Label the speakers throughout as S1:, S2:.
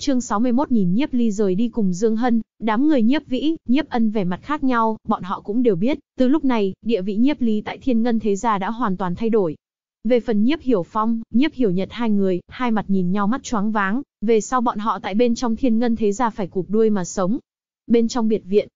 S1: Chương 61 nhìn Nhiếp Ly rời đi cùng Dương Hân, đám người Nhiếp Vĩ, Nhiếp Ân vẻ mặt khác nhau, bọn họ cũng đều biết, từ lúc này, địa vị Nhiếp Ly tại Thiên Ngân thế gia đã hoàn toàn thay đổi. Về phần Nhiếp Hiểu Phong, Nhiếp Hiểu Nhật hai người, hai mặt nhìn nhau mắt choáng váng, về sau bọn họ tại bên trong Thiên Ngân thế gia phải cụp đuôi mà sống. Bên trong biệt viện,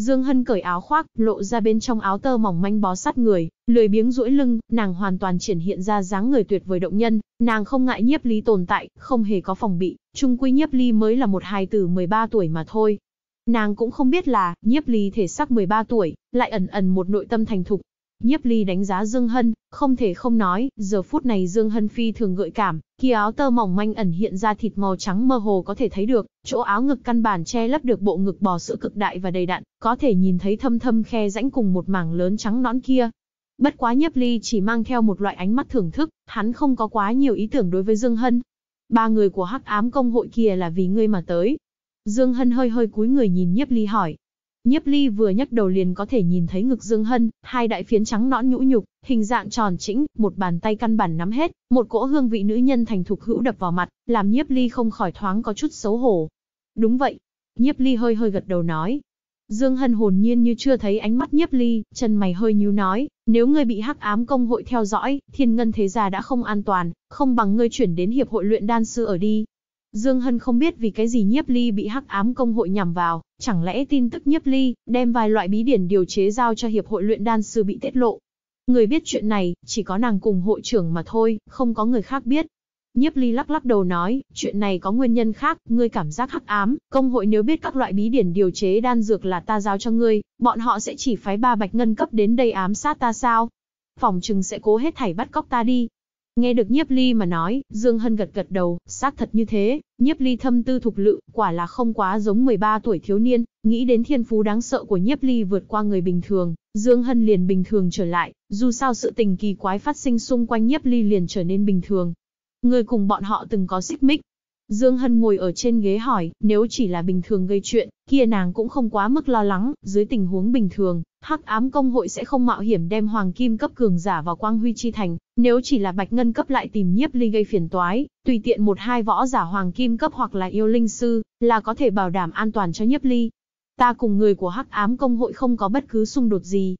S1: Dương Hân cởi áo khoác, lộ ra bên trong áo tơ mỏng manh bó sát người, lười biếng duỗi lưng, nàng hoàn toàn triển hiện ra dáng người tuyệt vời động nhân, nàng không ngại nhiếp ly tồn tại, không hề có phòng bị, chung quy nhiếp ly mới là một hài tử 13 tuổi mà thôi. Nàng cũng không biết là, nhiếp ly thể sắc 13 tuổi, lại ẩn ẩn một nội tâm thành thục, Nhiếp ly đánh giá Dương Hân, không thể không nói, giờ phút này Dương Hân phi thường gợi cảm, kia áo tơ mỏng manh ẩn hiện ra thịt màu trắng mơ hồ có thể thấy được, chỗ áo ngực căn bản che lấp được bộ ngực bò sữa cực đại và đầy đặn, có thể nhìn thấy thâm thâm khe rãnh cùng một mảng lớn trắng nõn kia. Bất quá nhiếp ly chỉ mang theo một loại ánh mắt thưởng thức, hắn không có quá nhiều ý tưởng đối với Dương Hân. Ba người của hắc ám công hội kia là vì ngươi mà tới. Dương Hân hơi hơi cúi người nhìn nhiếp ly hỏi, Nhiếp Ly vừa nhấc đầu liền có thể nhìn thấy ngực Dương Hân, hai đại phiến trắng nõn nhũ nhục, hình dạng tròn chỉnh, một bàn tay căn bản nắm hết, một cỗ hương vị nữ nhân thành thục hữu đập vào mặt, làm Nhiếp Ly không khỏi thoáng có chút xấu hổ. Đúng vậy. Nhiếp Ly hơi hơi gật đầu nói. Dương Hân hồn nhiên như chưa thấy ánh mắt Nhiếp Ly, chân mày hơi nhíu nói, nếu ngươi bị Hắc Ám công hội theo dõi, Thiên Ngân thế gia đã không an toàn, không bằng ngươi chuyển đến hiệp hội luyện đan sư ở đi, Dương Hân không biết vì cái gì Nhiếp Ly bị Hắc Ám công hội nhằm vào, chẳng lẽ tin tức Nhiếp Ly đem vài loại bí điển điều chế giao cho hiệp hội luyện đan sư bị tiết lộ. Người biết chuyện này, chỉ có nàng cùng hội trưởng mà thôi, không có người khác biết. Nhiếp Ly lắc lắc đầu nói, chuyện này có nguyên nhân khác, ngươi cảm giác hắc ám, công hội nếu biết các loại bí điển điều chế đan dược là ta giao cho ngươi, bọn họ sẽ chỉ phái ba bạch ngân cấp đến đây ám sát ta sao? Phòng trừng sẽ cố hết thảy bắt cóc ta đi, Nghe được Nhiếp Ly mà nói, Dương Hân gật gật đầu, xác thật như thế, Nhiếp Ly thâm tư thục lự, quả là không quá giống 13 tuổi thiếu niên, nghĩ đến thiên phú đáng sợ của Nhiếp Ly vượt qua người bình thường, Dương Hân liền bình thường trở lại, dù sao sự tình kỳ quái phát sinh xung quanh Nhiếp Ly liền trở nên bình thường. Người cùng bọn họ từng có xích mích, Dương Hân ngồi ở trên ghế hỏi, nếu chỉ là bình thường gây chuyện, kia nàng cũng không quá mức lo lắng, dưới tình huống bình thường, Hắc Ám công hội sẽ không mạo hiểm đem hoàng kim cấp cường giả vào Quang Huy chi thành, nếu chỉ là Bạch Ngân cấp lại tìm Nhiếp Ly gây phiền toái, tùy tiện một hai võ giả hoàng kim cấp hoặc là yêu linh sư, là có thể bảo đảm an toàn cho Nhiếp Ly. Ta cùng người của Hắc Ám công hội không có bất cứ xung đột gì,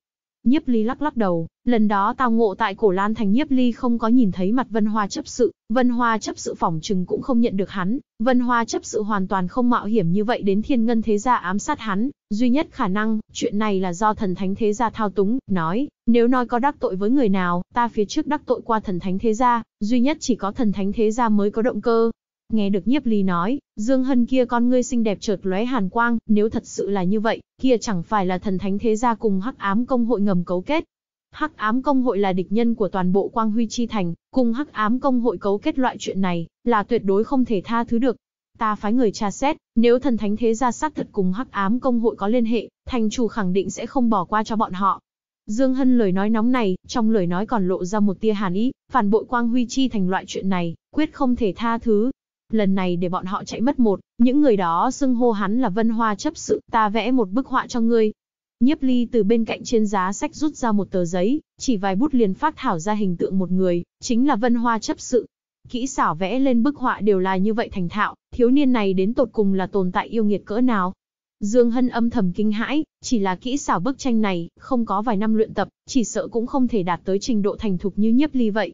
S1: Nhiếp Ly lắc lắc đầu, lần đó tao ngộ tại Cổ Lan Thành Nhiếp Ly không có nhìn thấy mặt Vân Hoa chấp sự, Vân Hoa chấp sự phỏng trừng cũng không nhận được hắn, Vân Hoa chấp sự hoàn toàn không mạo hiểm như vậy đến thiên ngân thế gia ám sát hắn, duy nhất khả năng, chuyện này là do thần thánh thế gia thao túng, nói, nếu nói có đắc tội với người nào, ta phía trước đắc tội qua thần thánh thế gia, duy nhất chỉ có thần thánh thế gia mới có động cơ, Nghe được nhiếp ly nói, Dương Hân kia con ngươi xinh đẹp chợt lóe hàn quang, nếu thật sự là như vậy, kia chẳng phải là thần thánh thế gia cùng hắc ám công hội ngầm cấu kết. Hắc ám công hội là địch nhân của toàn bộ quang huy chi thành, cùng hắc ám công hội cấu kết loại chuyện này, là tuyệt đối không thể tha thứ được. Ta phái người tra xét, nếu thần thánh thế gia xác thật cùng hắc ám công hội có liên hệ, thành chủ khẳng định sẽ không bỏ qua cho bọn họ. Dương Hân lời nói nóng này, trong lời nói còn lộ ra một tia hàn ý, phản bội quang huy chi thành loại chuyện này, quyết không thể tha thứ, Lần này để bọn họ chạy mất một, những người đó xưng hô hắn là vân hoa chấp sự, ta vẽ một bức họa cho ngươi. Nhiếp ly từ bên cạnh trên giá sách rút ra một tờ giấy, chỉ vài bút liền phát thảo ra hình tượng một người, chính là vân hoa chấp sự. Kỹ xảo vẽ lên bức họa đều là như vậy thành thạo, thiếu niên này đến tột cùng là tồn tại yêu nghiệt cỡ nào. Dương Hân âm thầm kinh hãi, chỉ là kỹ xảo bức tranh này, không có vài năm luyện tập, chỉ sợ cũng không thể đạt tới trình độ thành thục như nhiếp ly vậy.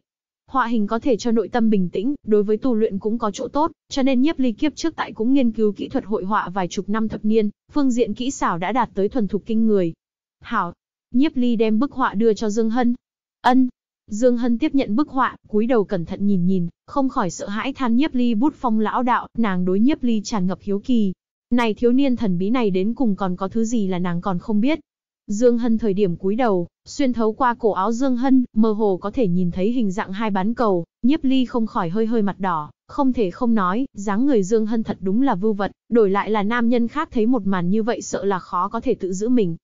S1: Họa hình có thể cho nội tâm bình tĩnh, đối với tu luyện cũng có chỗ tốt, cho nên Nhiếp Ly kiếp trước tại cũng nghiên cứu kỹ thuật hội họa vài chục năm thập niên, phương diện kỹ xảo đã đạt tới thuần thục kinh người. "Hảo." Nhiếp Ly đem bức họa đưa cho Dương Hân. "Ân." Dương Hân tiếp nhận bức họa, cúi đầu cẩn thận nhìn nhìn, không khỏi sợ hãi than Nhiếp Ly bút phong lão đạo, nàng đối Nhiếp Ly tràn ngập hiếu kỳ. Này thiếu niên thần bí này đến cùng còn có thứ gì là nàng còn không biết. Dương Hân thời điểm cúi đầu, xuyên thấu qua cổ áo Dương Hân, mơ hồ có thể nhìn thấy hình dạng hai bán cầu, nhiếp ly không khỏi hơi hơi mặt đỏ, không thể không nói, dáng người Dương Hân thật đúng là vưu vật, đổi lại là nam nhân khác thấy một màn như vậy sợ là khó có thể tự giữ mình.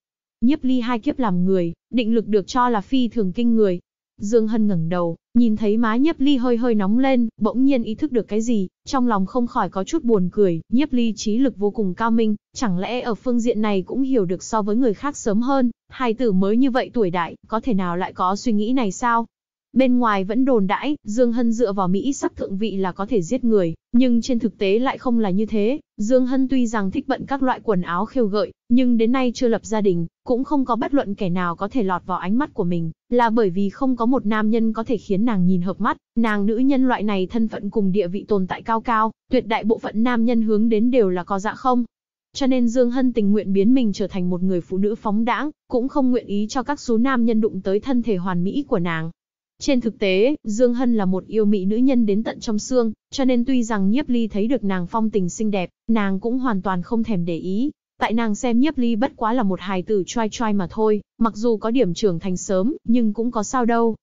S1: Nhiếp ly hai kiếp làm người, định lực được cho là phi thường kinh người, Dương Hân ngẩng đầu, nhìn thấy má Nhiếp Ly hơi hơi nóng lên, bỗng nhiên ý thức được cái gì, trong lòng không khỏi có chút buồn cười, Nhiếp Ly trí lực vô cùng cao minh, chẳng lẽ ở phương diện này cũng hiểu được so với người khác sớm hơn, hai tử mới như vậy tuổi đại, có thể nào lại có suy nghĩ này sao? Bên ngoài vẫn đồn đãi, Dương Hân dựa vào Mỹ sắc thượng vị là có thể giết người, nhưng trên thực tế lại không là như thế. Dương Hân tuy rằng thích bận các loại quần áo khiêu gợi, nhưng đến nay chưa lập gia đình, cũng không có bất luận kẻ nào có thể lọt vào ánh mắt của mình, là bởi vì không có một nam nhân có thể khiến nàng nhìn hợp mắt. Nàng nữ nhân loại này thân phận cùng địa vị tồn tại cao cao, tuyệt đại bộ phận nam nhân hướng đến đều là có dạ không. Cho nên Dương Hân tình nguyện biến mình trở thành một người phụ nữ phóng đãng, cũng không nguyện ý cho các số nam nhân đụng tới thân thể hoàn mỹ của nàng. Trên thực tế, Dương Hân là một yêu mị nữ nhân đến tận trong xương, cho nên tuy rằng Nhiếp Ly thấy được nàng phong tình xinh đẹp, nàng cũng hoàn toàn không thèm để ý. Tại nàng xem Nhiếp Ly bất quá là một hài tử trai trai mà thôi, mặc dù có điểm trưởng thành sớm, nhưng cũng có sao đâu.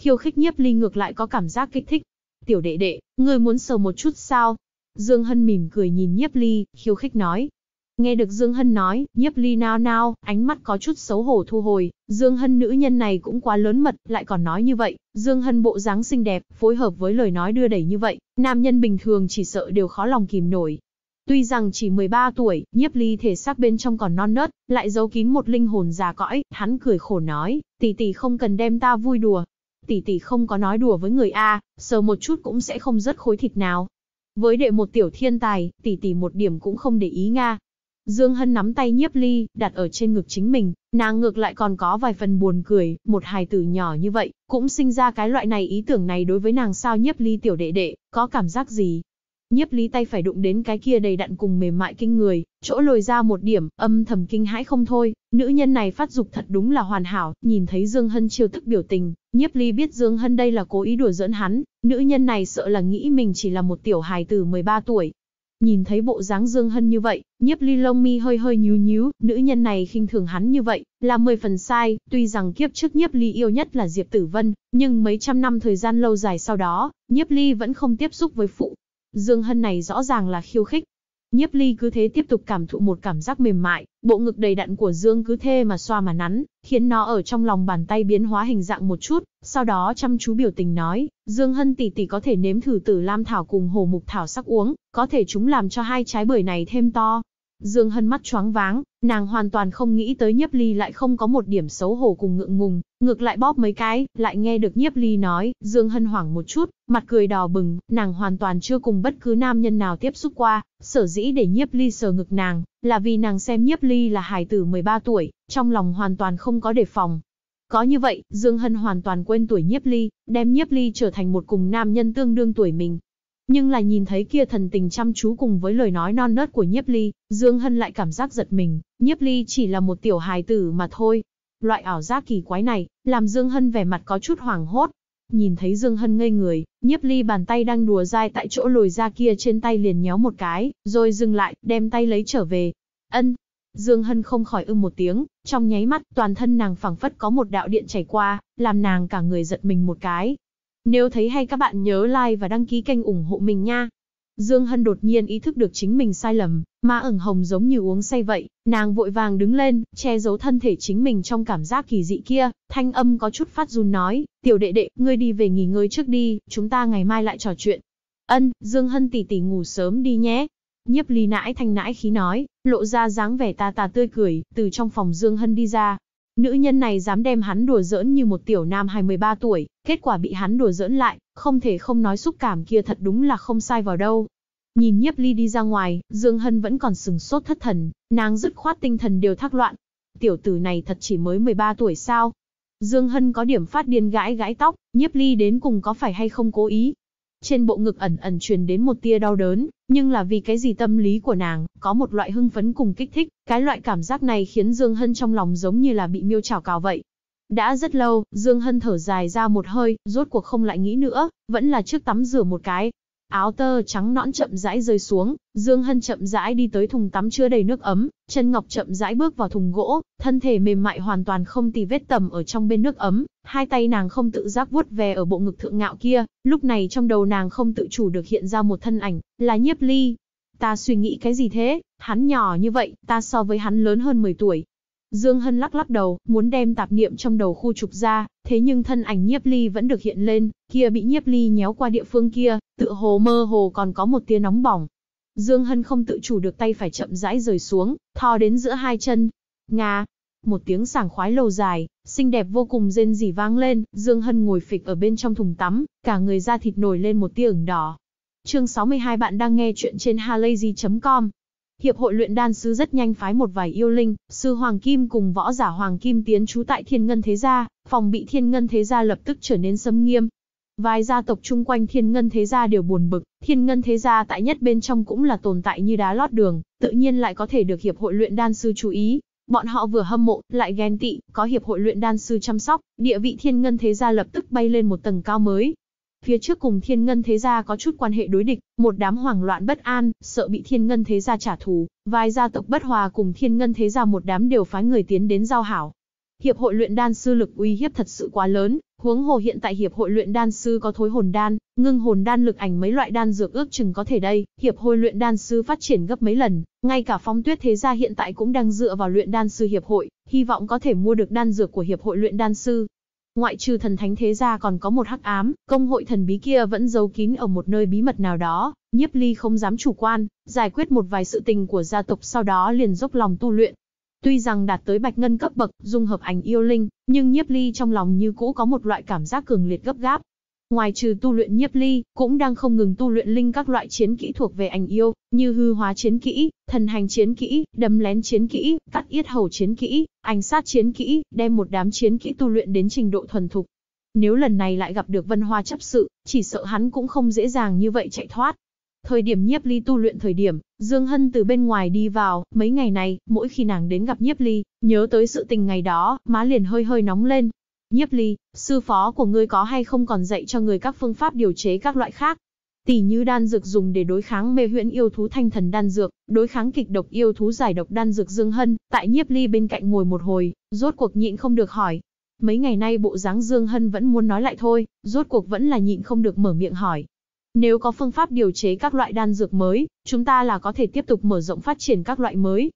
S1: Khiêu khích Nhiếp Ly ngược lại có cảm giác kích thích. Tiểu đệ đệ, ngươi muốn sờ một chút sao? Dương Hân mỉm cười nhìn Nhiếp Ly, khiêu khích nói. Nghe được Dương Hân nói, nhiếp ly nao nao, ánh mắt có chút xấu hổ thu hồi, Dương Hân nữ nhân này cũng quá lớn mật, lại còn nói như vậy, Dương Hân bộ dáng xinh đẹp, phối hợp với lời nói đưa đẩy như vậy, nam nhân bình thường chỉ sợ đều khó lòng kìm nổi. Tuy rằng chỉ 13 tuổi, nhiếp ly thể xác bên trong còn non nớt, lại giấu kín một linh hồn già cõi, hắn cười khổ nói, tỷ tỷ không cần đem ta vui đùa. Tỷ tỷ không có nói đùa với người A, sờ một chút cũng sẽ không rớt khối thịt nào. Với đệ một tiểu thiên tài, tỷ tỷ một điểm cũng không để ý Nga, Dương Hân nắm tay nhiếp ly, đặt ở trên ngực chính mình, nàng ngược lại còn có vài phần buồn cười, một hài tử nhỏ như vậy, cũng sinh ra cái loại này ý tưởng này đối với nàng sao nhiếp ly tiểu đệ đệ, có cảm giác gì. Nhiếp ly tay phải đụng đến cái kia đầy đặn cùng mềm mại kinh người, chỗ lồi ra một điểm, âm thầm kinh hãi không thôi, nữ nhân này phát dục thật đúng là hoàn hảo, nhìn thấy Dương Hân chiêu thức biểu tình, nhiếp ly biết Dương Hân đây là cố ý đùa dẫn hắn, nữ nhân này sợ là nghĩ mình chỉ là một tiểu hài tử 13 tuổi, Nhìn thấy bộ dáng Dương Hân như vậy, nhiếp ly lông mi hơi hơi nhíu nhíu, nữ nhân này khinh thường hắn như vậy, là mười phần sai, tuy rằng kiếp trước nhiếp ly yêu nhất là Diệp Tử Vân, nhưng mấy trăm năm thời gian lâu dài sau đó, nhiếp ly vẫn không tiếp xúc với phụ. Dương Hân này rõ ràng là khiêu khích, Nhiếp ly cứ thế tiếp tục cảm thụ một cảm giác mềm mại, bộ ngực đầy đặn của Dương cứ thế mà xoa mà nắn, khiến nó ở trong lòng bàn tay biến hóa hình dạng một chút, sau đó chăm chú biểu tình nói, Dương Hân tỷ tỷ có thể nếm thử tử lam thảo cùng hồ mục thảo sắc uống, có thể chúng làm cho hai trái bưởi này thêm to, Dương Hân mắt choáng váng, nàng hoàn toàn không nghĩ tới Nhiếp Ly lại không có một điểm xấu hổ cùng ngượng ngùng, ngược lại bóp mấy cái, lại nghe được Nhiếp Ly nói, Dương Hân hoảng một chút, mặt cười đỏ bừng, nàng hoàn toàn chưa cùng bất cứ nam nhân nào tiếp xúc qua, sở dĩ để Nhiếp Ly sờ ngực nàng, là vì nàng xem Nhiếp Ly là hài tử 13 tuổi, trong lòng hoàn toàn không có đề phòng. Có như vậy, Dương Hân hoàn toàn quên tuổi Nhiếp Ly, đem Nhiếp Ly trở thành một cùng nam nhân tương đương tuổi mình, nhưng là nhìn thấy kia thần tình chăm chú cùng với lời nói non nớt của Nhiếp Ly, Dương Hân lại cảm giác giật mình, Nhiếp Ly chỉ là một tiểu hài tử mà thôi. Loại ảo giác kỳ quái này, làm Dương Hân vẻ mặt có chút hoảng hốt. Nhìn thấy Dương Hân ngây người, Nhiếp Ly bàn tay đang đùa dai tại chỗ lồi ra kia trên tay liền nhéo một cái, rồi dừng lại, đem tay lấy trở về. Ân, Dương Hân không khỏi ưng một tiếng, trong nháy mắt, toàn thân nàng phẳng phất có một đạo điện chảy qua, làm nàng cả người giật mình một cái, nếu thấy hay các bạn nhớ like và đăng ký kênh ủng hộ mình nha. Dương Hân đột nhiên ý thức được chính mình sai lầm, má ửng hồng giống như uống say vậy, nàng vội vàng đứng lên, che giấu thân thể chính mình trong cảm giác kỳ dị kia, thanh âm có chút phát run nói, tiểu đệ đệ, ngươi đi về nghỉ ngơi trước đi, chúng ta ngày mai lại trò chuyện. Ân, Dương Hân tỉ tỉ ngủ sớm đi nhé. Nhiếp ly nãi thanh nãi khí nói, lộ ra dáng vẻ ta ta tươi cười, từ trong phòng Dương Hân đi ra, Nữ nhân này dám đem hắn đùa giỡn như một tiểu nam 23 tuổi, kết quả bị hắn đùa giỡn lại, không thể không nói xúc cảm kia thật đúng là không sai vào đâu. Nhìn nhiếp ly đi ra ngoài, Dương Hân vẫn còn sừng sốt thất thần, nàng dứt khoát tinh thần đều thắc loạn. Tiểu tử này thật chỉ mới 13 tuổi sao? Dương Hân có điểm phát điên gãi gãi tóc, nhiếp ly đến cùng có phải hay không cố ý, trên bộ ngực ẩn ẩn truyền đến một tia đau đớn, nhưng là vì cái gì tâm lý của nàng, có một loại hưng phấn cùng kích thích, cái loại cảm giác này khiến Dương Hân trong lòng giống như là bị miêu trảo cào vậy. Đã rất lâu, Dương Hân thở dài ra một hơi, rốt cuộc không lại nghĩ nữa, vẫn là trước tắm rửa một cái, Áo tơ trắng nõn chậm rãi rơi xuống, Dương Hân chậm rãi đi tới thùng tắm chứa đầy nước ấm, chân ngọc chậm rãi bước vào thùng gỗ, thân thể mềm mại hoàn toàn không tì vết tầm ở trong bên nước ấm, hai tay nàng không tự giác vuốt về ở bộ ngực thượng ngạo kia, lúc này trong đầu nàng không tự chủ được hiện ra một thân ảnh, là Nhiếp Ly. Ta suy nghĩ cái gì thế, hắn nhỏ như vậy, ta so với hắn lớn hơn 10 tuổi, Dương Hân lắc lắc đầu, muốn đem tạp niệm trong đầu khu trục ra, thế nhưng thân ảnh nhiếp ly vẫn được hiện lên, kia bị nhiếp ly nhéo qua địa phương kia, tự hồ mơ hồ còn có một tia nóng bỏng. Dương Hân không tự chủ được tay phải chậm rãi rời xuống, thò đến giữa hai chân. Nga! Một tiếng sảng khoái lâu dài, xinh đẹp vô cùng rên rỉ vang lên, Dương Hân ngồi phịch ở bên trong thùng tắm, cả người da thịt nổi lên một tia ửng đỏ. Chương 62 bạn đang nghe chuyện trên halazy.com Hiệp hội luyện đan sư rất nhanh phái một vài yêu linh, sư Hoàng Kim cùng võ giả Hoàng Kim tiến trú tại Thiên Ngân Thế Gia, phòng bị Thiên Ngân Thế Gia lập tức trở nên sâm nghiêm. Vài gia tộc chung quanh Thiên Ngân Thế Gia đều buồn bực, Thiên Ngân Thế Gia tại nhất bên trong cũng là tồn tại như đá lót đường, tự nhiên lại có thể được Hiệp hội luyện đan sư chú ý. Bọn họ vừa hâm mộ, lại ghen tị, có Hiệp hội luyện đan sư chăm sóc, địa vị Thiên Ngân Thế Gia lập tức bay lên một tầng cao mới, Phía trước cùng thiên ngân thế gia có chút quan hệ đối địch, một đám hoảng loạn bất an, sợ bị thiên ngân thế gia trả thù, vài gia tộc bất hòa cùng thiên ngân thế gia một đám đều phái người tiến đến giao hảo. Hiệp hội luyện đan sư lực uy hiếp thật sự quá lớn, huống hồ hiện tại hiệp hội luyện đan sư có thối hồn đan, ngưng hồn đan lực ảnh mấy loại đan dược ước chừng có thể đây, hiệp hội luyện đan sư phát triển gấp mấy lần, ngay cả phong tuyết thế gia hiện tại cũng đang dựa vào luyện đan sư hiệp hội, hy vọng có thể mua được đan dược của hiệp hội luyện đan sư, Ngoại trừ thần thánh thế gia còn có một hắc ám, công hội thần bí kia vẫn giấu kín ở một nơi bí mật nào đó, nhiếp ly không dám chủ quan, giải quyết một vài sự tình của gia tộc sau đó liền dốc lòng tu luyện. Tuy rằng đạt tới bạch ngân cấp bậc, dung hợp ảnh yêu linh, nhưng nhiếp ly trong lòng như cũ có một loại cảm giác cường liệt gấp gáp, Ngoài trừ tu luyện nhiếp ly, cũng đang không ngừng tu luyện linh các loại chiến kỹ thuộc về ảnh yêu, như hư hóa chiến kỹ, thần hành chiến kỹ, đâm lén chiến kỹ, cắt yết hầu chiến kỹ, ảnh sát chiến kỹ, đem một đám chiến kỹ tu luyện đến trình độ thuần thục. Nếu lần này lại gặp được vân hoa chấp sự, chỉ sợ hắn cũng không dễ dàng như vậy chạy thoát. Thời điểm nhiếp ly tu luyện thời điểm, Dương Hân từ bên ngoài đi vào, mấy ngày này, mỗi khi nàng đến gặp nhiếp ly, nhớ tới sự tình ngày đó, má liền hơi hơi nóng lên, Nhiếp ly, sư phó của ngươi có hay không còn dạy cho người các phương pháp điều chế các loại khác? Tỷ như đan dược dùng để đối kháng mê huyễn yêu thú thanh thần đan dược, đối kháng kịch độc yêu thú giải độc đan dược Dương Hân, tại Nhiếp ly bên cạnh ngồi một hồi, rốt cuộc nhịn không được hỏi. Mấy ngày nay bộ dáng Dương Hân vẫn muốn nói lại thôi, rốt cuộc vẫn là nhịn không được mở miệng hỏi. Nếu có phương pháp điều chế các loại đan dược mới, chúng ta là có thể tiếp tục mở rộng phát triển các loại mới,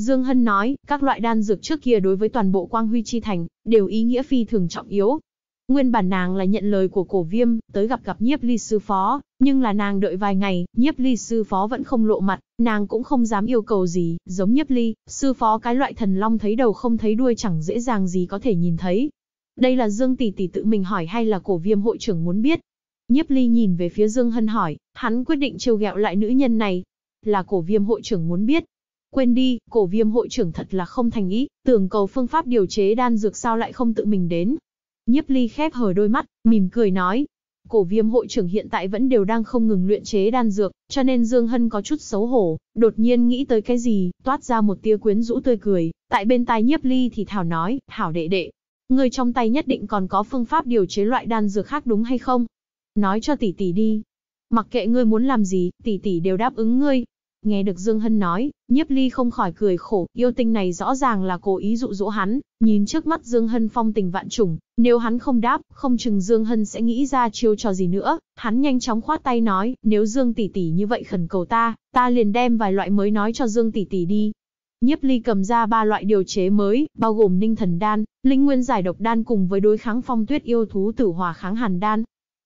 S1: Dương Hân nói, các loại đan dược trước kia đối với toàn bộ Quang Huy Chi Thành, đều ý nghĩa phi thường trọng yếu. Nguyên bản nàng là nhận lời của cổ viêm, tới gặp gặp nhiếp ly sư phó, nhưng là nàng đợi vài ngày, nhiếp ly sư phó vẫn không lộ mặt, nàng cũng không dám yêu cầu gì, giống nhiếp ly, sư phó cái loại thần long thấy đầu không thấy đuôi chẳng dễ dàng gì có thể nhìn thấy. Đây là Dương Tỷ Tỷ tự mình hỏi hay là cổ viêm hội trưởng muốn biết. Nhiếp ly nhìn về phía Dương Hân hỏi, hắn quyết định trêu gẹo lại nữ nhân này. Là cổ viêm hội trưởng muốn biết, Quên đi, cổ viêm hội trưởng thật là không thành ý, tưởng cầu phương pháp điều chế đan dược sao lại không tự mình đến. Nhiếp ly khép hờ đôi mắt, mỉm cười nói. Cổ viêm hội trưởng hiện tại vẫn đều đang không ngừng luyện chế đan dược, cho nên Dương Hân có chút xấu hổ, đột nhiên nghĩ tới cái gì, toát ra một tia quyến rũ tươi cười, tại bên tai nhiếp ly thì Thảo nói, Thảo đệ đệ, ngươi trong tay nhất định còn có phương pháp điều chế loại đan dược khác đúng hay không? Nói cho tỷ tỷ đi. Mặc kệ ngươi muốn làm gì, tỷ tỷ đều đáp ứng ngươi, Nghe được Dương Hân nói, Nhiếp Ly không khỏi cười khổ, yêu tinh này rõ ràng là cố ý dụ dỗ hắn, nhìn trước mắt Dương Hân phong tình vạn trùng, nếu hắn không đáp, không chừng Dương Hân sẽ nghĩ ra chiêu trò gì nữa. Hắn nhanh chóng khoát tay nói, nếu Dương tỷ tỷ như vậy khẩn cầu ta, ta liền đem vài loại mới nói cho Dương tỷ tỷ đi. Nhiếp Ly cầm ra ba loại điều chế mới, bao gồm Ninh Thần đan, Linh Nguyên giải độc đan cùng với đối kháng phong tuyết yêu thú Tử Hòa kháng hàn đan.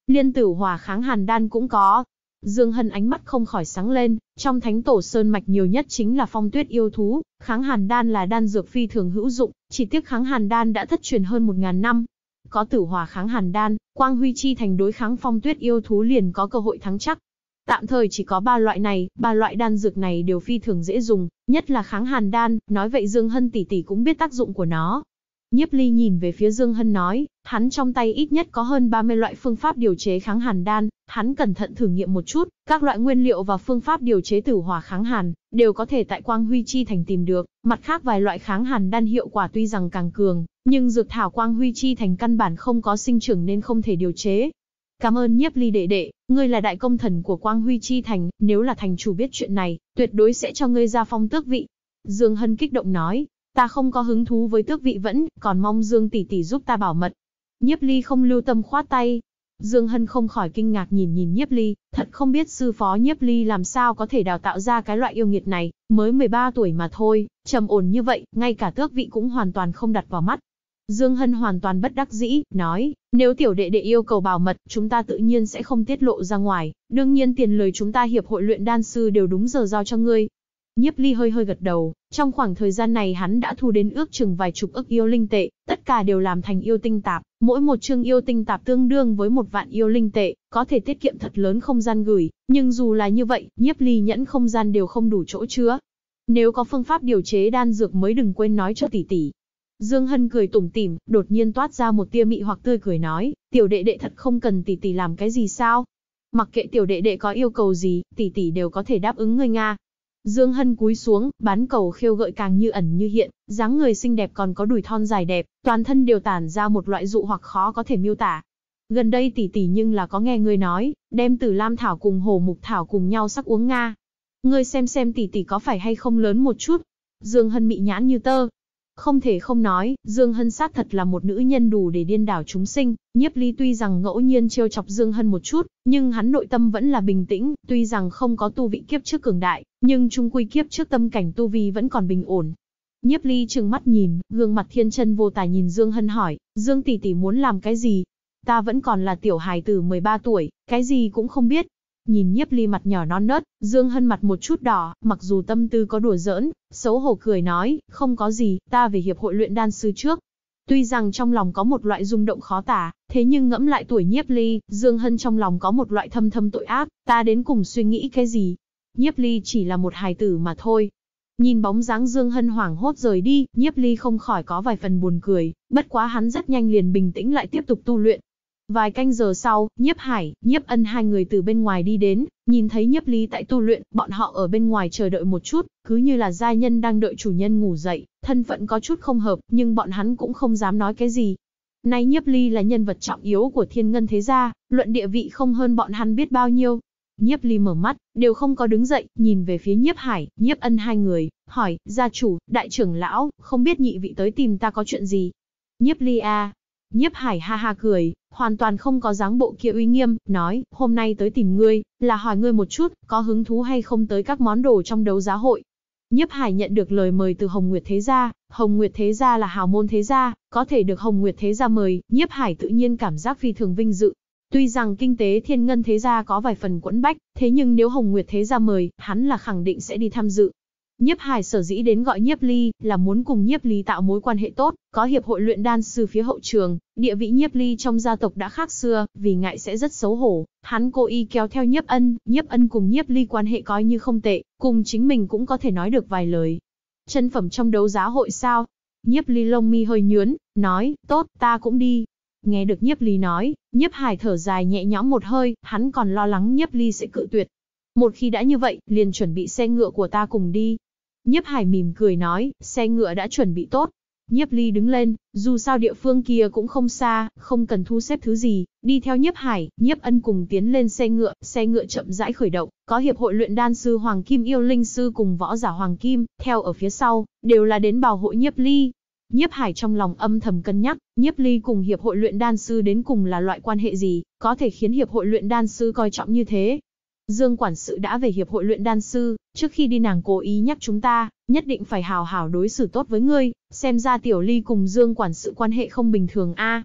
S1: Liên Tử Hòa kháng hàn đan cũng có, Dương Hân ánh mắt không khỏi sáng lên, trong thánh tổ sơn mạch nhiều nhất chính là phong tuyết yêu thú, kháng hàn đan là đan dược phi thường hữu dụng, chỉ tiếc kháng hàn đan đã thất truyền hơn 1000 năm. Có tử hòa kháng hàn đan, quang huy chi thành đối kháng phong tuyết yêu thú liền có cơ hội thắng chắc. Tạm thời chỉ có ba loại này, ba loại đan dược này đều phi thường dễ dùng, nhất là kháng hàn đan, nói vậy Dương Hân tỷ tỷ cũng biết tác dụng của nó. Nhiếp Ly nhìn về phía Dương Hân nói, hắn trong tay ít nhất có hơn 30 loại phương pháp điều chế kháng hàn đan, hắn cẩn thận thử nghiệm một chút, các loại nguyên liệu và phương pháp điều chế tử hỏa kháng hàn, đều có thể tại Quang Huy Chi Thành tìm được, mặt khác vài loại kháng hàn đan hiệu quả tuy rằng càng cường, nhưng dược thảo Quang Huy Chi Thành căn bản không có sinh trưởng nên không thể điều chế. Cảm ơn Nhiếp Ly đệ đệ, ngươi là đại công thần của Quang Huy Chi Thành, nếu là thành chủ biết chuyện này, tuyệt đối sẽ cho ngươi ra phong tước vị. Dương Hân kích động nói, Ta không có hứng thú với tước vị vẫn, còn mong Dương tỷ tỷ giúp ta bảo mật. Nhiếp ly không lưu tâm khoát tay. Dương Hân không khỏi kinh ngạc nhìn nhìn Nhiếp ly, thật không biết sư phó Nhiếp ly làm sao có thể đào tạo ra cái loại yêu nghiệt này, mới 13 tuổi mà thôi, trầm ổn như vậy, ngay cả tước vị cũng hoàn toàn không đặt vào mắt. Dương Hân hoàn toàn bất đắc dĩ, nói, nếu tiểu đệ đệ yêu cầu bảo mật, chúng ta tự nhiên sẽ không tiết lộ ra ngoài, đương nhiên tiền lời chúng ta hiệp hội luyện đan sư đều đúng giờ giao cho ngươi, Nhiếp ly hơi hơi gật đầu, trong khoảng thời gian này hắn đã thu đến ước chừng vài chục ức yêu linh tệ, tất cả đều làm thành yêu tinh tạp, mỗi một chương yêu tinh tạp tương đương với một vạn yêu linh tệ, có thể tiết kiệm thật lớn không gian gửi, nhưng dù là như vậy, nhiếp ly nhẫn không gian đều không đủ chỗ chứa. Nếu có phương pháp điều chế đan dược mới đừng quên nói cho tỷ tỷ. Dương Hân cười tủm tỉm, đột nhiên toát ra một tia mị hoặc tươi cười nói, tiểu đệ đệ thật không cần tỷ tỷ làm cái gì sao? Mặc kệ tiểu đệ đệ có yêu cầu gì, tỷ tỷ đều có thể đáp ứng ngươi Nga, Dương Hân cúi xuống, bán cầu khiêu gợi càng như ẩn như hiện, dáng người xinh đẹp còn có đùi thon dài đẹp, toàn thân đều tản ra một loại dụ hoặc khó có thể miêu tả. Gần đây tỷ tỷ nhưng là có nghe người nói, đem Từ Lam thảo cùng Hồ Mục thảo cùng nhau sắc uống nga. Ngươi xem xem tỷ tỷ có phải hay không lớn một chút. Dương Hân mị nhãn như tơ, không thể không nói, Dương Hân sát thật là một nữ nhân đủ để điên đảo chúng sinh, nhiếp ly tuy rằng ngẫu nhiên trêu chọc Dương Hân một chút, nhưng hắn nội tâm vẫn là bình tĩnh, tuy rằng không có tu vị kiếp trước cường đại, nhưng trung quy kiếp trước tâm cảnh tu vi vẫn còn bình ổn. Nhiếp ly trừng mắt nhìn, gương mặt thiên chân vô tài nhìn Dương Hân hỏi, Dương tỷ tỷ muốn làm cái gì? Ta vẫn còn là tiểu hài tử 13 tuổi, cái gì cũng không biết, Nhìn nhiếp ly mặt nhỏ non nớt, Dương Hân mặt một chút đỏ, mặc dù tâm tư có đùa giỡn, xấu hổ cười nói, không có gì, ta về hiệp hội luyện đan sư trước. Tuy rằng trong lòng có một loại rung động khó tả, thế nhưng ngẫm lại tuổi nhiếp ly, Dương Hân trong lòng có một loại thâm thâm tội ác, ta đến cùng suy nghĩ cái gì. Nhiếp ly chỉ là một hài tử mà thôi, Nhìn bóng dáng Dương Hân hoảng hốt rời đi, Nhiếp Ly không khỏi có vài phần buồn cười, bất quá hắn rất nhanh liền bình tĩnh lại tiếp tục tu luyện. Vài canh giờ sau, Nhiếp Hải, Nhiếp Ân hai người từ bên ngoài đi đến, nhìn thấy Nhiếp Ly tại tu luyện, bọn họ ở bên ngoài chờ đợi một chút, cứ như là gia nhân đang đợi chủ nhân ngủ dậy, thân phận có chút không hợp, nhưng bọn hắn cũng không dám nói cái gì. Nay Nhiếp Ly là nhân vật trọng yếu của Thiên Ngân thế gia, luận địa vị không hơn bọn hắn biết bao nhiêu. Nhiếp Ly mở mắt, đều không có đứng dậy, nhìn về phía Nhiếp Hải, Nhiếp Ân hai người, hỏi: "Gia chủ, đại trưởng lão, không biết nhị vị tới tìm ta có chuyện gì?" Nhiếp Ly a, à, Nhiếp Hải ha ha cười, hoàn toàn không có dáng bộ kia uy nghiêm, nói, hôm nay tới tìm ngươi, là hỏi ngươi một chút, có hứng thú hay không tới các món đồ trong đấu giá hội. Nhiếp Hải nhận được lời mời từ Hồng Nguyệt Thế Gia, Hồng Nguyệt Thế Gia là hào môn thế gia, có thể được Hồng Nguyệt Thế Gia mời, Nhiếp Hải tự nhiên cảm giác phi thường vinh dự. Tuy rằng kinh tế thiên ngân thế gia có vài phần quẫn bách, thế nhưng nếu Hồng Nguyệt Thế Gia mời, hắn là khẳng định sẽ đi tham dự. Nhiếp Hải sở dĩ đến gọi Nhiếp Ly là muốn cùng Nhiếp Ly tạo mối quan hệ tốt, có hiệp hội luyện đan sư phía hậu trường, địa vị Nhiếp Ly trong gia tộc đã khác xưa, vì ngại sẽ rất xấu hổ, hắn cố ý kéo theo Nhiếp Ân, Nhiếp Ân cùng Nhiếp Ly quan hệ coi như không tệ, cùng chính mình cũng có thể nói được vài lời. Chân phẩm trong đấu giá hội sao? Nhiếp Ly lông mi hơi nhướn, nói, "Tốt, ta cũng đi." Nghe được Nhiếp Ly nói, Nhiếp Hải thở dài nhẹ nhõm một hơi, hắn còn lo lắng Nhiếp Ly sẽ cự tuyệt. Một khi đã như vậy, liền chuẩn bị xe ngựa của ta cùng đi, Nhiếp Hải mỉm cười nói, xe ngựa đã chuẩn bị tốt. Nhiếp Ly đứng lên, dù sao địa phương kia cũng không xa, không cần thu xếp thứ gì, đi theo Nhiếp Hải, Nhiếp Ân cùng tiến lên xe ngựa, xe ngựa chậm rãi khởi động, có hiệp hội luyện đan sư Hoàng Kim yêu linh sư cùng võ giả Hoàng Kim, theo ở phía sau, đều là đến bảo hộ Nhiếp Ly. Nhiếp Hải trong lòng âm thầm cân nhắc, Nhiếp Ly cùng hiệp hội luyện đan sư đến cùng là loại quan hệ gì, có thể khiến hiệp hội luyện đan sư coi trọng như thế, Dương quản sự đã về hiệp hội luyện đan sư, trước khi đi nàng cố ý nhắc chúng ta, nhất định phải hào hào đối xử tốt với ngươi, xem ra tiểu ly cùng Dương quản sự quan hệ không bình thường a. À.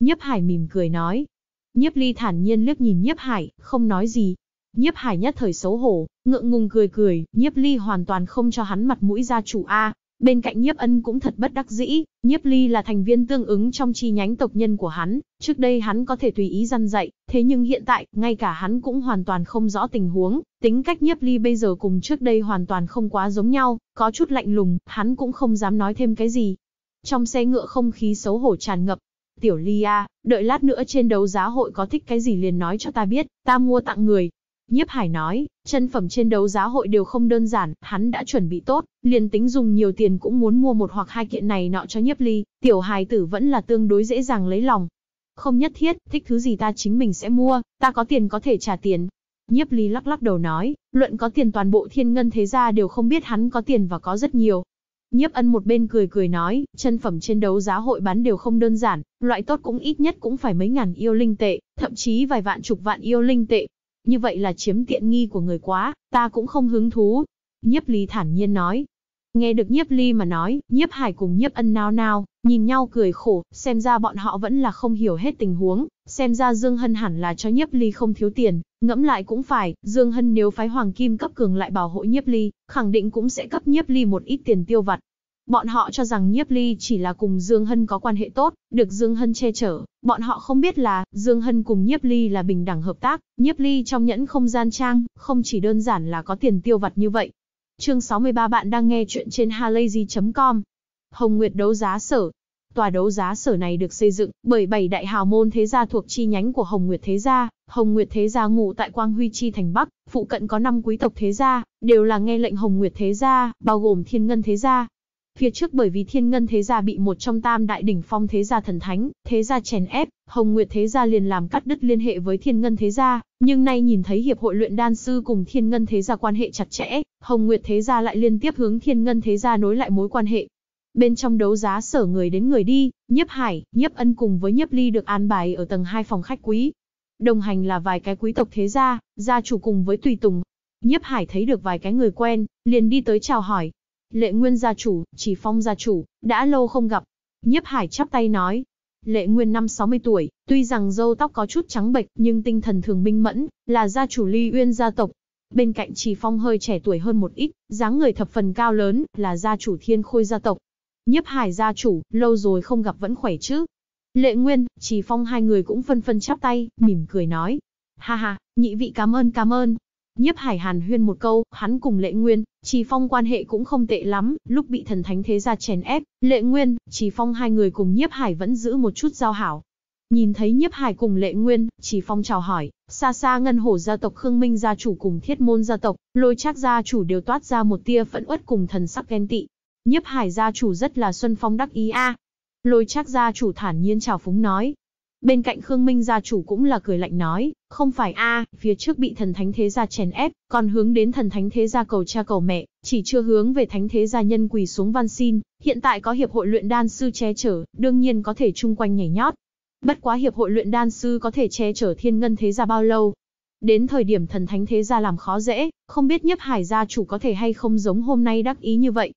S1: Nhiếp Hải mỉm cười nói. Nhiếp Ly thản nhiên liếc nhìn Nhiếp Hải, không nói gì. Nhiếp Hải nhất thời xấu hổ, ngượng ngùng cười cười, Nhiếp Ly hoàn toàn không cho hắn mặt mũi gia chủ a, Bên cạnh Nhiếp Ân cũng thật bất đắc dĩ, Nhiếp Ly là thành viên tương ứng trong chi nhánh tộc nhân của hắn, trước đây hắn có thể tùy ý răn dạy, thế nhưng hiện tại, ngay cả hắn cũng hoàn toàn không rõ tình huống, tính cách Nhiếp Ly bây giờ cùng trước đây hoàn toàn không quá giống nhau, có chút lạnh lùng, hắn cũng không dám nói thêm cái gì. Trong xe ngựa không khí xấu hổ tràn ngập, Tiểu Ly a, à, đợi lát nữa trên đấu giá hội có thích cái gì liền nói cho ta biết, ta mua tặng người, Nhiếp Hải nói, chân phẩm trên đấu giá hội đều không đơn giản, hắn đã chuẩn bị tốt, liền tính dùng nhiều tiền cũng muốn mua một hoặc hai kiện này nọ cho Nhiếp Ly, tiểu hài tử vẫn là tương đối dễ dàng lấy lòng. Không nhất thiết, thích thứ gì ta chính mình sẽ mua, ta có tiền có thể trả tiền. Nhiếp Ly lắc lắc đầu nói, luận có tiền toàn bộ thiên ngân thế gia đều không biết hắn có tiền và có rất nhiều. Nhiếp ân một bên cười cười nói, chân phẩm trên đấu giá hội bán đều không đơn giản, loại tốt cũng ít nhất cũng phải mấy ngàn yêu linh tệ, thậm chí vài vạn chục vạn yêu linh tệ, như vậy là chiếm tiện nghi của người quá, ta cũng không hứng thú. Nhiếp ly thản nhiên nói. Nghe được nhiếp ly mà nói, nhiếp hải cùng nhiếp ân nao nao, nhìn nhau cười khổ, xem ra bọn họ vẫn là không hiểu hết tình huống, xem ra Dương Hân hẳn là cho nhiếp ly không thiếu tiền, ngẫm lại cũng phải, Dương Hân nếu phái hoàng kim cấp cường lại bảo hộ nhiếp ly, khẳng định cũng sẽ cấp nhiếp ly một ít tiền tiêu vặt, Bọn họ cho rằng Nhiếp Ly chỉ là cùng Dương Hân có quan hệ tốt, được Dương Hân che chở, bọn họ không biết là Dương Hân cùng Nhiếp Ly là bình đẳng hợp tác, Nhiếp Ly trong nhẫn không gian trang, không chỉ đơn giản là có tiền tiêu vặt như vậy. Chương 63 bạn đang nghe chuyện trên halayzi.com. Hồng Nguyệt đấu giá sở. Tòa đấu giá sở này được xây dựng bởi bảy đại hào môn thế gia thuộc chi nhánh của Hồng Nguyệt thế gia, Hồng Nguyệt thế gia ngụ tại Quang Huy chi thành Bắc, phụ cận có 5 quý tộc thế gia, đều là nghe lệnh Hồng Nguyệt thế gia, bao gồm Thiên Ngân thế gia, Phía trước bởi vì thiên ngân thế gia bị một trong tam đại đỉnh phong thế gia thần thánh, thế gia chèn ép, Hồng Nguyệt thế gia liền làm cắt đứt liên hệ với thiên ngân thế gia, nhưng nay nhìn thấy hiệp hội luyện đan sư cùng thiên ngân thế gia quan hệ chặt chẽ, Hồng Nguyệt thế gia lại liên tiếp hướng thiên ngân thế gia nối lại mối quan hệ. Bên trong đấu giá sở người đến người đi, Nhiếp Hải, Nhiếp Ân cùng với Nhiếp Ly được an bài ở tầng 2 phòng khách quý. Đồng hành là vài cái quý tộc thế gia, gia chủ cùng với tùy tùng. Nhiếp Hải thấy được vài cái người quen, liền đi tới chào hỏi, Lệ Nguyên gia chủ, Chỉ Phong gia chủ, đã lâu không gặp. Nhiếp Hải chắp tay nói. Lệ Nguyên năm 60 tuổi, tuy rằng râu tóc có chút trắng bệch nhưng tinh thần thường minh mẫn, là gia chủ ly uyên gia tộc. Bên cạnh Chỉ Phong hơi trẻ tuổi hơn một ít, dáng người thập phần cao lớn, là gia chủ thiên khôi gia tộc. Nhiếp Hải gia chủ, lâu rồi không gặp vẫn khỏe chứ. Lệ Nguyên, Chỉ Phong hai người cũng phân phân chắp tay, mỉm cười nói. Ha ha, nhị vị cảm ơn cảm ơn, Nhiếp Hải Hàn huyên một câu, hắn cùng Lệ Nguyên, Trì Phong quan hệ cũng không tệ lắm, lúc bị thần thánh thế gia chèn ép, Lệ Nguyên, Trì Phong hai người cùng Nhiếp Hải vẫn giữ một chút giao hảo. Nhìn thấy Nhiếp Hải cùng Lệ Nguyên, Trì Phong chào hỏi, xa xa ngân hổ gia tộc Khương Minh gia chủ cùng Thiết Môn gia tộc, Lôi Trác gia chủ đều toát ra một tia phẫn uất cùng thần sắc ghen tị. Nhiếp Hải gia chủ rất là xuân phong đắc ý a. Lôi Trác gia chủ thản nhiên chào phúng nói, Bên cạnh Khương Minh gia chủ cũng là cười lạnh nói, không phải a, phía trước bị thần thánh thế gia chèn ép, còn hướng đến thần thánh thế gia cầu cha cầu mẹ, chỉ chưa hướng về thánh thế gia nhân quỳ xuống van xin, hiện tại có hiệp hội luyện đan sư che chở, đương nhiên có thể chung quanh nhảy nhót. Bất quá hiệp hội luyện đan sư có thể che chở thiên ngân thế gia bao lâu? Đến thời điểm thần thánh thế gia làm khó dễ, không biết nhấp hải gia chủ có thể hay không giống hôm nay đắc ý như vậy.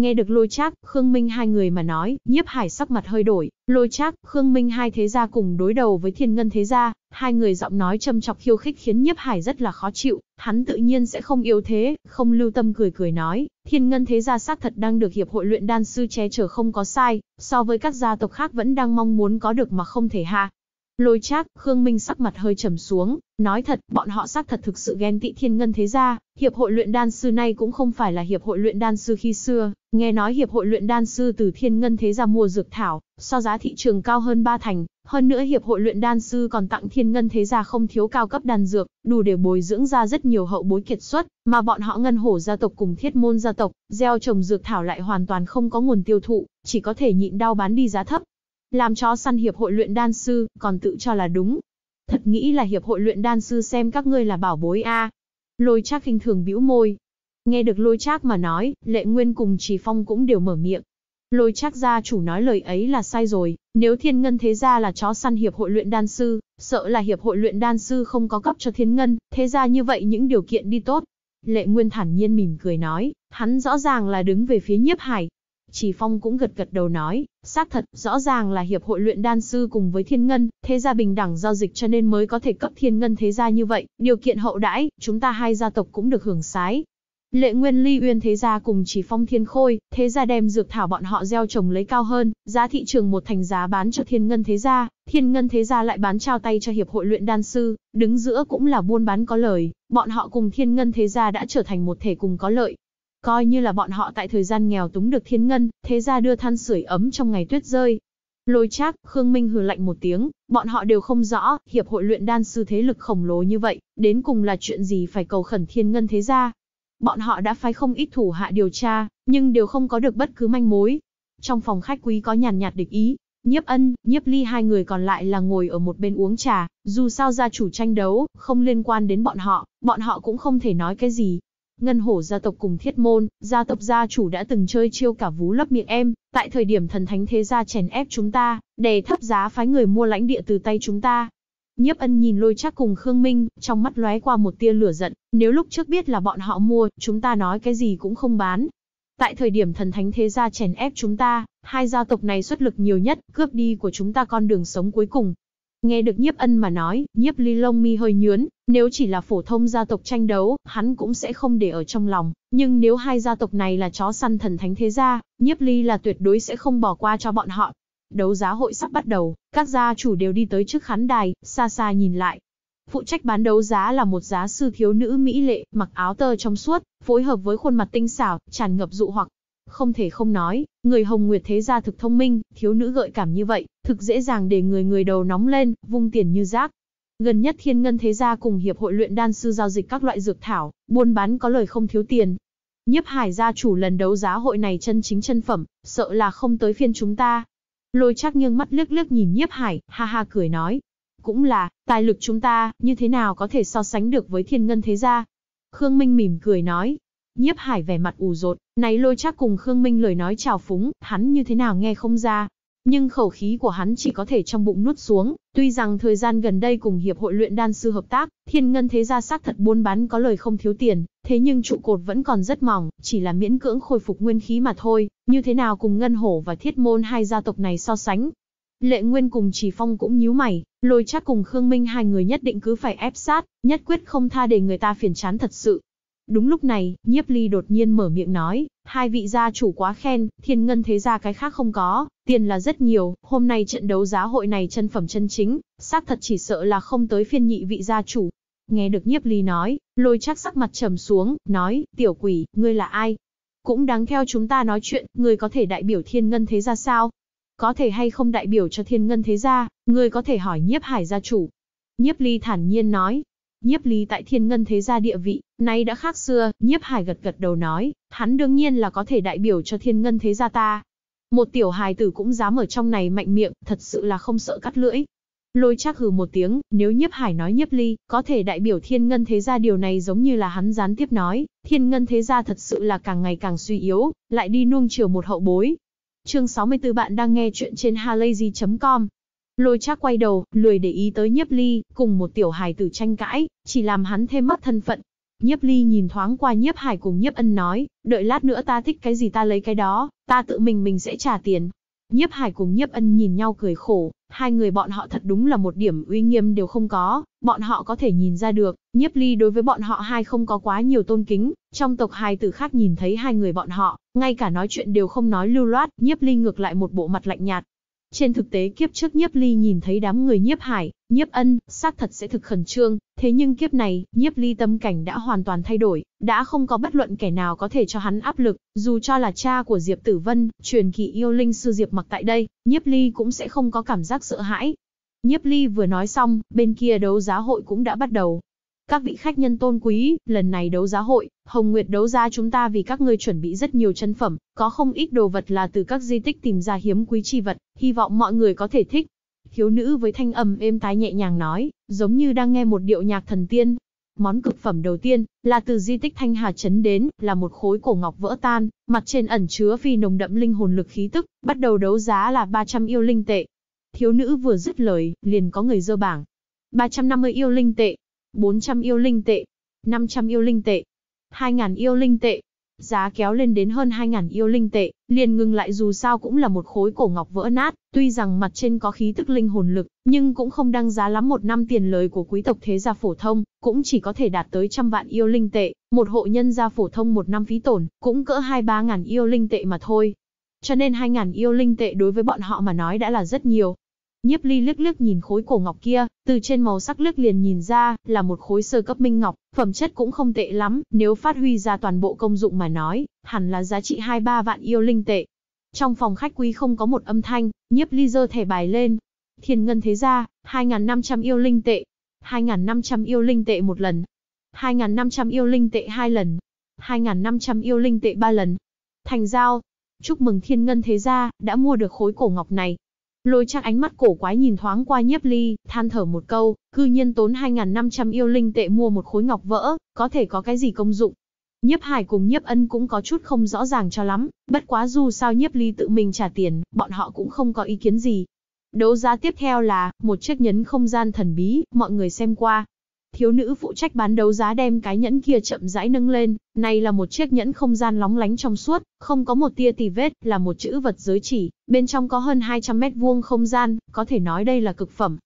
S1: Nghe được lôi trác, Khương Minh hai người mà nói, nhiếp hải sắc mặt hơi đổi, lôi trác, Khương Minh hai thế gia cùng đối đầu với thiên ngân thế gia, hai người giọng nói châm chọc khiêu khích khiến nhiếp hải rất là khó chịu, hắn tự nhiên sẽ không yếu thế, không lưu tâm cười cười nói, thiên ngân thế gia xác thật đang được hiệp hội luyện đan sư che chở không có sai, so với các gia tộc khác vẫn đang mong muốn có được mà không thể ha. Lôi Trác, Khương Minh sắc mặt hơi trầm xuống, nói thật, bọn họ xác thật thực sự ghen tị Thiên Ngân thế gia, hiệp hội luyện đan sư này cũng không phải là hiệp hội luyện đan sư khi xưa, nghe nói hiệp hội luyện đan sư từ Thiên Ngân thế gia mua dược thảo, so giá thị trường cao hơn ba thành, hơn nữa hiệp hội luyện đan sư còn tặng Thiên Ngân thế gia không thiếu cao cấp đan dược, đủ để bồi dưỡng ra rất nhiều hậu bối kiệt xuất, mà bọn họ Ngân Hổ gia tộc cùng Thiết Môn gia tộc, gieo trồng dược thảo lại hoàn toàn không có nguồn tiêu thụ, chỉ có thể nhịn đau bán đi giá thấp, làm chó săn hiệp hội luyện đan sư, còn tự cho là đúng. Thật nghĩ là hiệp hội luyện đan sư xem các ngươi là bảo bối a. Lôi Trác khinh thường bĩu môi. Nghe được Lôi Trác mà nói, Lệ Nguyên cùng Trì Phong cũng đều mở miệng. Lôi Trác gia chủ nói lời ấy là sai rồi, nếu Thiên Ngân thế gia là chó săn hiệp hội luyện đan sư, sợ là hiệp hội luyện đan sư không có cấp cho Thiên Ngân, thế gia như vậy những điều kiện đi tốt. Lệ Nguyên thản nhiên mỉm cười nói, hắn rõ ràng là đứng về phía Nhiếp Hải, chỉ Phong cũng gật gật đầu nói, xác thật, rõ ràng là hiệp hội luyện đan sư cùng với thiên ngân, thế gia bình đẳng giao dịch cho nên mới có thể cấp thiên ngân thế gia như vậy, điều kiện hậu đãi, chúng ta hai gia tộc cũng được hưởng sái. Lệ Nguyên Ly Uyên thế gia cùng Chỉ Phong Thiên Khôi, thế gia đem dược thảo bọn họ gieo trồng lấy cao hơn, giá thị trường một thành giá bán cho Thiên Ngân thế gia, Thiên Ngân thế gia lại bán trao tay cho hiệp hội luyện đan sư, đứng giữa cũng là buôn bán có lời, bọn họ cùng Thiên Ngân thế gia đã trở thành một thể cùng có lợi, Coi như là bọn họ tại thời gian nghèo túng được thiên ngân, thế ra đưa than sưởi ấm trong ngày tuyết rơi. Lôi Trác, Khương Minh hừ lạnh một tiếng, bọn họ đều không rõ, hiệp hội luyện đan sư thế lực khổng lồ như vậy, đến cùng là chuyện gì phải cầu khẩn thiên ngân thế ra. Bọn họ đã phái không ít thủ hạ điều tra, nhưng đều không có được bất cứ manh mối. Trong phòng khách quý có nhàn nhạt địch ý, Nhiếp Ân, Nhiếp Ly hai người còn lại là ngồi ở một bên uống trà, dù sao gia chủ tranh đấu, không liên quan đến bọn họ, bọn họ cũng không thể nói cái gì, Ngân hổ gia tộc cùng thiết môn, gia tộc gia chủ đã từng chơi chiêu cả vú lấp miệng em, tại thời điểm thần thánh thế gia chèn ép chúng ta, để thấp giá phái người mua lãnh địa từ tay chúng ta. Nhiếp ân nhìn lôi chắc cùng Khương Minh, trong mắt lóe qua một tia lửa giận, nếu lúc trước biết là bọn họ mua, chúng ta nói cái gì cũng không bán. Tại thời điểm thần thánh thế gia chèn ép chúng ta, hai gia tộc này xuất lực nhiều nhất, cướp đi của chúng ta con đường sống cuối cùng, Nghe được nhiếp ân mà nói, nhiếp ly lông mi hơi nhướn, nếu chỉ là phổ thông gia tộc tranh đấu, hắn cũng sẽ không để ở trong lòng, nhưng nếu hai gia tộc này là chó săn thần thánh thế gia, nhiếp ly là tuyệt đối sẽ không bỏ qua cho bọn họ. Đấu giá hội sắp bắt đầu, các gia chủ đều đi tới trước khán đài, xa xa nhìn lại. Phụ trách bán đấu giá là một giá sư thiếu nữ mỹ lệ, mặc áo tơ trong suốt, phối hợp với khuôn mặt tinh xảo, tràn ngập dụ hoặc, không thể không nói, người Hồng Nguyệt thế gia thực thông minh, thiếu nữ gợi cảm như vậy, thực dễ dàng để người người đầu nóng lên, vung tiền như rác. Gần nhất Thiên Ngân thế gia cùng hiệp hội luyện đan sư giao dịch các loại dược thảo, buôn bán có lời không thiếu tiền. Nhiếp Hải gia chủ lần đấu giá hội này chân chính chân phẩm, sợ là không tới phiên chúng ta. Lôi Trác nghiêng mắt liếc liếc nhìn Nhiếp Hải, ha ha cười nói, cũng là, tài lực chúng ta, như thế nào có thể so sánh được với Thiên Ngân thế gia? Khương Minh mỉm cười nói, Nhiếp Hải vẻ mặt ủ rột, này lôi chắc cùng Khương Minh lời nói chào phúng, hắn như thế nào nghe không ra. Nhưng khẩu khí của hắn chỉ có thể trong bụng nuốt xuống, tuy rằng thời gian gần đây cùng Hiệp hội luyện đan sư hợp tác, thiên ngân thế gia xác thật buôn bán có lời không thiếu tiền, thế nhưng trụ cột vẫn còn rất mỏng, chỉ là miễn cưỡng khôi phục nguyên khí mà thôi, như thế nào cùng Ngân Hổ và Thiết Môn hai gia tộc này so sánh. Lệ Nguyên cùng Chỉ Phong cũng nhíu mày, lôi chắc cùng Khương Minh hai người nhất định cứ phải ép sát, nhất quyết không tha để người ta phiền chán thật sự, Đúng lúc này, nhiếp ly đột nhiên mở miệng nói, hai vị gia chủ quá khen, thiên ngân thế gia cái khác không có, tiền là rất nhiều, hôm nay trận đấu giá hội này chân phẩm chân chính, xác thật chỉ sợ là không tới phiên nhị vị gia chủ. Nghe được nhiếp ly nói, lôi chắc sắc mặt trầm xuống, nói, tiểu quỷ, ngươi là ai? Cũng đáng theo chúng ta nói chuyện, ngươi có thể đại biểu thiên ngân thế gia sao? Có thể hay không đại biểu cho thiên ngân thế gia, ngươi có thể hỏi nhiếp hải gia chủ. Nhiếp ly thản nhiên nói, Nhiếp Ly tại thiên ngân thế gia địa vị, nay đã khác xưa, Nhiếp Hải gật gật đầu nói, hắn đương nhiên là có thể đại biểu cho thiên ngân thế gia ta. Một tiểu hài tử cũng dám ở trong này mạnh miệng, thật sự là không sợ cắt lưỡi. Lôi chắc hừ một tiếng, nếu Nhiếp Hải nói Nhiếp Ly, có thể đại biểu thiên ngân thế gia điều này giống như là hắn gián tiếp nói, thiên ngân thế gia thật sự là càng ngày càng suy yếu, lại đi nuông chiều một hậu bối. Chương 64 bạn đang nghe chuyện trên halayzi.com Lôi trác quay đầu, lười để ý tới nhiếp ly, cùng một tiểu hài tử tranh cãi, chỉ làm hắn thêm mất thân phận. Nhiếp ly nhìn thoáng qua nhiếp hải cùng nhiếp ân nói, đợi lát nữa ta thích cái gì ta lấy cái đó, ta tự mình mình sẽ trả tiền. Nhiếp hải cùng nhiếp ân nhìn nhau cười khổ, hai người bọn họ thật đúng là một điểm uy nghiêm đều không có, bọn họ có thể nhìn ra được, nhiếp ly đối với bọn họ hai không có quá nhiều tôn kính, trong tộc hai tử khác nhìn thấy hai người bọn họ, ngay cả nói chuyện đều không nói lưu loát, nhiếp ly ngược lại một bộ mặt lạnh nhạt, trên thực tế kiếp trước nhiếp ly nhìn thấy đám người nhiếp hải, nhiếp ân, xác thật sẽ thực khẩn trương, thế nhưng kiếp này, nhiếp ly tâm cảnh đã hoàn toàn thay đổi, đã không có bất luận kẻ nào có thể cho hắn áp lực, dù cho là cha của Diệp Tử Vân, truyền kỳ yêu linh sư Diệp mặc tại đây, nhiếp ly cũng sẽ không có cảm giác sợ hãi. Nhiếp ly vừa nói xong, bên kia đấu giá hội cũng đã bắt đầu, các vị khách nhân tôn quý, lần này đấu giá hội, Hồng Nguyệt đấu giá chúng ta vì các ngươi chuẩn bị rất nhiều chân phẩm, có không ít đồ vật là từ các di tích tìm ra hiếm quý chi vật, hy vọng mọi người có thể thích. Thiếu nữ với thanh âm êm tái nhẹ nhàng nói, giống như đang nghe một điệu nhạc thần tiên. Món cực phẩm đầu tiên, là từ di tích Thanh Hà Trấn đến, là một khối cổ ngọc vỡ tan, mặt trên ẩn chứa phi nồng đậm linh hồn lực khí tức, bắt đầu đấu giá là 300 yêu linh tệ. Thiếu nữ vừa dứt lời, liền có người dơ bảng. 350 yêu linh tệ, 400 yêu linh tệ, 500 yêu linh tệ, 2.000 yêu linh tệ. Giá kéo lên đến hơn 2.000 yêu linh tệ, liền ngừng lại dù sao cũng là một khối cổ ngọc vỡ nát, tuy rằng mặt trên có khí tức linh hồn lực, nhưng cũng không đăng giá lắm một năm tiền lời của quý tộc thế gia phổ thông, cũng chỉ có thể đạt tới trăm vạn yêu linh tệ, một hộ nhân gia phổ thông một năm phí tổn, cũng cỡ 2-3 ngàn yêu linh tệ mà thôi. Cho nên 2 000 yêu linh tệ đối với bọn họ mà nói đã là rất nhiều, Nhiếp Ly lướt lướt nhìn khối cổ ngọc kia, từ trên màu sắc lướt liền nhìn ra, là một khối sơ cấp minh ngọc, phẩm chất cũng không tệ lắm, nếu phát huy ra toàn bộ công dụng mà nói, hẳn là giá trị 2-3 vạn yêu linh tệ. Trong phòng khách quý không có một âm thanh, Nhiếp Ly giơ thẻ bài lên. Thiên ngân thế ra, 2500 yêu linh tệ. 2500 yêu linh tệ một lần. 2500 yêu linh tệ hai lần. 2500 yêu linh tệ ba lần. Thành giao, chúc mừng Thiên ngân thế gia đã mua được khối cổ ngọc này. Lôi chắc ánh mắt cổ quái nhìn thoáng qua nhiếp ly, than thở một câu, cư nhiên tốn 2.500 yêu linh tệ mua một khối ngọc vỡ, có thể có cái gì công dụng. Nhiếp hải cùng nhiếp ân cũng có chút không rõ ràng cho lắm, bất quá dù sao nhiếp ly tự mình trả tiền, bọn họ cũng không có ý kiến gì. Đấu giá tiếp theo là, một chiếc nhấn không gian thần bí, mọi người xem qua, Thiếu nữ phụ trách bán đấu giá đem cái nhẫn kia chậm rãi nâng lên, này là một chiếc nhẫn không gian lóng lánh trong suốt, không có một tia tì vết, là một chữ vật giới chỉ, bên trong có hơn 200 mét vuông không gian, có thể nói đây là cực phẩm.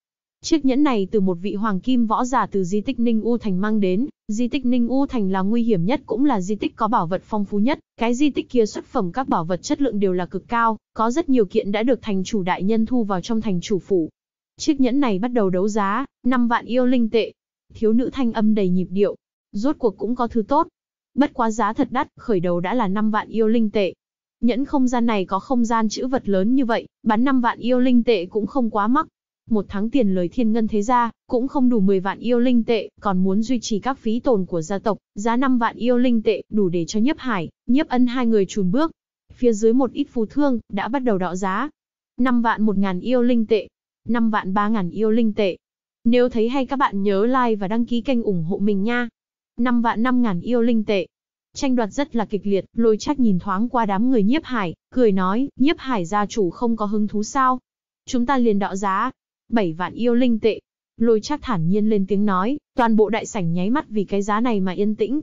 S1: Chiếc nhẫn này từ một vị hoàng kim võ giả từ di tích Ninh U Thành mang đến, di tích Ninh U Thành là nguy hiểm nhất cũng là di tích có bảo vật phong phú nhất, cái di tích kia xuất phẩm các bảo vật chất lượng đều là cực cao, có rất nhiều kiện đã được thành chủ đại nhân thu vào trong thành chủ phủ. Chiếc nhẫn này bắt đầu đấu giá, 5 vạn yêu linh tệ, Thiếu nữ thanh âm đầy nhịp điệu, rốt cuộc cũng có thứ tốt. Bất quá giá thật đắt, khởi đầu đã là 5 vạn yêu linh tệ. Nhẫn không gian này có không gian chữ vật lớn như vậy, bán 5 vạn yêu linh tệ cũng không quá mắc. Một tháng tiền lời thiên ngân thế ra, cũng không đủ 10 vạn yêu linh tệ, còn muốn duy trì các phí tồn của gia tộc, giá 5 vạn yêu linh tệ đủ để cho nhấp hải, nhấp ân hai người trùn bước. Phía dưới một ít phù thương, đã bắt đầu đọ giá. 5 vạn 1 ngàn yêu linh tệ, 5 vạn 3 ngàn yêu linh tệ, nếu thấy hay các bạn nhớ like và đăng ký kênh ủng hộ mình nha. 5 vạn 5 ngàn yêu linh tệ. Tranh đoạt rất là kịch liệt, lôi trách nhìn thoáng qua đám người nhiếp hải, cười nói, nhiếp hải gia chủ không có hứng thú sao. Chúng ta liền đọ giá. 7 vạn yêu linh tệ. Lôi trách thản nhiên lên tiếng nói, toàn bộ đại sảnh nháy mắt vì cái giá này mà yên tĩnh.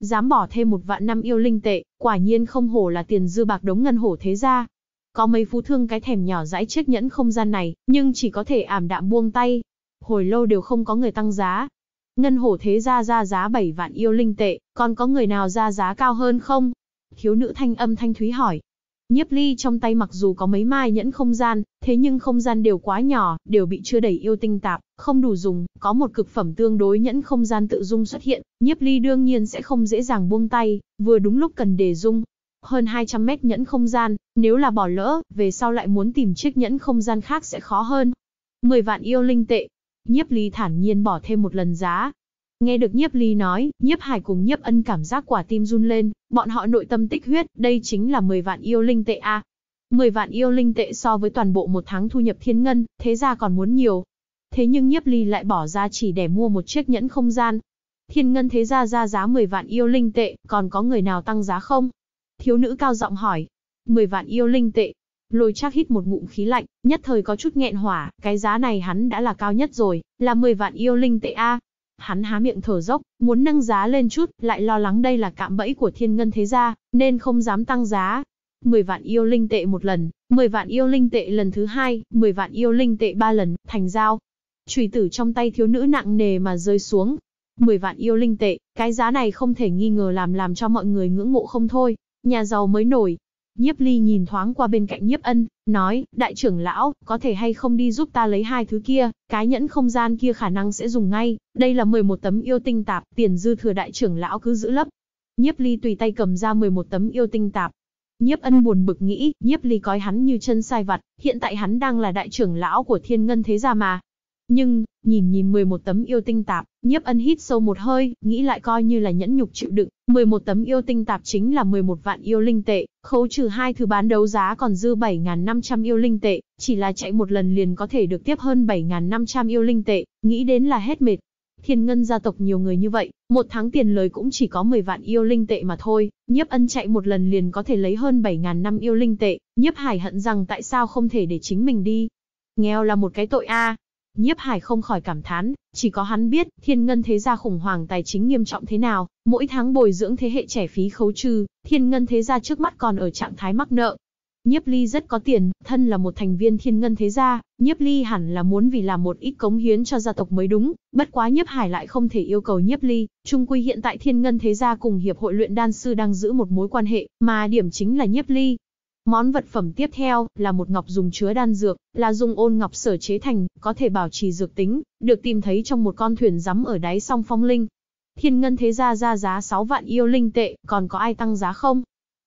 S1: Dám bỏ thêm một vạn năm yêu linh tệ, quả nhiên không hổ là tiền dư bạc đống ngân hổ thế ra có mấy phú thương cái thèm nhỏ dãi chiếc nhẫn không gian này, nhưng chỉ có thể ảm đạm buông tay. Hồi lâu đều không có người tăng giá. Ngân hổ thế ra ra giá 7 vạn yêu linh tệ, còn có người nào ra giá cao hơn không? Thiếu nữ thanh âm thanh thúy hỏi. Nhiếp ly trong tay mặc dù có mấy mai nhẫn không gian, thế nhưng không gian đều quá nhỏ, đều bị chưa đầy yêu tinh tạp, không đủ dùng, có một cực phẩm tương đối nhẫn không gian tự dung xuất hiện, nhiếp ly đương nhiên sẽ không dễ dàng buông tay, vừa đúng lúc cần để dung. Hơn 200 mét nhẫn không gian, nếu là bỏ lỡ, về sau lại muốn tìm chiếc nhẫn không gian khác sẽ khó hơn. 10 vạn yêu linh tệ, Nhiếp Ly thản nhiên bỏ thêm một lần giá. Nghe được Nhiếp Ly nói, Nhiếp Hải cùng Nhiếp Ân cảm giác quả tim run lên, bọn họ nội tâm tích huyết, đây chính là 10 vạn yêu linh tệ a. À. 10 vạn yêu linh tệ so với toàn bộ một tháng thu nhập thiên ngân, thế ra còn muốn nhiều. Thế nhưng Nhiếp Ly lại bỏ ra chỉ để mua một chiếc nhẫn không gian. Thiên ngân thế ra ra giá 10 vạn yêu linh tệ, còn có người nào tăng giá không? Thiếu nữ cao giọng hỏi. 10 vạn yêu linh tệ, Lôi Trác hít một ngụm khí lạnh, nhất thời có chút nghẹn hỏa, cái giá này hắn đã là cao nhất rồi, là 10 vạn yêu linh tệ a. Hắn há miệng thở dốc, muốn nâng giá lên chút, lại lo lắng đây là cạm bẫy của Thiên Ngân thế gia, nên không dám tăng giá. 10 vạn yêu linh tệ một lần, 10 vạn yêu linh tệ lần thứ hai, 10 vạn yêu linh tệ ba lần, thành giao. Chùy tử trong tay thiếu nữ nặng nề mà rơi xuống. 10 vạn yêu linh tệ, cái giá này không thể nghi ngờ làm làm cho mọi người ngưỡng mộ không thôi. Nhà giàu mới nổi, Nhiếp Ly nhìn thoáng qua bên cạnh Nhiếp Ân, nói, đại trưởng lão, có thể hay không đi giúp ta lấy hai thứ kia, cái nhẫn không gian kia khả năng sẽ dùng ngay, đây là 11 tấm yêu tinh tạp, tiền dư thừa đại trưởng lão cứ giữ lấp. Nhiếp Ly tùy tay cầm ra 11 tấm yêu tinh tạp. Nhiếp Ân buồn bực nghĩ, Nhiếp Ly coi hắn như chân sai vặt, hiện tại hắn đang là đại trưởng lão của Thiên Ngân thế gia mà. Nhưng, nhìn nhìn 11 tấm yêu tinh tạp, Nhiếp ân hít sâu một hơi, nghĩ lại coi như là nhẫn nhục chịu đựng, 11 tấm yêu tinh tạp chính là 11 vạn yêu linh tệ, khấu trừ hai thứ bán đấu giá còn dư 7.500 yêu linh tệ, chỉ là chạy một lần liền có thể được tiếp hơn 7.500 yêu linh tệ, nghĩ đến là hết mệt. Thiên ngân gia tộc nhiều người như vậy, một tháng tiền lời cũng chỉ có 10 vạn yêu linh tệ mà thôi, nhiếp ân chạy một lần liền có thể lấy hơn 7.000 năm yêu linh tệ, nhiếp hải hận rằng tại sao không thể để chính mình đi. Nghèo là một cái tội a Nhiếp Hải không khỏi cảm thán, chỉ có hắn biết, thiên ngân thế gia khủng hoảng tài chính nghiêm trọng thế nào, mỗi tháng bồi dưỡng thế hệ trẻ phí khấu trừ, thiên ngân thế gia trước mắt còn ở trạng thái mắc nợ. Nhiếp Ly rất có tiền, thân là một thành viên thiên ngân thế gia, Nhiếp Ly hẳn là muốn vì làm một ít cống hiến cho gia tộc mới đúng, bất quá Nhiếp Hải lại không thể yêu cầu Nhiếp Ly, chung quy hiện tại thiên ngân thế gia cùng hiệp hội luyện đan sư đang giữ một mối quan hệ, mà điểm chính là Nhiếp Ly, Món vật phẩm tiếp theo là một ngọc dùng chứa đan dược, là dùng ôn ngọc sở chế thành, có thể bảo trì dược tính, được tìm thấy trong một con thuyền rắm ở đáy sông Phong Linh. Thiên ngân thế gia ra giá 6 vạn yêu linh tệ, còn có ai tăng giá không?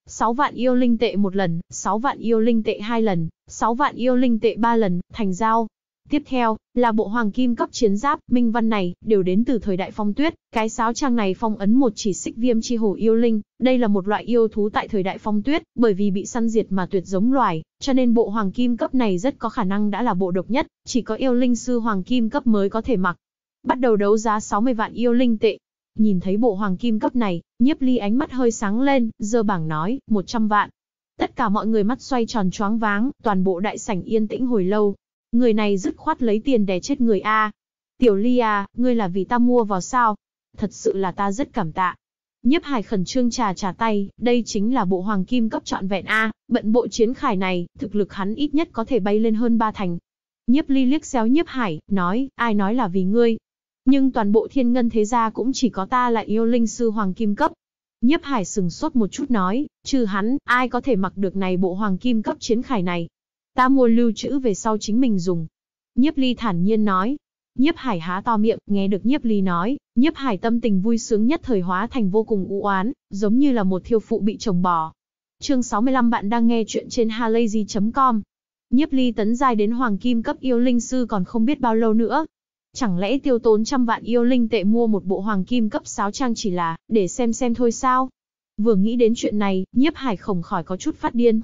S1: 6 vạn yêu linh tệ một lần, 6 vạn yêu linh tệ hai lần, 6 vạn yêu linh tệ ba lần, thành giao, Tiếp theo, là bộ hoàng kim cấp chiến giáp, minh văn này, đều đến từ thời đại phong tuyết, cái sáo trang này phong ấn một chỉ xích viêm chi hồ yêu linh, đây là một loại yêu thú tại thời đại phong tuyết, bởi vì bị săn diệt mà tuyệt giống loài, cho nên bộ hoàng kim cấp này rất có khả năng đã là bộ độc nhất, chỉ có yêu linh sư hoàng kim cấp mới có thể mặc. Bắt đầu đấu giá 60 vạn yêu linh tệ. Nhìn thấy bộ hoàng kim cấp này, nhiếp ly ánh mắt hơi sáng lên, dơ bảng nói, 100 vạn. Tất cả mọi người mắt xoay tròn choáng váng, toàn bộ đại sảnh yên tĩnh hồi lâu, Người này dứt khoát lấy tiền đè chết người A. Tiểu Ly à, ngươi là vì ta mua vào sao? Thật sự là ta rất cảm tạ. Nhiếp Hải khẩn trương trà trà tay, đây chính là bộ hoàng kim cấp trọn vẹn A, bận bộ chiến khải này, thực lực hắn ít nhất có thể bay lên hơn ba thành. Nhiếp Ly liếc xéo Nhiếp Hải, nói, ai nói là vì ngươi. Nhưng toàn bộ thiên ngân thế gia cũng chỉ có ta là yêu linh sư hoàng kim cấp. Nhiếp Hải sừng sốt một chút nói, trừ hắn, ai có thể mặc được này bộ hoàng kim cấp chiến khải này. Ta mua lưu trữ về sau chính mình dùng. Nhiếp ly thản nhiên nói. Nhiếp hải há to miệng, nghe được nhiếp ly nói, nhiếp hải tâm tình vui sướng nhất thời hóa thành vô cùng u oán, giống như là một thiêu phụ bị chồng bỏ. Chương 65 bạn đang nghe chuyện trên halayzi.com. Nhiếp ly tấn giai đến hoàng kim cấp yêu linh sư còn không biết bao lâu nữa, chẳng lẽ tiêu tốn trăm vạn yêu linh tệ mua một bộ hoàng kim cấp sáo trang chỉ là để xem xem thôi sao? Vừa nghĩ đến chuyện này, nhiếp hải khổng khỏi có chút phát điên,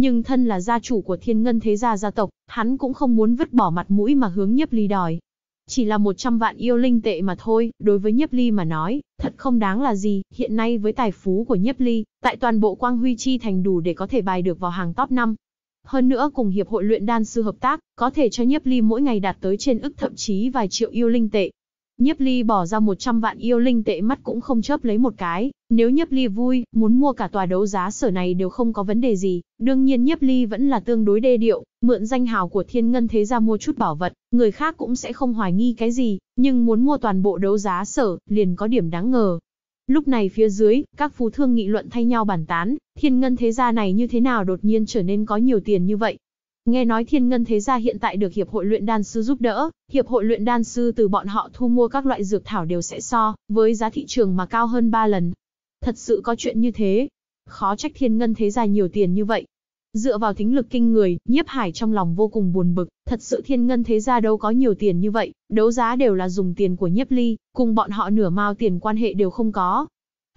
S1: nhưng thân là gia chủ của thiên ngân thế gia gia tộc, hắn cũng không muốn vứt bỏ mặt mũi mà hướng nhiếp ly đòi. Chỉ là 100 vạn yêu linh tệ mà thôi, đối với nhiếp ly mà nói, thật không đáng là gì, hiện nay với tài phú của nhiếp ly, tại toàn bộ quang huy chi thành đủ để có thể bài được vào hàng top 5. Hơn nữa cùng hiệp hội luyện đan sư hợp tác, có thể cho nhiếp ly mỗi ngày đạt tới trên ức thậm chí vài triệu yêu linh tệ. Nhiếp Ly bỏ ra 100 vạn yêu linh tệ mắt cũng không chớp lấy một cái, nếu Nhiếp Ly vui, muốn mua cả tòa đấu giá sở này đều không có vấn đề gì, đương nhiên Nhiếp Ly vẫn là tương đối đê điệu, mượn danh hào của thiên ngân thế ra mua chút bảo vật, người khác cũng sẽ không hoài nghi cái gì, nhưng muốn mua toàn bộ đấu giá sở, liền có điểm đáng ngờ. Lúc này phía dưới, các phú thương nghị luận thay nhau bàn tán, thiên ngân thế gia này như thế nào đột nhiên trở nên có nhiều tiền như vậy, Nghe nói thiên ngân thế gia hiện tại được hiệp hội luyện đan sư giúp đỡ, hiệp hội luyện đan sư từ bọn họ thu mua các loại dược thảo đều sẽ so, với giá thị trường mà cao hơn 3 lần. Thật sự có chuyện như thế. Khó trách thiên ngân thế gia nhiều tiền như vậy. Dựa vào thính lực kinh người, nhiếp hải trong lòng vô cùng buồn bực, thật sự thiên ngân thế gia đâu có nhiều tiền như vậy, đấu giá đều là dùng tiền của nhiếp ly, cùng bọn họ nửa mao tiền quan hệ đều không có,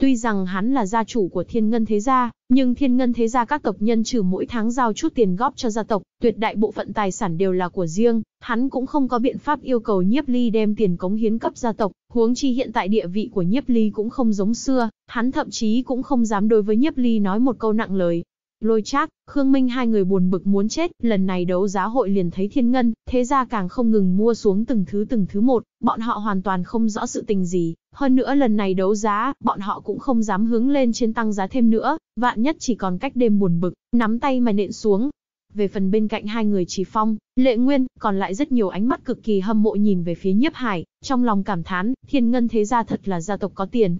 S1: Tuy rằng hắn là gia chủ của thiên ngân thế gia, nhưng thiên ngân thế gia các tộc nhân trừ mỗi tháng giao chút tiền góp cho gia tộc, tuyệt đại bộ phận tài sản đều là của riêng, hắn cũng không có biện pháp yêu cầu nhiếp ly đem tiền cống hiến cấp gia tộc, huống chi hiện tại địa vị của nhiếp ly cũng không giống xưa, hắn thậm chí cũng không dám đối với nhiếp ly nói một câu nặng lời, Lôi Trác, Khương Minh hai người buồn bực muốn chết, lần này đấu giá hội liền thấy thiên ngân, thế ra càng không ngừng mua xuống từng thứ từng thứ một, bọn họ hoàn toàn không rõ sự tình gì, hơn nữa lần này đấu giá, bọn họ cũng không dám hướng lên trên tăng giá thêm nữa, vạn nhất chỉ còn cách đêm buồn bực, nắm tay mà nện xuống. Về phần bên cạnh hai người Trì Phong, Lệ Nguyên, còn lại rất nhiều ánh mắt cực kỳ hâm mộ nhìn về phía Nhiếp Hải, trong lòng cảm thán, thiên ngân thế gia thật là gia tộc có tiền,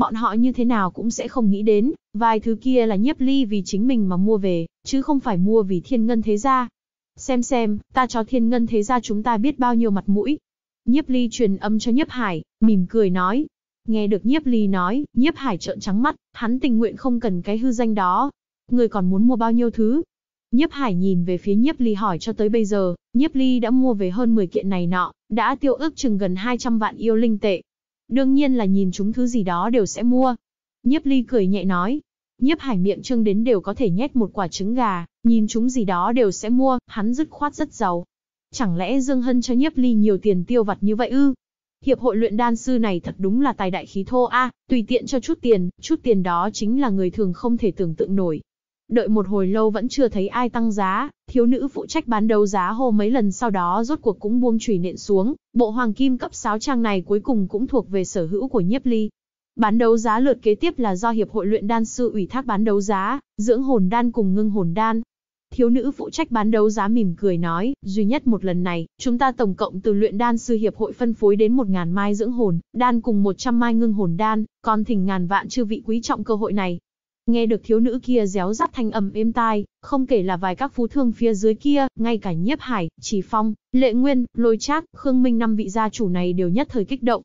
S1: bọn họ như thế nào cũng sẽ không nghĩ đến, vài thứ kia là nhiếp ly vì chính mình mà mua về, chứ không phải mua vì thiên ngân thế gia. Xem xem, ta cho thiên ngân thế gia chúng ta biết bao nhiêu mặt mũi. Nhiếp ly truyền âm cho nhiếp hải, mỉm cười nói. Nghe được nhiếp ly nói, nhiếp hải trợn trắng mắt, hắn tình nguyện không cần cái hư danh đó. Người còn muốn mua bao nhiêu thứ? Nhiếp hải nhìn về phía nhiếp ly hỏi cho tới bây giờ, nhiếp ly đã mua về hơn 10 kiện này nọ, đã tiêu ước chừng gần 200 vạn yêu linh tệ, Đương nhiên là nhìn chúng thứ gì đó đều sẽ mua. Nhiếp ly cười nhẹ nói. Nhiếp hải miệng trương đến đều có thể nhét một quả trứng gà, nhìn chúng gì đó đều sẽ mua, hắn dứt khoát rất giàu. Chẳng lẽ Dương Hân cho nhiếp ly nhiều tiền tiêu vặt như vậy ư? Hiệp hội luyện đan sư này thật đúng là tài đại khí thô a, tùy tiện cho chút tiền, chút tiền đó chính là người thường không thể tưởng tượng nổi. Đợi một hồi lâu vẫn chưa thấy ai tăng giá, thiếu nữ phụ trách bán đấu giá hô mấy lần sau đó rốt cuộc cũng buông chủy nện xuống, bộ hoàng kim cấp 6 trang này cuối cùng cũng thuộc về sở hữu của Nhiếp Ly. Bán đấu giá lượt kế tiếp là do Hiệp hội luyện đan sư ủy thác bán đấu giá, dưỡng hồn đan cùng ngưng hồn đan. Thiếu nữ phụ trách bán đấu giá mỉm cười nói, duy nhất một lần này, chúng ta tổng cộng từ luyện đan sư hiệp hội phân phối đến 1.000 mai dưỡng hồn, đan cùng 100 mai ngưng hồn đan, còn thỉnh ngàn vạn chư vị quý trọng cơ hội này, Nghe được thiếu nữ kia réo rắt thanh âm êm tai, không kể là vài các phú thương phía dưới kia, ngay cả nhiếp hải, chỉ phong, lệ nguyên, lôi trác, khương minh năm vị gia chủ này đều nhất thời kích động.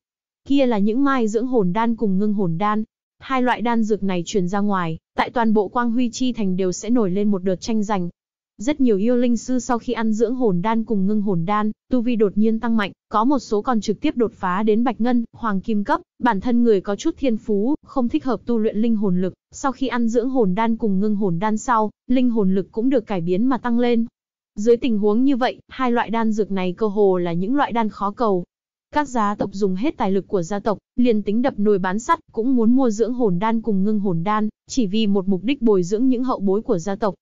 S1: Kia là những mai dưỡng hồn đan cùng ngưng hồn đan. Hai loại đan dược này truyền ra ngoài, tại toàn bộ quang huy chi thành đều sẽ nổi lên một đợt tranh giành, rất nhiều yêu linh sư sau khi ăn dưỡng hồn đan cùng ngưng hồn đan, tu vi đột nhiên tăng mạnh, có một số còn trực tiếp đột phá đến bạch ngân, hoàng kim cấp, bản thân người có chút thiên phú, không thích hợp tu luyện linh hồn lực, sau khi ăn dưỡng hồn đan cùng ngưng hồn đan sau, linh hồn lực cũng được cải biến mà tăng lên. Dưới tình huống như vậy, hai loại đan dược này cơ hồ là những loại đan khó cầu. Các gia tộc dùng hết tài lực của gia tộc, liền tính đập nồi bán sắt, cũng muốn mua dưỡng hồn đan cùng ngưng hồn đan, chỉ vì một mục đích bồi dưỡng những hậu bối của gia tộc,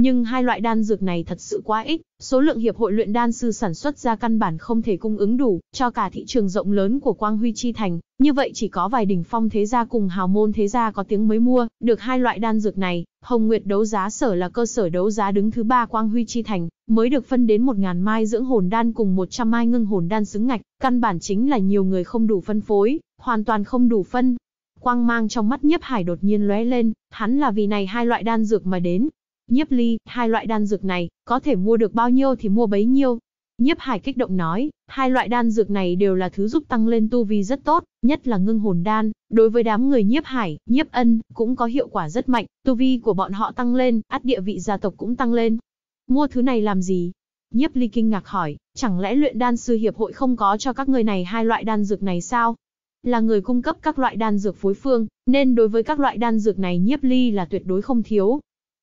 S1: nhưng hai loại đan dược này thật sự quá ít, số lượng hiệp hội luyện đan sư sản xuất ra căn bản không thể cung ứng đủ cho cả thị trường rộng lớn của Quang Huy Chi Thành, như vậy chỉ có vài đỉnh phong thế gia cùng hào môn thế gia có tiếng mới mua được hai loại đan dược này. Hồng Nguyệt đấu giá sở là cơ sở đấu giá đứng thứ ba Quang Huy Chi Thành, mới được phân đến 1.000 mai dưỡng hồn đan cùng 100 mai ngưng hồn đan xứng ngạch, căn bản chính là nhiều người không đủ phân phối, hoàn toàn không đủ phân, Quang mang trong mắt nhiếp hải đột nhiên lóe lên, hắn là vì này hai loại đan dược mà đến, Nhiếp ly, hai loại đan dược này, có thể mua được bao nhiêu thì mua bấy nhiêu. Nhiếp hải kích động nói, hai loại đan dược này đều là thứ giúp tăng lên tu vi rất tốt, nhất là ngưng hồn đan, đối với đám người nhiếp hải, nhiếp ân, cũng có hiệu quả rất mạnh, tu vi của bọn họ tăng lên, át địa vị gia tộc cũng tăng lên. Mua thứ này làm gì? Nhiếp ly kinh ngạc hỏi, chẳng lẽ luyện đan sư hiệp hội không có cho các người này hai loại đan dược này sao? Là người cung cấp các loại đan dược phối phương, nên đối với các loại đan dược này nhiếp ly là tuyệt đối không thiếu,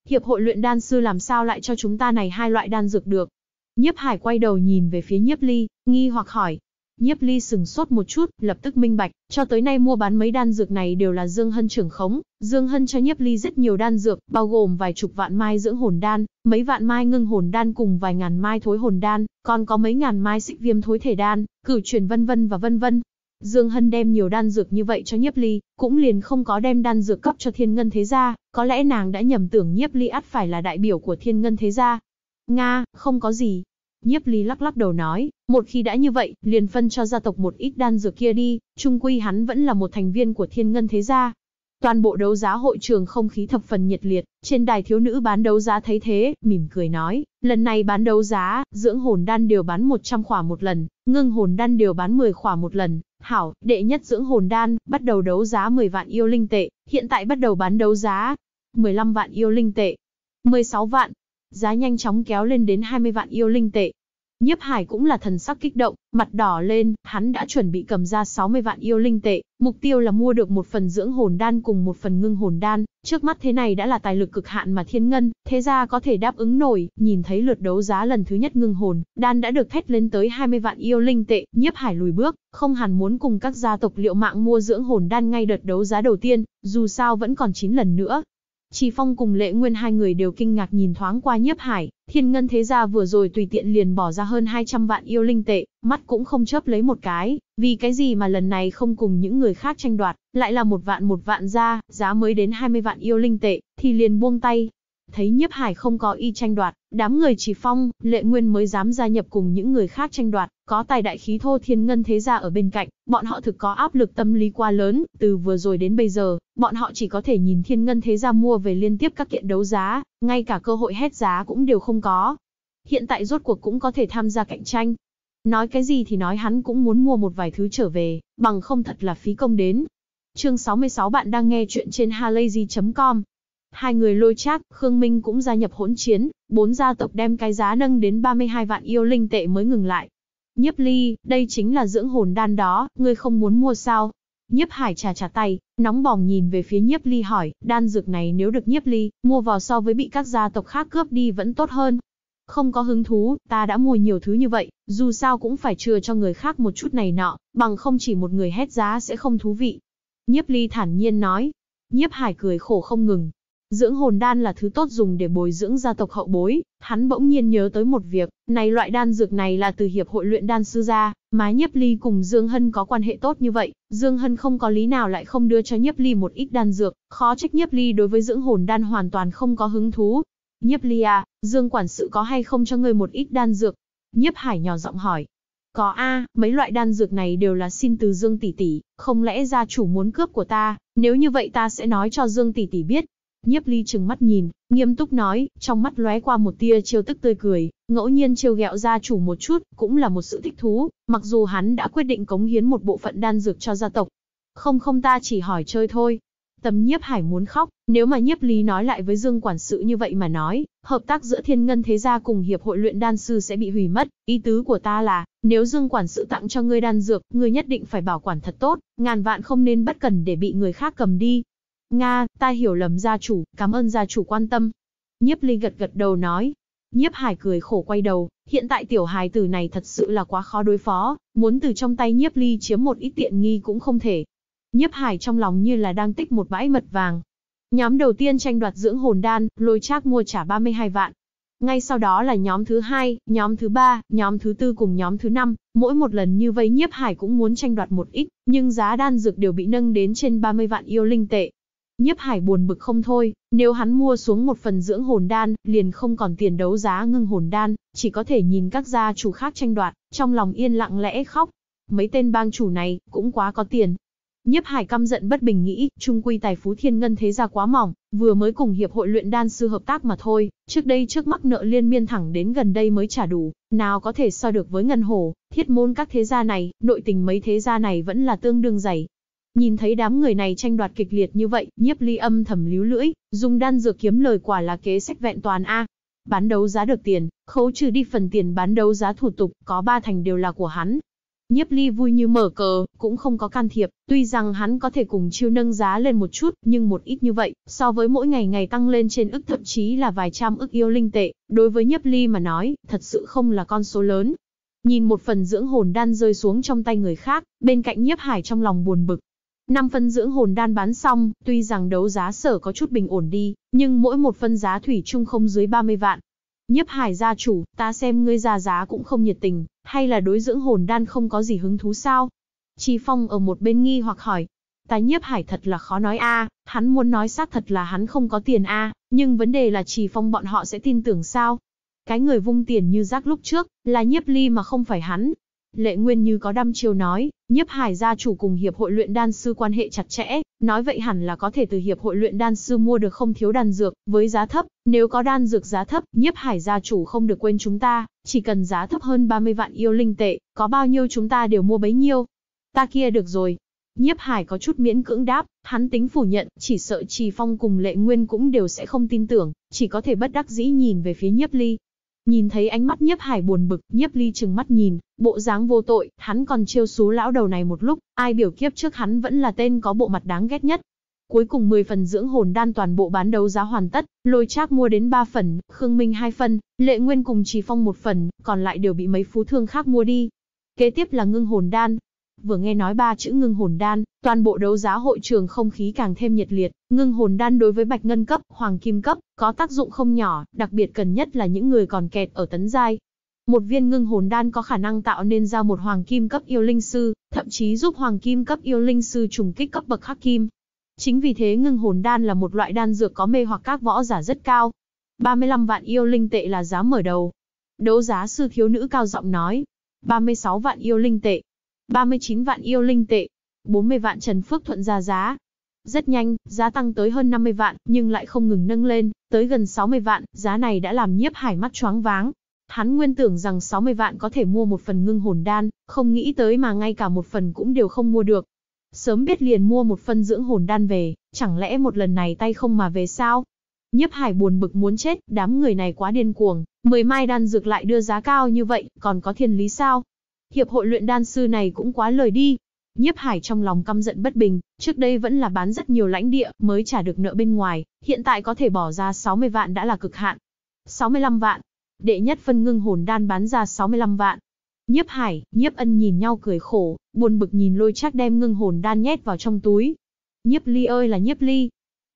S1: Hiệp hội luyện đan sư làm sao lại cho chúng ta này hai loại đan dược được? Nhiếp Hải quay đầu nhìn về phía Nhiếp Ly, nghi hoặc hỏi. Nhiếp Ly sừng sốt một chút, lập tức minh bạch, cho tới nay mua bán mấy đan dược này đều là Dương Hân trưởng khống, Dương Hân cho Nhiếp Ly rất nhiều đan dược, bao gồm vài chục vạn mai dưỡng hồn đan, mấy vạn mai ngưng hồn đan cùng vài ngàn mai thối hồn đan, còn có mấy ngàn mai xích viêm thối thể đan, cử chuyển vân vân và vân vân, Dương Hân đem nhiều đan dược như vậy cho Nhiếp Ly, cũng liền không có đem đan dược cấp cho Thiên Ngân Thế Gia, có lẽ nàng đã nhầm tưởng Nhiếp Ly ắt phải là đại biểu của Thiên Ngân Thế Gia. Nga, không có gì. Nhiếp Ly lắc lắc đầu nói, một khi đã như vậy, liền phân cho gia tộc một ít đan dược kia đi, chung quy hắn vẫn là một thành viên của Thiên Ngân Thế Gia, Toàn bộ đấu giá hội trường không khí thập phần nhiệt liệt, trên đài thiếu nữ bán đấu giá thấy thế, mỉm cười nói, lần này bán đấu giá, dưỡng hồn đan đều bán 100 khỏa một lần, ngưng hồn đan đều bán 10 khỏa một lần, hảo, đệ nhất dưỡng hồn đan, bắt đầu đấu giá 10 vạn yêu linh tệ, hiện tại bắt đầu bán đấu giá, 15 vạn yêu linh tệ, 16 vạn, giá nhanh chóng kéo lên đến 20 vạn yêu linh tệ, Nhiếp Hải cũng là thần sắc kích động, mặt đỏ lên, hắn đã chuẩn bị cầm ra 60 vạn yêu linh tệ, mục tiêu là mua được một phần dưỡng hồn đan cùng một phần ngưng hồn đan, trước mắt thế này đã là tài lực cực hạn mà thiên ngân, thế ra có thể đáp ứng nổi, nhìn thấy lượt đấu giá lần thứ nhất ngưng hồn, đan đã được thét lên tới 20 vạn yêu linh tệ, Nhiếp Hải lùi bước, không hẳn muốn cùng các gia tộc liệu mạng mua dưỡng hồn đan ngay đợt đấu giá đầu tiên, dù sao vẫn còn 9 lần nữa, Trì Phong cùng Lệ Nguyên hai người đều kinh ngạc nhìn thoáng qua Nhiếp Hải, Thiên Ngân Thế Gia vừa rồi tùy tiện liền bỏ ra hơn 200 vạn yêu linh tệ, mắt cũng không chớp lấy một cái, vì cái gì mà lần này không cùng những người khác tranh đoạt, lại là một vạn một vạn ra, giá mới đến 20 vạn yêu linh tệ, thì liền buông tay, Thấy nhiếp hải không có y tranh đoạt, đám người chỉ phong, lệ nguyên mới dám gia nhập cùng những người khác tranh đoạt, có tài đại khí thô thiên ngân thế gia ở bên cạnh, bọn họ thực có áp lực tâm lý quá lớn, từ vừa rồi đến bây giờ, bọn họ chỉ có thể nhìn thiên ngân thế gia mua về liên tiếp các kiện đấu giá, ngay cả cơ hội hét giá cũng đều không có. Hiện tại rốt cuộc cũng có thể tham gia cạnh tranh. Nói cái gì thì nói hắn cũng muốn mua một vài thứ trở về, bằng không thật là phí công đến. Chương 66 bạn đang nghe chuyện trên halayzi.com, Hai người lôi trác, Khương Minh cũng gia nhập hỗn chiến, bốn gia tộc đem cái giá nâng đến 32 vạn yêu linh tệ mới ngừng lại. Nhiếp ly, đây chính là dưỡng hồn đan đó, ngươi không muốn mua sao? Nhiếp hải trà trà tay, nóng bỏng nhìn về phía nhiếp ly hỏi, đan dược này nếu được nhiếp ly, mua vào so với bị các gia tộc khác cướp đi vẫn tốt hơn. Không có hứng thú, ta đã mua nhiều thứ như vậy, dù sao cũng phải chừa cho người khác một chút này nọ, bằng không chỉ một người hét giá sẽ không thú vị. Nhiếp ly thản nhiên nói. Nhiếp hải cười khổ không ngừng, Dưỡng hồn đan là thứ tốt dùng để bồi dưỡng gia tộc hậu bối, hắn bỗng nhiên nhớ tới một việc, này loại đan dược này là từ hiệp hội luyện đan sư ra, mà Nhiếp Ly cùng Dương Hân có quan hệ tốt như vậy, Dương Hân không có lý nào lại không đưa cho Nhiếp Ly một ít đan dược, khó trách Nhiếp Ly đối với dưỡng hồn đan hoàn toàn không có hứng thú. Nhiếp Ly à, Dương quản sự có hay không cho ngươi một ít đan dược? Nhiếp Hải nhỏ giọng hỏi. Có a, mấy loại đan dược này đều là xin từ Dương tỷ tỷ, không lẽ gia chủ muốn cướp của ta, nếu như vậy ta sẽ nói cho Dương tỷ tỷ biết, Nhiếp ly chừng mắt nhìn, nghiêm túc nói, trong mắt lóe qua một tia trêu tức tươi cười, ngẫu nhiên trêu ghẹo gia chủ một chút, cũng là một sự thích thú, mặc dù hắn đã quyết định cống hiến một bộ phận đan dược cho gia tộc. Không không ta chỉ hỏi chơi thôi. Tầm nhiếp hải muốn khóc, nếu mà nhiếp lý nói lại với Dương Quản sự như vậy mà nói, hợp tác giữa thiên ngân thế gia cùng hiệp hội luyện đan sư sẽ bị hủy mất, ý tứ của ta là, nếu Dương Quản sự tặng cho ngươi đan dược, ngươi nhất định phải bảo quản thật tốt, ngàn vạn không nên bất cần để bị người khác cầm đi, Nga, ta hiểu lầm gia chủ, cảm ơn gia chủ quan tâm. Nhiếp Ly gật gật đầu nói. Nhiếp Hải cười khổ quay đầu, hiện tại tiểu hài tử này thật sự là quá khó đối phó, muốn từ trong tay Nhiếp Ly chiếm một ít tiện nghi cũng không thể. Nhiếp Hải trong lòng như là đang tích một bãi mật vàng. Nhóm đầu tiên tranh đoạt dưỡng hồn đan, lôi trác mua trả 32 vạn. Ngay sau đó là nhóm thứ hai, nhóm thứ ba, nhóm thứ tư cùng nhóm thứ năm, mỗi một lần như vậy nhiếp hải cũng muốn tranh đoạt một ít, nhưng giá đan dược đều bị nâng đến trên 30 vạn yêu linh tệ. Nhiếp Hải buồn bực không thôi, nếu hắn mua xuống một phần dưỡng hồn đan, liền không còn tiền đấu giá ngưng hồn đan, chỉ có thể nhìn các gia chủ khác tranh đoạt, trong lòng yên lặng lẽ khóc. Mấy tên bang chủ này, cũng quá có tiền. Nhiếp Hải căm giận bất bình nghĩ, trung quy tài phú thiên ngân thế gia quá mỏng, vừa mới cùng hiệp hội luyện đan sư hợp tác mà thôi, trước đây trước mắc nợ liên miên thẳng đến gần đây mới trả đủ, nào có thể so được với ngân hồ, thiết môn các thế gia này, nội tình mấy thế gia này vẫn là tương đương dày, Nhìn thấy đám người này tranh đoạt kịch liệt như vậy, nhiếp ly âm thầm líu lưỡi, dùng đan dược kiếm lời quả là kế sách vẹn toàn A. Bán đấu giá được tiền, khấu trừ đi phần tiền bán đấu giá thủ tục, có ba thành đều là của hắn. Nhiếp ly vui như mở cờ, cũng không có can thiệp, tuy rằng hắn có thể cùng chiêu nâng giá lên một chút, nhưng một ít như vậy, so với mỗi ngày ngày tăng lên trên ức thậm chí là vài trăm ức yêu linh tệ, đối với nhiếp ly mà nói, thật sự không là con số lớn, Nhìn một phần dưỡng hồn đan rơi xuống trong tay người khác, bên cạnh nhiếp hải trong lòng buồn bực, Năm phân dưỡng hồn đan bán xong, tuy rằng đấu giá sở có chút bình ổn đi, nhưng mỗi một phân giá thủy chung không dưới 30 vạn. Nhiếp hải gia chủ, ta xem ngươi ra giá cũng không nhiệt tình, hay là đối dưỡng hồn đan không có gì hứng thú sao? Chi Phong ở một bên nghi hoặc hỏi. ta nhiếp hải thật là khó nói a, hắn muốn nói xác thật là hắn không có tiền a, nhưng vấn đề là Chi Phong bọn họ sẽ tin tưởng sao? Cái người vung tiền như rác lúc trước, là nhiếp ly mà không phải hắn, Lệ Nguyên như có đăm chiêu nói, nhiếp hải gia chủ cùng hiệp hội luyện đan sư quan hệ chặt chẽ, nói vậy hẳn là có thể từ hiệp hội luyện đan sư mua được không thiếu đan dược, với giá thấp, nếu có đan dược giá thấp, nhiếp hải gia chủ không được quên chúng ta, chỉ cần giá thấp hơn 30 vạn yêu linh tệ, có bao nhiêu chúng ta đều mua bấy nhiêu. Ta kia được rồi. Nhiếp hải có chút miễn cưỡng đáp, hắn tính phủ nhận, chỉ sợ trì phong cùng lệ nguyên cũng đều sẽ không tin tưởng, chỉ có thể bất đắc dĩ nhìn về phía nhiếp ly, Nhìn thấy ánh mắt nhiếp hải buồn bực, nhiếp ly chừng mắt nhìn, bộ dáng vô tội, hắn còn chiêu xú lão đầu này một lúc, ai biểu kiếp trước hắn vẫn là tên có bộ mặt đáng ghét nhất. Cuối cùng 10 phần dưỡng hồn đan toàn bộ bán đấu giá hoàn tất, lôi trác mua đến 3 phần, Khương Minh 2 phần, Lệ Nguyên cùng Trì Phong 1 phần, còn lại đều bị mấy phú thương khác mua đi. Kế tiếp là ngưng hồn đan, Vừa nghe nói ba chữ ngưng hồn đan, toàn bộ đấu giá hội trường không khí càng thêm nhiệt liệt, ngưng hồn đan đối với bạch ngân cấp, hoàng kim cấp, có tác dụng không nhỏ, đặc biệt cần nhất là những người còn kẹt ở tấn giai. Một viên ngưng hồn đan có khả năng tạo nên ra một hoàng kim cấp yêu linh sư, thậm chí giúp hoàng kim cấp yêu linh sư trùng kích cấp bậc khắc kim. Chính vì thế ngưng hồn đan là một loại đan dược có mê hoặc các võ giả rất cao. 35 vạn yêu linh tệ là giá mở đầu. Đấu giá sư thiếu nữ cao giọng nói, 36 vạn yêu linh tệ, 39 vạn yêu linh tệ, 40 vạn Trần Phước Thuận ra giá. Rất nhanh, giá tăng tới hơn 50 vạn, nhưng lại không ngừng nâng lên, tới gần 60 vạn, giá này đã làm nhiếp hải mắt choáng váng. Hắn nguyên tưởng rằng 60 vạn có thể mua một phần ngưng hồn đan, không nghĩ tới mà ngay cả một phần cũng đều không mua được. Sớm biết liền mua một phân dưỡng hồn đan về, chẳng lẽ một lần này tay không mà về sao? Nhiếp hải buồn bực muốn chết, đám người này quá điên cuồng, mười mai đan dược lại đưa giá cao như vậy, còn có thiên lý sao? Hiệp hội luyện đan sư này cũng quá lời đi. Nhiếp Hải trong lòng căm giận bất bình, trước đây vẫn là bán rất nhiều lãnh địa mới trả được nợ bên ngoài, hiện tại có thể bỏ ra 60 vạn đã là cực hạn. 65 vạn. Đệ nhất phân ngưng hồn đan bán ra 65 vạn. Nhiếp Hải, Nhiếp Ân nhìn nhau cười khổ, buồn bực nhìn Lôi Trác đem ngưng hồn đan nhét vào trong túi. Nhiếp Ly ơi là Nhiếp Ly,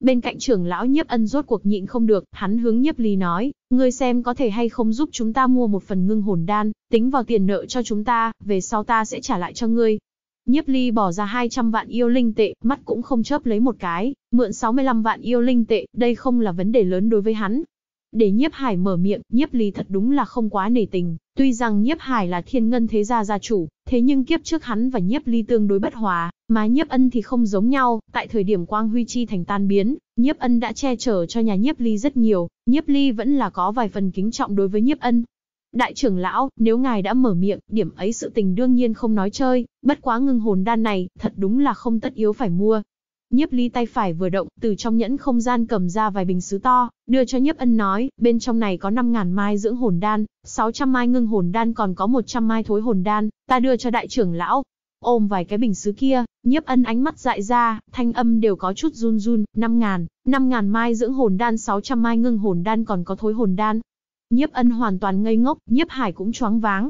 S1: Bên cạnh trưởng lão nhiếp ân rốt cuộc nhịn không được, hắn hướng nhiếp ly nói, ngươi xem có thể hay không giúp chúng ta mua một phần ngưng hồn đan, tính vào tiền nợ cho chúng ta, về sau ta sẽ trả lại cho ngươi. Nhiếp ly bỏ ra 200 vạn yêu linh tệ, mắt cũng không chớp lấy một cái, mượn 65 vạn yêu linh tệ, đây không là vấn đề lớn đối với hắn, để nhiếp hải mở miệng, nhiếp ly thật đúng là không quá nể tình. Tuy rằng nhiếp hải là thiên ngân thế gia gia chủ, thế nhưng kiếp trước hắn và nhiếp ly tương đối bất hòa, mà nhiếp ân thì không giống nhau. Tại thời điểm quang huy chi thành tan biến, nhiếp ân đã che chở cho nhà nhiếp ly rất nhiều, nhiếp ly vẫn là có vài phần kính trọng đối với nhiếp ân. Đại trưởng lão, nếu ngài đã mở miệng, điểm ấy sự tình đương nhiên không nói chơi, bất quá ngưng hồn đan này, thật đúng là không tất yếu phải mua, Nhiếp ly tay phải vừa động, từ trong nhẫn không gian cầm ra vài bình sứ to, đưa cho nhiếp ân nói, bên trong này có 5.000 mai dưỡng hồn đan, 600 mai ngưng hồn đan còn có 100 mai thối hồn đan, ta đưa cho đại trưởng lão. Ôm vài cái bình sứ kia, nhiếp ân ánh mắt dại ra, thanh âm đều có chút run run, 5.000, 5.000 mai dưỡng hồn đan 600 mai ngưng hồn đan còn có thối hồn đan. Nhiếp ân hoàn toàn ngây ngốc, nhiếp hải cũng choáng váng,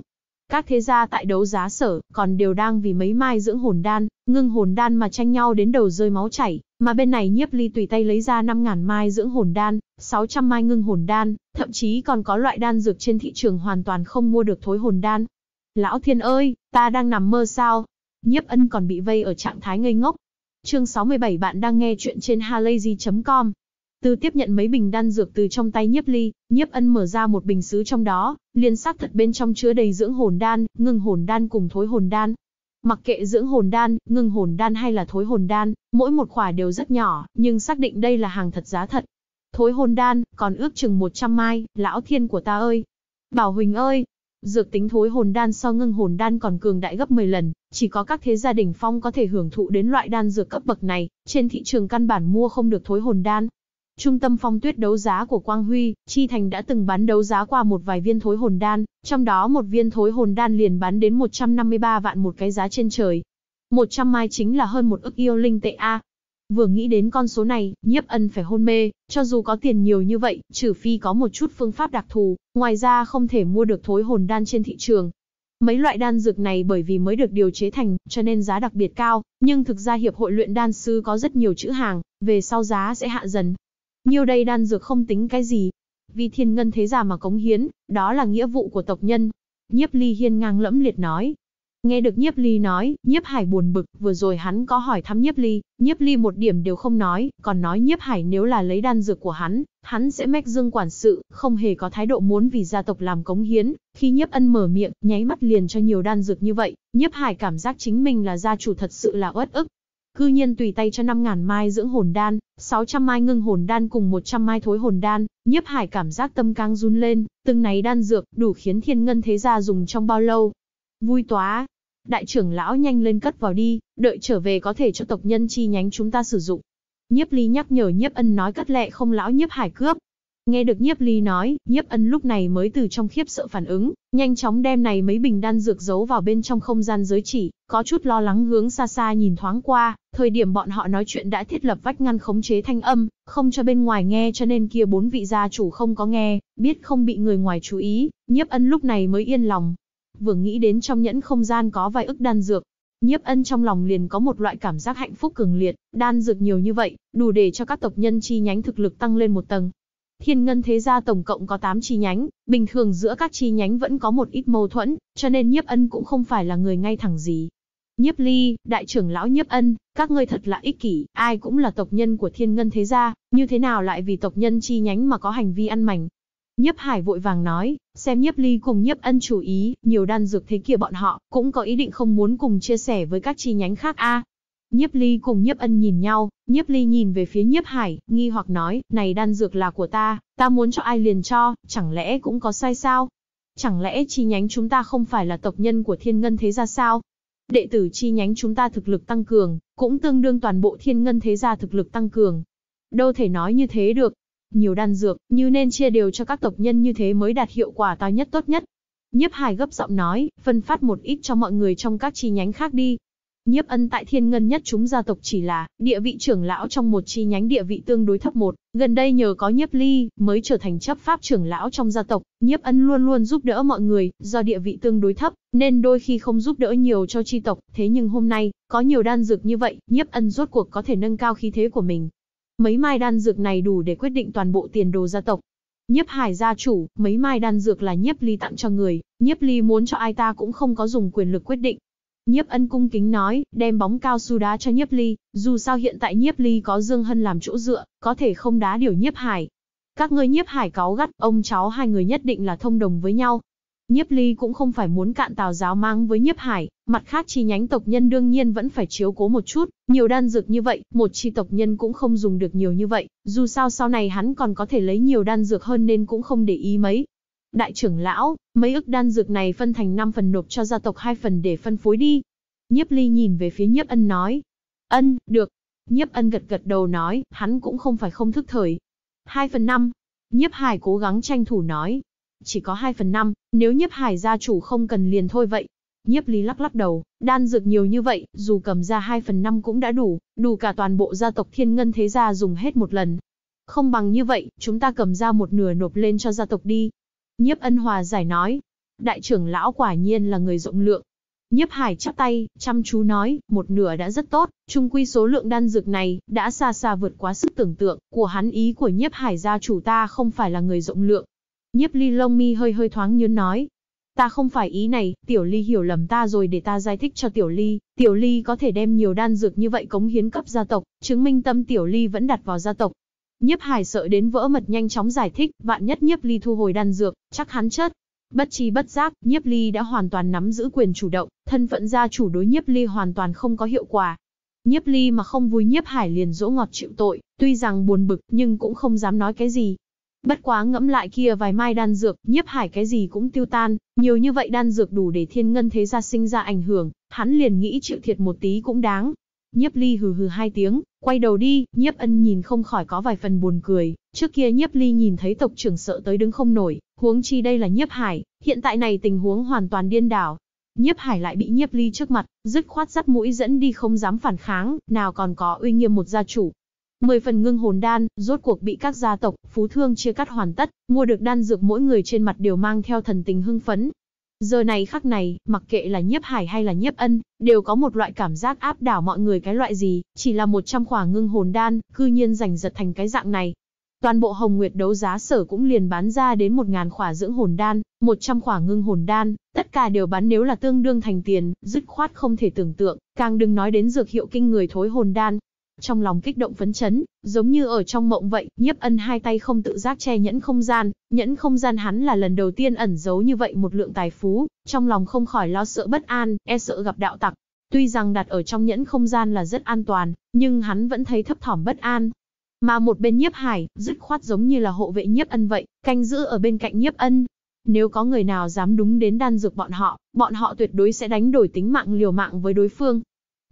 S1: các thế gia tại đấu giá sở, còn đều đang vì mấy mai dưỡng hồn đan, ngưng hồn đan mà tranh nhau đến đầu rơi máu chảy, mà bên này nhiếp ly tùy tay lấy ra 5.000 mai dưỡng hồn đan, 600 mai ngưng hồn đan, thậm chí còn có loại đan dược trên thị trường hoàn toàn không mua được thối hồn đan. Lão thiên ơi, ta đang nằm mơ sao? Nhiếp ân còn bị vây ở trạng thái ngây ngốc. Chương 67 bạn đang nghe chuyện trên halayzi.com, từ tiếp nhận mấy bình đan dược từ trong tay Nhiếp Ly, Nhiếp Ân mở ra một bình sứ trong đó, liên xác thật bên trong chứa đầy dưỡng hồn đan, ngưng hồn đan cùng thối hồn đan. Mặc kệ dưỡng hồn đan, ngưng hồn đan hay là thối hồn đan, mỗi một khỏa đều rất nhỏ, nhưng xác định đây là hàng thật giá thật. Thối hồn đan, còn ước chừng 100 mai, lão thiên của ta ơi. Bảo Huỳnh ơi, dược tính thối hồn đan so ngưng hồn đan còn cường đại gấp 10 lần, chỉ có các thế gia đình phong có thể hưởng thụ đến loại đan dược cấp bậc này, trên thị trường căn bản mua không được thối hồn đan. Trung tâm phong tuyết đấu giá của Quang Huy, Chi Thành đã từng bán đấu giá qua một vài viên thối hồn đan, trong đó một viên thối hồn đan liền bán đến 153 vạn một cái giá trên trời. 100 mai chính là hơn một ức yêu linh tệ A. Vừa nghĩ đến con số này, nhiếp ân phải hôn mê, cho dù có tiền nhiều như vậy, trừ phi có một chút phương pháp đặc thù, ngoài ra không thể mua được thối hồn đan trên thị trường. Mấy loại đan dược này bởi vì mới được điều chế thành, cho nên giá đặc biệt cao, nhưng thực ra Hiệp hội luyện đan sư có rất nhiều chữ hàng, về sau giá sẽ hạ dần, nhiều đây đan dược không tính cái gì. Vì thiên ngân thế già mà cống hiến, đó là nghĩa vụ của tộc nhân. Nhiếp ly hiên ngang lẫm liệt nói. Nghe được nhiếp ly nói, nhiếp hải buồn bực, vừa rồi hắn có hỏi thăm nhiếp ly, nhiếp ly một điểm đều không nói, còn nói nhiếp hải nếu là lấy đan dược của hắn, hắn sẽ mách dương quản sự, không hề có thái độ muốn vì gia tộc làm cống hiến, khi nhiếp ân mở miệng, nháy mắt liền cho nhiều đan dược như vậy, nhiếp hải cảm giác chính mình là gia chủ thật sự là uất ức, cư nhiên tùy tay cho 5.000 mai dưỡng hồn đan, 600 mai ngưng hồn đan cùng 100 mai thối hồn đan, nhiếp hải cảm giác tâm căng run lên, từng này đan dược đủ khiến thiên ngân thế gia dùng trong bao lâu. Vui quá! Đại trưởng lão nhanh lên cất vào đi, đợi trở về có thể cho tộc nhân chi nhánh chúng ta sử dụng. Nhiếp ly nhắc nhở nhiếp ân nói cất lẹ không lão nhiếp hải cướp, Nghe được nhiếp ly nói, nhiếp ân lúc này mới từ trong khiếp sợ phản ứng, nhanh chóng đem này mấy bình đan dược giấu vào bên trong không gian giới chỉ, có chút lo lắng hướng xa xa nhìn thoáng qua, thời điểm bọn họ nói chuyện đã thiết lập vách ngăn khống chế thanh âm, không cho bên ngoài nghe cho nên kia bốn vị gia chủ không có nghe, biết không bị người ngoài chú ý, nhiếp ân lúc này mới yên lòng. Vừa nghĩ đến trong nhẫn không gian có vài ức đan dược, Nhiếp ân trong lòng liền có một loại cảm giác hạnh phúc cường liệt, đan dược nhiều như vậy, đủ để cho các tộc nhân chi nhánh thực lực tăng lên một tầng, Thiên Ngân Thế Gia tổng cộng có 8 chi nhánh, bình thường giữa các chi nhánh vẫn có một ít mâu thuẫn, cho nên Nhiếp Ân cũng không phải là người ngay thẳng gì. Nhiếp Ly, đại trưởng lão Nhiếp Ân, các ngươi thật là ích kỷ, ai cũng là tộc nhân của Thiên Ngân Thế Gia, như thế nào lại vì tộc nhân chi nhánh mà có hành vi ăn mảnh. Nhiếp Hải vội vàng nói, xem Nhiếp Ly cùng Nhiếp Ân chú ý, nhiều đan dược thế kia bọn họ, cũng có ý định không muốn cùng chia sẻ với các chi nhánh khác a, Nhiếp Ly cùng Nhiếp Ân nhìn nhau, Nhiếp Ly nhìn về phía Nhiếp Hải, nghi hoặc nói, này đan dược là của ta, ta muốn cho ai liền cho, chẳng lẽ cũng có sai sao? Chẳng lẽ chi nhánh chúng ta không phải là tộc nhân của thiên ngân thế gia sao? Đệ tử chi nhánh chúng ta thực lực tăng cường, cũng tương đương toàn bộ thiên ngân thế gia thực lực tăng cường. Đâu thể nói như thế được. Nhiều đan dược, như nên chia đều cho các tộc nhân như thế mới đạt hiệu quả to nhất tốt nhất. Nhiếp Hải gấp giọng nói, phân phát một ít cho mọi người trong các chi nhánh khác đi, Nhiếp ân tại thiên ngân nhất chúng gia tộc chỉ là địa vị trưởng lão trong một chi nhánh địa vị tương đối thấp một, gần đây nhờ có nhiếp ly mới trở thành chấp pháp trưởng lão trong gia tộc, nhiếp ân luôn luôn giúp đỡ mọi người, do địa vị tương đối thấp, nên đôi khi không giúp đỡ nhiều cho chi tộc, thế nhưng hôm nay, có nhiều đan dược như vậy, nhiếp ân rốt cuộc có thể nâng cao khí thế của mình. Mấy mai đan dược này đủ để quyết định toàn bộ tiền đồ gia tộc. Nhiếp hải gia chủ, mấy mai đan dược là nhiếp ly tặng cho người, nhiếp ly muốn cho ai ta cũng không có dùng quyền lực quyết định, Nhiếp ân cung kính nói, đem bóng cao su đá cho nhiếp ly, dù sao hiện tại nhiếp ly có Dương Hân làm chỗ dựa, có thể không đá điều nhiếp hải. Các ngươi nhiếp hải cáo gắt, ông cháu hai người nhất định là thông đồng với nhau. Nhiếp ly cũng không phải muốn cạn tào giáo mang với nhiếp hải, mặt khác chi nhánh tộc nhân đương nhiên vẫn phải chiếu cố một chút, nhiều đan dược như vậy, một chi tộc nhân cũng không dùng được nhiều như vậy, dù sao sau này hắn còn có thể lấy nhiều đan dược hơn nên cũng không để ý mấy, Đại trưởng lão, mấy ức đan dược này phân thành 5 phần nộp cho gia tộc 2 phần để phân phối đi. Nhiếp ly nhìn về phía nhiếp ân nói. Ân, được. Nhiếp ân gật gật đầu nói, hắn cũng không phải không thức thời. 2 phần 5. Nhiếp hải cố gắng tranh thủ nói. Chỉ có 2 phần 5, nếu nhiếp hải gia chủ không cần liền thôi vậy. Nhiếp ly lắc lắc đầu, đan dược nhiều như vậy, dù cầm ra 2 phần 5 cũng đã đủ, đủ cả toàn bộ gia tộc thiên ngân thế gia dùng hết một lần. Không bằng như vậy, chúng ta cầm ra một nửa nộp lên cho gia tộc đi. Nhiếp ân hòa giải nói, đại trưởng lão quả nhiên là người rộng lượng. Nhiếp hải chắp tay, chăm chú nói, một nửa đã rất tốt, chung quy số lượng đan dược này, đã xa xa vượt quá sức tưởng tượng, của hắn ý của nhiếp hải gia chủ ta không phải là người rộng lượng. Nhiếp ly lông mi hơi hơi thoáng nhớ nói, ta không phải ý này, tiểu ly hiểu lầm ta rồi để ta giải thích cho tiểu ly, tiểu ly có thể đem nhiều đan dược như vậy cống hiến cấp gia tộc, chứng minh tâm tiểu ly vẫn đặt vào gia tộc, Nhiếp Hải sợ đến vỡ mật nhanh chóng giải thích, vạn nhất Nhiếp Ly thu hồi đan dược, chắc hắn chết. Bất chi bất giác, Nhiếp Ly đã hoàn toàn nắm giữ quyền chủ động, thân phận gia chủ đối Nhiếp Ly hoàn toàn không có hiệu quả. Nhiếp Ly mà không vui Nhiếp Hải liền dỗ ngọt chịu tội, tuy rằng buồn bực nhưng cũng không dám nói cái gì. Bất quá ngẫm lại kia vài mai đan dược, Nhiếp Hải cái gì cũng tiêu tan, nhiều như vậy đan dược đủ để thiên ngân thế gia sinh ra ảnh hưởng, hắn liền nghĩ chịu thiệt một tí cũng đáng, Nhiếp ly hừ hừ hai tiếng, quay đầu đi, nhiếp ân nhìn không khỏi có vài phần buồn cười. Trước kia nhiếp ly nhìn thấy tộc trưởng sợ tới đứng không nổi, huống chi đây là nhiếp hải, hiện tại này tình huống hoàn toàn điên đảo. Nhiếp hải lại bị nhiếp ly trước mặt, dứt khoát dắt mũi dẫn đi không dám phản kháng, nào còn có uy nghiêm một gia chủ. Mười phần ngưng hồn đan, rốt cuộc bị các gia tộc, phú thương chia cắt hoàn tất, mua được đan dược mỗi người trên mặt đều mang theo thần tình hưng phấn, Giờ này khắc này, mặc kệ là nhiếp hải hay là nhiếp ân, đều có một loại cảm giác áp đảo mọi người cái loại gì, chỉ là một trăm khỏa ngưng hồn đan, cư nhiên giành giật thành cái dạng này. Toàn bộ hồng nguyệt đấu giá sở cũng liền bán ra đến một ngàn khỏa dưỡng hồn đan, một trăm khỏa ngưng hồn đan, tất cả đều bán nếu là tương đương thành tiền, dứt khoát không thể tưởng tượng, càng đừng nói đến dược hiệu kinh người thối hồn đan, trong lòng kích động phấn chấn, giống như ở trong mộng vậy, nhiếp ân hai tay không tự giác che nhẫn không gian, nhẫn không gian hắn là lần đầu tiên ẩn giấu như vậy một lượng tài phú, trong lòng không khỏi lo sợ bất an, e sợ gặp đạo tặc. Tuy rằng đặt ở trong nhẫn không gian là rất an toàn, nhưng hắn vẫn thấy thấp thỏm bất an. Mà một bên nhiếp hải, dứt khoát giống như là hộ vệ nhiếp ân vậy, canh giữ ở bên cạnh nhiếp ân. Nếu có người nào dám đúng đến đan dược bọn họ, bọn họ tuyệt đối sẽ đánh đổi tính mạng liều mạng với đối phương.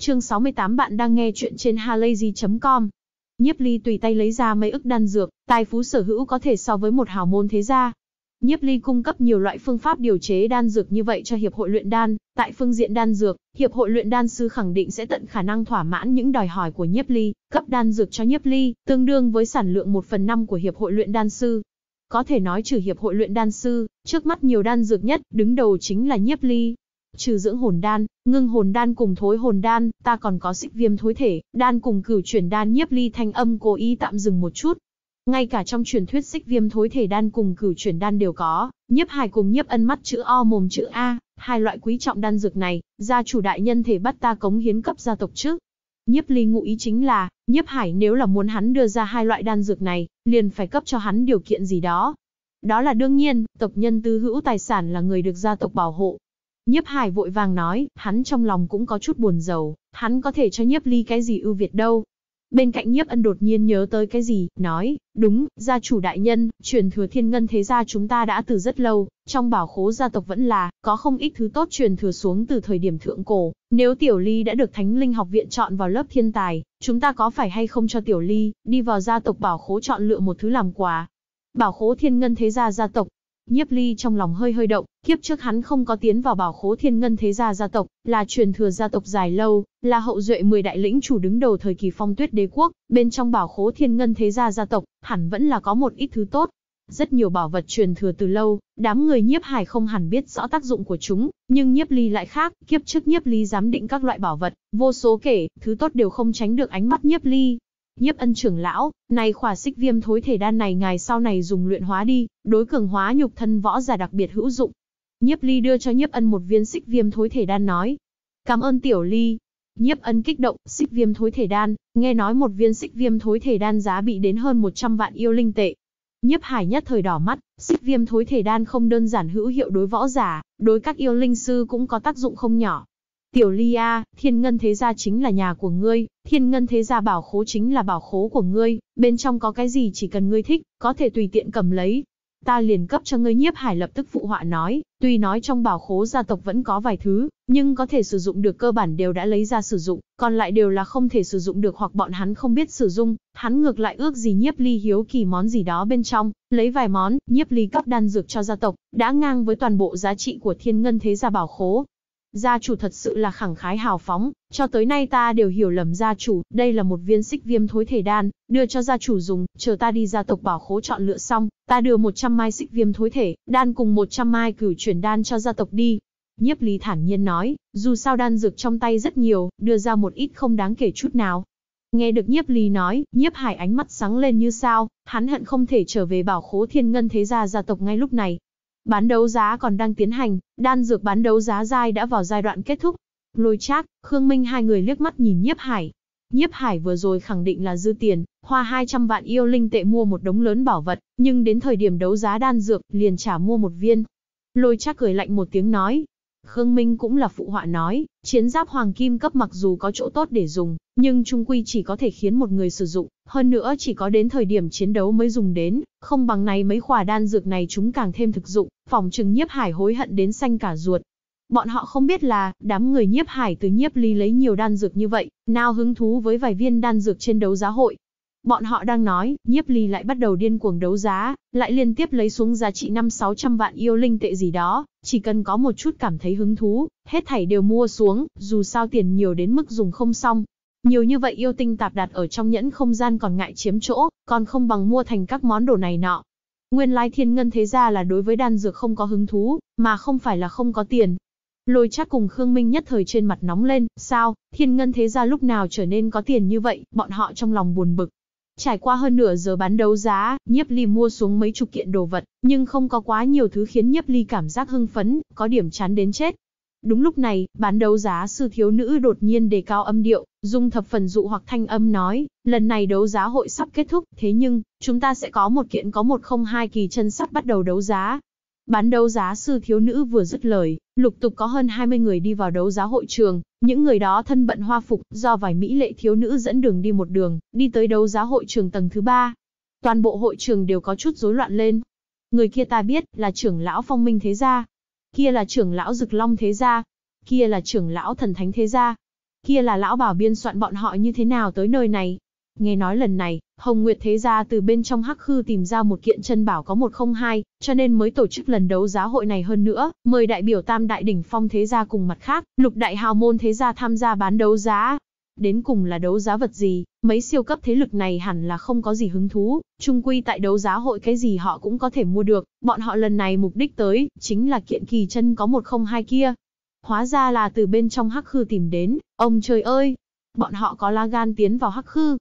S1: Chương 68 bạn đang nghe chuyện trên halazy.com. Nhiếp Ly tùy tay lấy ra mấy ức đan dược, tài phú sở hữu có thể so với một hào môn thế gia. Nhiếp Ly cung cấp nhiều loại phương pháp điều chế đan dược như vậy cho hiệp hội luyện đan, tại phương diện đan dược, hiệp hội luyện đan sư khẳng định sẽ tận khả năng thỏa mãn những đòi hỏi của Nhiếp Ly, cấp đan dược cho Nhiếp Ly, tương đương với sản lượng 1 phần 5 của hiệp hội luyện đan sư. Có thể nói trừ hiệp hội luyện đan sư, trước mắt nhiều đan dược nhất, đứng đầu chính là Nhiếp Ly, Trừ dưỡng hồn đan, ngưng hồn đan cùng thối hồn đan, ta còn có xích viêm thối thể, đan cùng cửu chuyển đan nhiếp ly thanh âm cố ý tạm dừng một chút. Ngay cả trong truyền thuyết xích viêm thối thể đan cùng cửu chuyển đan đều có, nhiếp hài cùng nhiếp ân mắt chữ O mồm chữ A, hai loại quý trọng đan dược này, gia chủ đại nhân thể bắt ta cống hiến cấp gia tộc trước. Nhiếp ly ngụ ý chính là, nhiếp hải nếu là muốn hắn đưa ra hai loại đan dược này, liền phải cấp cho hắn điều kiện gì đó. Đó là đương nhiên, tộc nhân tư hữu tài sản là người được gia tộc bảo hộ, Nhiếp Hải vội vàng nói, hắn trong lòng cũng có chút buồn rầu, hắn có thể cho Nhiếp Ly cái gì ưu việt đâu. Bên cạnh Nhiếp Ân đột nhiên nhớ tới cái gì, nói, đúng, gia chủ đại nhân, truyền thừa thiên ngân thế gia chúng ta đã từ rất lâu, trong bảo khố gia tộc vẫn là, có không ít thứ tốt truyền thừa xuống từ thời điểm thượng cổ, nếu Tiểu Ly đã được Thánh Linh học viện chọn vào lớp thiên tài, chúng ta có phải hay không cho Tiểu Ly, đi vào gia tộc bảo khố chọn lựa một thứ làm quà. Bảo khố thiên ngân thế gia gia tộc, Nhiếp Ly trong lòng hơi hơi động, kiếp trước hắn không có tiến vào bảo khố thiên ngân thế gia gia tộc, là truyền thừa gia tộc dài lâu, là hậu duệ 10 đại lĩnh chủ đứng đầu thời kỳ phong tuyết đế quốc, bên trong bảo khố thiên ngân thế gia gia tộc, hẳn vẫn là có một ít thứ tốt. Rất nhiều bảo vật truyền thừa từ lâu, đám người nhiếp hải không hẳn biết rõ tác dụng của chúng, nhưng nhiếp ly lại khác, kiếp trước nhiếp ly giám định các loại bảo vật, vô số kể, thứ tốt đều không tránh được ánh mắt nhiếp ly, Nhiếp ân trưởng lão, này khỏa xích viêm thối thể đan này ngài sau này dùng luyện hóa đi, đối cường hóa nhục thân võ giả đặc biệt hữu dụng. Nhiếp ly đưa cho nhiếp ân một viên xích viêm thối thể đan nói. Cảm ơn tiểu ly. Nhiếp ân kích động, xích viêm thối thể đan, nghe nói một viên xích viêm thối thể đan giá bị đến hơn 100 vạn yêu linh tệ. Nhiếp hải nhất thời đỏ mắt, xích viêm thối thể đan không đơn giản hữu hiệu đối võ giả, đối các yêu linh sư cũng có tác dụng không nhỏ. Tiểu Ly A, thiên ngân thế gia chính là nhà của ngươi, thiên ngân thế gia bảo khố chính là bảo khố của ngươi, bên trong có cái gì chỉ cần ngươi thích, có thể tùy tiện cầm lấy. Ta liền cấp cho ngươi nhiếp hải lập tức phụ họa nói, tuy nói trong bảo khố gia tộc vẫn có vài thứ, nhưng có thể sử dụng được cơ bản đều đã lấy ra sử dụng, còn lại đều là không thể sử dụng được hoặc bọn hắn không biết sử dụng, hắn ngược lại ước gì nhiếp ly hiếu kỳ món gì đó bên trong, lấy vài món, nhiếp ly cấp đan dược cho gia tộc, đã ngang với toàn bộ giá trị của thiên ngân thế gia bảo khố, gia chủ thật sự là khẳng khái hào phóng, cho tới nay ta đều hiểu lầm gia chủ, đây là một viên xích viêm thối thể đan, đưa cho gia chủ dùng, chờ ta đi gia tộc bảo khố chọn lựa xong, ta đưa 100 mai xích viêm thối thể, đan cùng 100 mai cửu chuyển đan cho gia tộc đi. Nhiếp Lý thản nhiên nói, dù sao đan dược trong tay rất nhiều, đưa ra một ít không đáng kể chút nào. Nghe được Nhiếp Lý nói, Nhiếp Hải ánh mắt sáng lên như sao, hắn hận không thể trở về bảo khố thiên ngân thế gia gia tộc ngay lúc này, Bán đấu giá còn đang tiến hành, đan dược bán đấu giá dai đã vào giai đoạn kết thúc. Lôi Trác, Khương Minh hai người liếc mắt nhìn Nhiếp Hải. Nhiếp Hải vừa rồi khẳng định là dư tiền, hoa 200 vạn yêu linh tệ mua một đống lớn bảo vật, nhưng đến thời điểm đấu giá đan dược, liền trả mua một viên. Lôi Trác cười lạnh một tiếng nói, Khương Minh cũng là phụ họa nói, chiến giáp hoàng kim cấp mặc dù có chỗ tốt để dùng, nhưng trung quy chỉ có thể khiến một người sử dụng, hơn nữa chỉ có đến thời điểm chiến đấu mới dùng đến, không bằng này mấy khỏa đan dược này chúng càng thêm thực dụng, phòng trừng nhiếp hải hối hận đến xanh cả ruột. Bọn họ không biết là, đám người nhiếp hải từ nhiếp ly lấy nhiều đan dược như vậy, nào hứng thú với vài viên đan dược trên đấu giá hội, Bọn họ đang nói, nhiếp ly lại bắt đầu điên cuồng đấu giá, lại liên tiếp lấy xuống giá trị 5-600 vạn yêu linh tệ gì đó, chỉ cần có một chút cảm thấy hứng thú, hết thảy đều mua xuống, dù sao tiền nhiều đến mức dùng không xong. Nhiều như vậy yêu tinh tạp đặt ở trong nhẫn không gian còn ngại chiếm chỗ, còn không bằng mua thành các món đồ này nọ. Nguyên lai thiên ngân thế ra là đối với đan dược không có hứng thú, mà không phải là không có tiền. Lôi chắc cùng Khương Minh nhất thời trên mặt nóng lên, sao, thiên ngân thế gia lúc nào trở nên có tiền như vậy, bọn họ trong lòng buồn bực, Trải qua hơn nửa giờ bán đấu giá, Nhiếp Ly mua xuống mấy chục kiện đồ vật, nhưng không có quá nhiều thứ khiến Nhiếp Ly cảm giác hưng phấn, có điểm chán đến chết. Đúng lúc này, bán đấu giá sư thiếu nữ đột nhiên đề cao âm điệu, dùng thập phần dụ hoặc thanh âm nói, lần này đấu giá hội sắp kết thúc, thế nhưng, chúng ta sẽ có một kiện có một không hai kỳ chân sắp bắt đầu đấu giá. Bán đấu giá sư thiếu nữ vừa dứt lời, Lục tục có hơn 20 người đi vào đấu giá hội trường, những người đó thân bận hoa phục, do vài mỹ lệ thiếu nữ dẫn đường đi một đường, đi tới đấu giá hội trường tầng thứ ba. Toàn bộ hội trường đều có chút rối loạn lên. Người kia ta biết là trưởng lão phong minh thế gia, kia là trưởng lão rực long thế gia, kia là trưởng lão thần thánh thế gia, kia là lão bảo biên soạn bọn họ như thế nào tới nơi này. Nghe nói lần này, Hồng Nguyệt Thế Gia từ bên trong hắc khư tìm ra một kiện chân bảo có 102, cho nên mới tổ chức lần đấu giá hội này hơn nữa, mời đại biểu Tam Đại Đỉnh Phong Thế Gia cùng mặt khác, lục đại hào môn Thế Gia tham gia bán đấu giá. Đến cùng là đấu giá vật gì, mấy siêu cấp thế lực này hẳn là không có gì hứng thú, chung quy tại đấu giá hội cái gì họ cũng có thể mua được, bọn họ lần này mục đích tới, chính là kiện kỳ chân có 102 kia. Hóa ra là từ bên trong hắc khư tìm đến, ông trời ơi, bọn họ có la gan tiến vào hắc khư,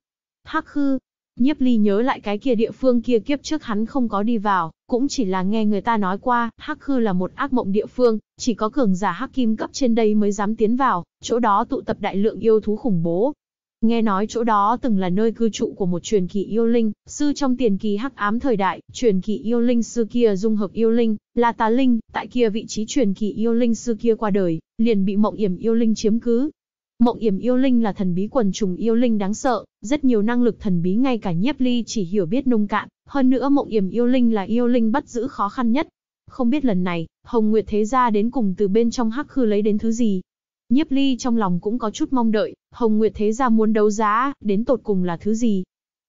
S1: Hắc hư, nhiếp ly nhớ lại cái kia địa phương kia kiếp trước hắn không có đi vào, cũng chỉ là nghe người ta nói qua, hắc hư là một ác mộng địa phương, chỉ có cường giả hắc kim cấp trên đây mới dám tiến vào, chỗ đó tụ tập đại lượng yêu thú khủng bố. Nghe nói chỗ đó từng là nơi cư trụ của một truyền kỳ yêu linh, sư trong tiền kỳ hắc ám thời đại, truyền kỳ yêu linh sư kia dung hợp yêu linh, là tà linh, tại kia vị trí truyền kỳ yêu linh sư kia qua đời, liền bị mộng yểm yêu linh chiếm cứ, Mộng yểm yêu linh là thần bí quần trùng yêu linh đáng sợ, rất nhiều năng lực thần bí ngay cả nhiếp ly chỉ hiểu biết nông cạn, hơn nữa mộng yểm yêu linh là yêu linh bắt giữ khó khăn nhất. Không biết lần này, Hồng Nguyệt Thế Gia đến cùng từ bên trong hắc khư lấy đến thứ gì. Nhiếp ly trong lòng cũng có chút mong đợi, Hồng Nguyệt Thế Gia muốn đấu giá, đến tột cùng là thứ gì.